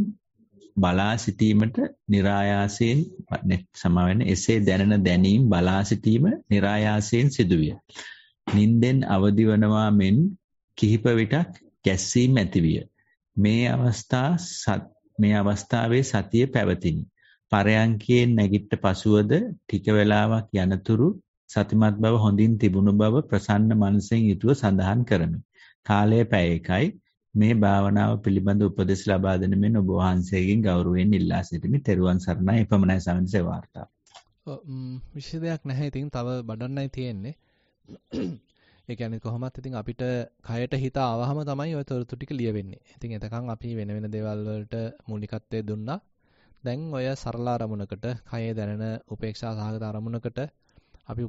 බලා සිටීමට નિરાයාසයෙන් සමවෙන එසේ දැනෙන දැනීම් බලා සිටීම નિરાයාසයෙන් සිදුවිය. නින්දෙන් අවදි වනවා මෙන් කිහිප විටක් ගැස්සීම් ඇතිවිය. මේ අවස්ථා මේ අවස්ථාවේ සතිය පැවතිනි. පරයන්කයෙන් නැගිට්ට පසුවද ටික වේලාවක් යනතුරු සතිමත් බව හොඳින් තිබුණු බව ප්‍රසන්න මනසෙන් යුතුව සඳහන් කරමි. කාලය පැය එකයි මේ භාවනාව පිළිබඳ උපදෙස් ලබා දෙන මෙන් ඔබ වහන්සේගෙන් ගෞරවයෙන් ඉල්ලා සිටිමි. තෙරුවන් සරණයි. එපමණයි සමින්සේ වාර්තා. විශේෂ දෙයක් නැහැ. ඉතින් තව බඩන්නයි තියෙන්නේ. ඒ කියන්නේ කොහොමත් ඉතින් අපිට කයට හිත ආවහම තමයි ওই තොරතුරු ටික ලියවෙන්නේ. ඉතින් එතකන් අපි වෙන වෙන දේවල් වලට මූලිකත්වය දුන්නා. දැන් ඔය සරල අරමුණකට කයේ දැනෙන උපේක්ෂා සහගත අරමුණකට අපි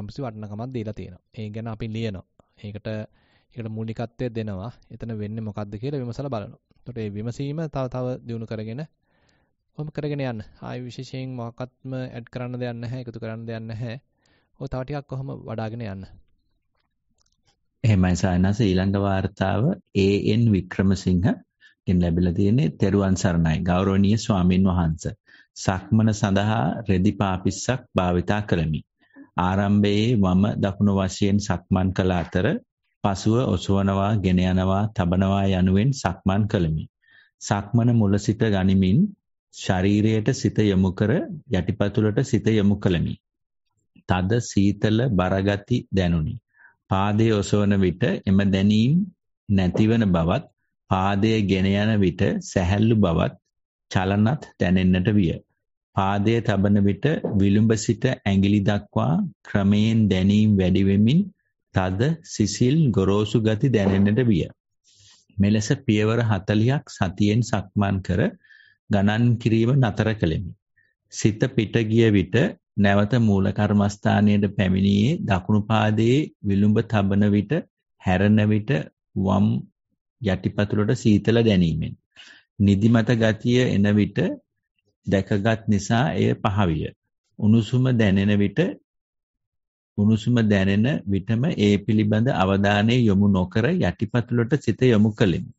යම්සි වටිනකමක් දීලා තියෙනවා. ඒ ගැන අපි ලියනවා. ඒකට ඒකට මූලිකත්වය දෙනවා. එතන වෙන්නේ මොකද්ද කියලා විමසලා බලනවා. එතකොට මේ විමසීම තව තව දියුණු කරගෙන ඔහොම කරගෙන යන්න. ආයි විශේෂයෙන් මොකක්ත්ම ඇඩ් කරන්න දෙයක් නැහැ, එකතු කරන්න දෙයක් නැහැ. ඔය තව ටිකක් කොහොම වඩාගෙන යන්න. එහෙමයි සායනස ඊළඟ වார்த்தාව AN වික්‍රමසිංහ ගෙන් ලැබිලා තියෙන්නේ තෙරුවන් සරණයි ගෞරවනීය ස්වාමින් වහන්සේ. සක්මන සඳහා රෙදි පාපිස්සක් භාවිතා කරමි. ආරම්භයේ වම දකුණු වශයෙන් සක්මන් කළ අතර පසුව ඔසවනවා, ගෙන යනවා, තබනවා යනුවෙන් සක්මන් කළෙමි. සක්මන මුල සිට ගනිමින් ශරීරයට සිත යොමු කර යටිපතුලට සිත යොමු කළෙමි. තද සීතල බරගති දැනුනි. පාදයේ ඔසවන විට එම දැනීම නැතිවන බවත් පාදය ගෙන යන විට සැහැල්ලු බවත් චලනත් දැනෙන්නට විය. පාදයේ තබන විට විලුඹ සිට ඇඟිලි දක්වා ක්‍රමයෙන් දැනීම වැඩි වෙමින් තද සිසිල් ගොරෝසු ගති දැනෙන්නට විය. මෙලෙස පියවර 40ක් සතියෙන් සක්මන් කර ගණන් කිරීම නතර කළෙමි. සිත පිට ගිය විට නැවත මූල කර්මස්ථානයට පැමිණියේ දකුණු පාදයේ විලුඹ තබන විට හැරෙන විට වම් යටිපතුලට සීතල දැනීමෙන් නිදිමත ගතිය එන විට දැකගත් නිසා එය පහවිය උණුසුම දැනෙන විට උණුසුම දැනෙන විටම ඒ පිළිබඳ අවධානය යොමු නොකර යටිපතුලට සිත යොමු කලෙමි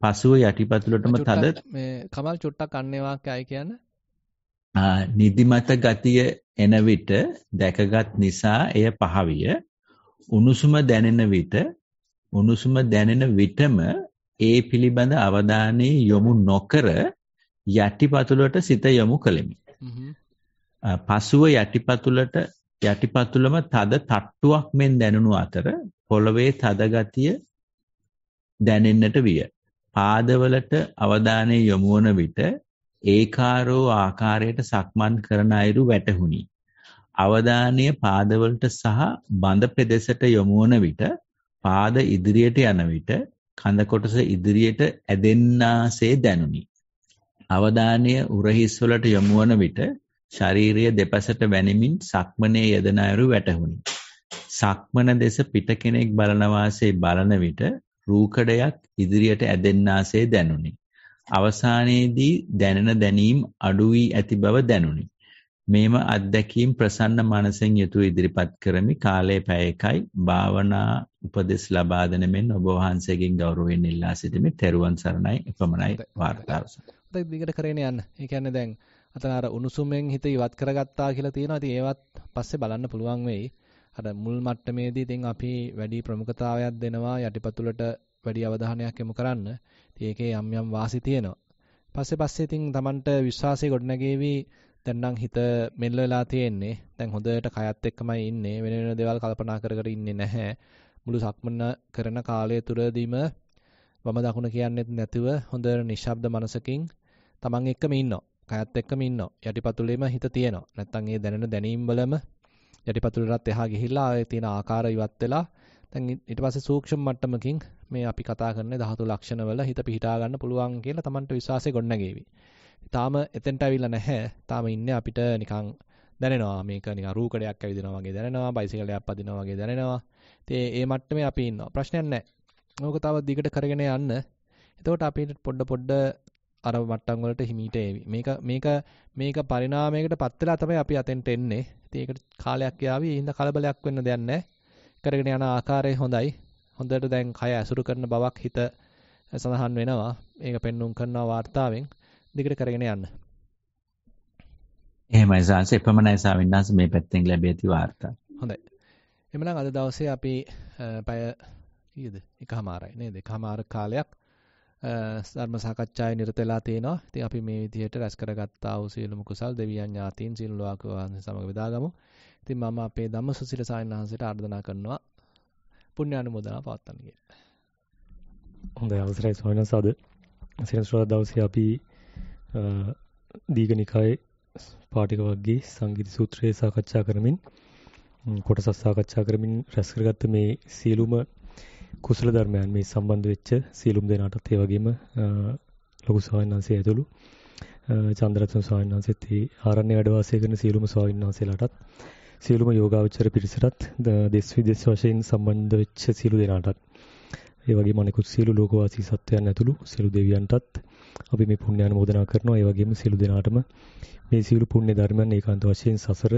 පසුව යටිපතුලටම තද මේ කමල් චුට්ටක් අන්නේ වාක්‍යයයි කියන්නේ නිදිමත ගතිය එන විට දැකගත් නිසා එය පහවිය උණුසුම දැනෙන විට උණුසුම දැනෙන විටම ඒ පිළිබඳ අවධානය යොමු නොකර යටිපතුලට සිත යොමු කළෙමි. පසුව යටිපතුලට යටිපතුලම තද තට්ටුවක් මෙන් දැනුණු අතර පොළවේ තද ගතිය දැනෙන්නට විය. පාදවලට අවධානය යොමු වන විට ඒකාරෝ ආකාරයට සක්මන් කරන අයුරු වැටහුණි. අවධානය පාදවලට සහ බඳ පෙදෙසට යොමු වන විට පාද ඉදිරියට යන විට කඳ කොටස ඉදිරියට ඇදෙන්නාසේ දැනුනි. අවධානය උරහිස් වලට යොමු වන විට ශාරීරිය දෙපසට වැනෙමින් සක්මනේ යෙදෙන අයුරු වැටහුණි. සක්මන දෙස පිට කෙනෙක් බලන වාසේ බලන විට රූකඩයක් ඉදිරියට ඇදෙන්නාසේ දැනුනි. අවසානයේදී දැනෙන දැනීම් අඩු වී ඇති බව දැනුනි. මේම අත්දැකීම් ප්‍රසන්න මනසෙන් යුතුව ඉදිරිපත් කරමි කාලය පැය එකයි භාවනා උපදෙස් ලබා දෙන මෙන් ඔබ වහන්සේගෙන් ගෞරවයෙන් ඉල්ලා සිටිමි තෙරුවන් සරණයි එපමණයි වාර්තාව. හොඳයි දිගට කරගෙන යන්න. ඒ කියන්නේ දැන් අතන අර උණුසුමෙන් හිත ඉවත් කරගත්තා කියලා තියෙනවා. ඉතින් ඒවත් පස්සේ බලන්න පුළුවන් වෙයි. අර මුල් මට්ටමේදී ඉතින් අපි වැඩි ප්‍රමුඛතාවයක් දෙනවා යටිපතුලට වැඩි අවධානයක් යොමු කරන්න. ඉතින් ඒකේ යම් යම් වාසි තියෙනවා. පස්සේ පස්සේ ඉතින් Tamanට විශ්වාසය ගොඩනැගේවි දැන් නම් හිත මෙල්ල වෙලා තියෙන්නේ. දැන් හොඳට කයත් එක්කමයි ඉන්නේ. වෙන වෙන දේවල් කල්පනා කර කර ඉන්නේ නැහැ. මුළු සක්මන කරන කාලය තුරදීම වම දකුණ කියන්නේත් නැතුව හොඳට නිශ්ශබ්ද මනසකින් Taman එක්කම ඉන්නවා. කයත් එක්කම ඉන්නවා. යටිපතුලේම හිත තියෙනවා. නැත්තම් ඒ දැනෙන දැනීම් වලම යටිපතුලටත් එහා ගිහිල්ලා ආයේ තියෙන ආකාර ඉවත් වෙලා දැන් ඊට පස්සේ සූක්ෂම මට්ටමකින් මේ අපි කතා කරන ධාතු ලක්ෂණවල හිත පිහිටා ගන්න පුළුවන් කියලා Tamanට විශ්වාසය ගොඩනැගේවි. තාම එතෙන්ට ඇවිල්ලා නැහැ. තාම ඉන්නේ අපිට නිකන් දැනෙනවා මේක නිකන් රූකඩයක් ඇවිදිනවා වගේ දැනෙනවා, බයිසිකලයක් පදිනවා වගේ දැනෙනවා. ඉතින් ඒ මට්ටමේ අපි ඉන්නවා. ප්‍රශ්නයක් නැහැ. ඕක තව දිගට කරගෙන යන්න. එතකොට අපිට පොඩ පොඩ අර මට්ටම් වලට හිමීට එවි. මේක මේක මේක පරිණාමයකට පත් වෙලා තමයි අපි අතෙන්ට එන්නේ. ඉතින් ඒකට කාලයක් යාවි. ඒ හින්දා කලබලයක් වෙන්න දෙයක් නැහැ. කරගෙන යන ආකාරය හොඳයි. හොඳට දැන් කය ඇසුරු කරන බවක් හිත සඳහන් වෙනවා. ඒක පෙන්눔 කරනවා වார்த்தාවෙන්. දිගට කරගෙන යන්න. එහෙමයි සාංශ එපමණයි සාවින්නාස මේ පැත්තෙන් ලැබෙති වාර්තා. හොඳයි. එhmenan අද දවසේ අපි පැය ඊයේද එකමාරයි නේද? එකමාර කාලයක් ධර්ම සාකච්ඡාවේ නිරත වෙලා තිනවා. ඉතින් අපි මේ විදිහට රැස් කරගත්ත ආ වූ සියලුම කුසල් දෙවියන් ඥාතීන් සියලු ලෝක වහන්සේ සමග බෙදාගමු. ඉතින් මම අපේ ධම්මසුසිල සාවින්නාහන්සේට ආර්දනා කරනවා පුණ්‍ය අනුමෝදනා පවත්වන්න කියලා. හොඳයි අවසරයි සොයනසාද. සිරස්වර දවසේ අපි දීගනිකායේ පාටික වර්ගයේ සංගීත සූත්‍රය සාකච්ඡා කරමින් කොටසක් සාකච්ඡා කරමින් රැස් කරගත්ත මේ සියලුම කුසල ධර්මයන් මේ සම්බන්ධ වෙච්ච සියලුම දෙනාටත් ඒ වගේම ලොකු ස්වාමීන් වහන්සේ ඇතුළු චන්ද්‍රරත්න ස්වාමීන් වහන්සේත් ඒ ආරණ්‍ය වැඩ වාසය කරන සියලුම ස්වාමීන් වහන්සේලාටත් සියලුම යෝගාවචර පිරිසටත් දෙස් විදේශ වශයෙන් සම්බන්ධ වෙච්ච සියලු දෙනාටත් ඒ වගේම අනෙකුත් සියලු ලෝකවාසී සත්වයන් ඇතුළු සියලු දෙවියන්ටත් අපි මේ පුණ්‍ය අනුමෝදනා කරනවා. ඒ වගේම සියලු දෙනාටම මේ සියලු පුණ්‍ය ධර්මයන් ඒකාන්ත වශයෙන් සසර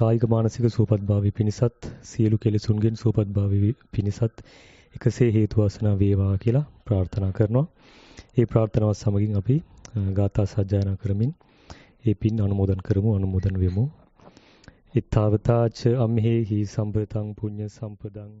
කායික මානසික සුවපත්භාවය පිණිසත් සියලු කෙලෙසුන්ගෙන් සුවපත්භාවය පිණිසත් එකසේ හේතු වාසනා වේවා කියලා ප්‍රාර්ථනා කරනවා. ඒ ප්‍රාර්ථනාව සමගින් අපි ගාථා සජ්ජායනා කරමින් ඒ පින් අනුමෝදන් කරමු අනුමෝදන් වෙමු. ittavata ca amhehi sambandang punya sampadang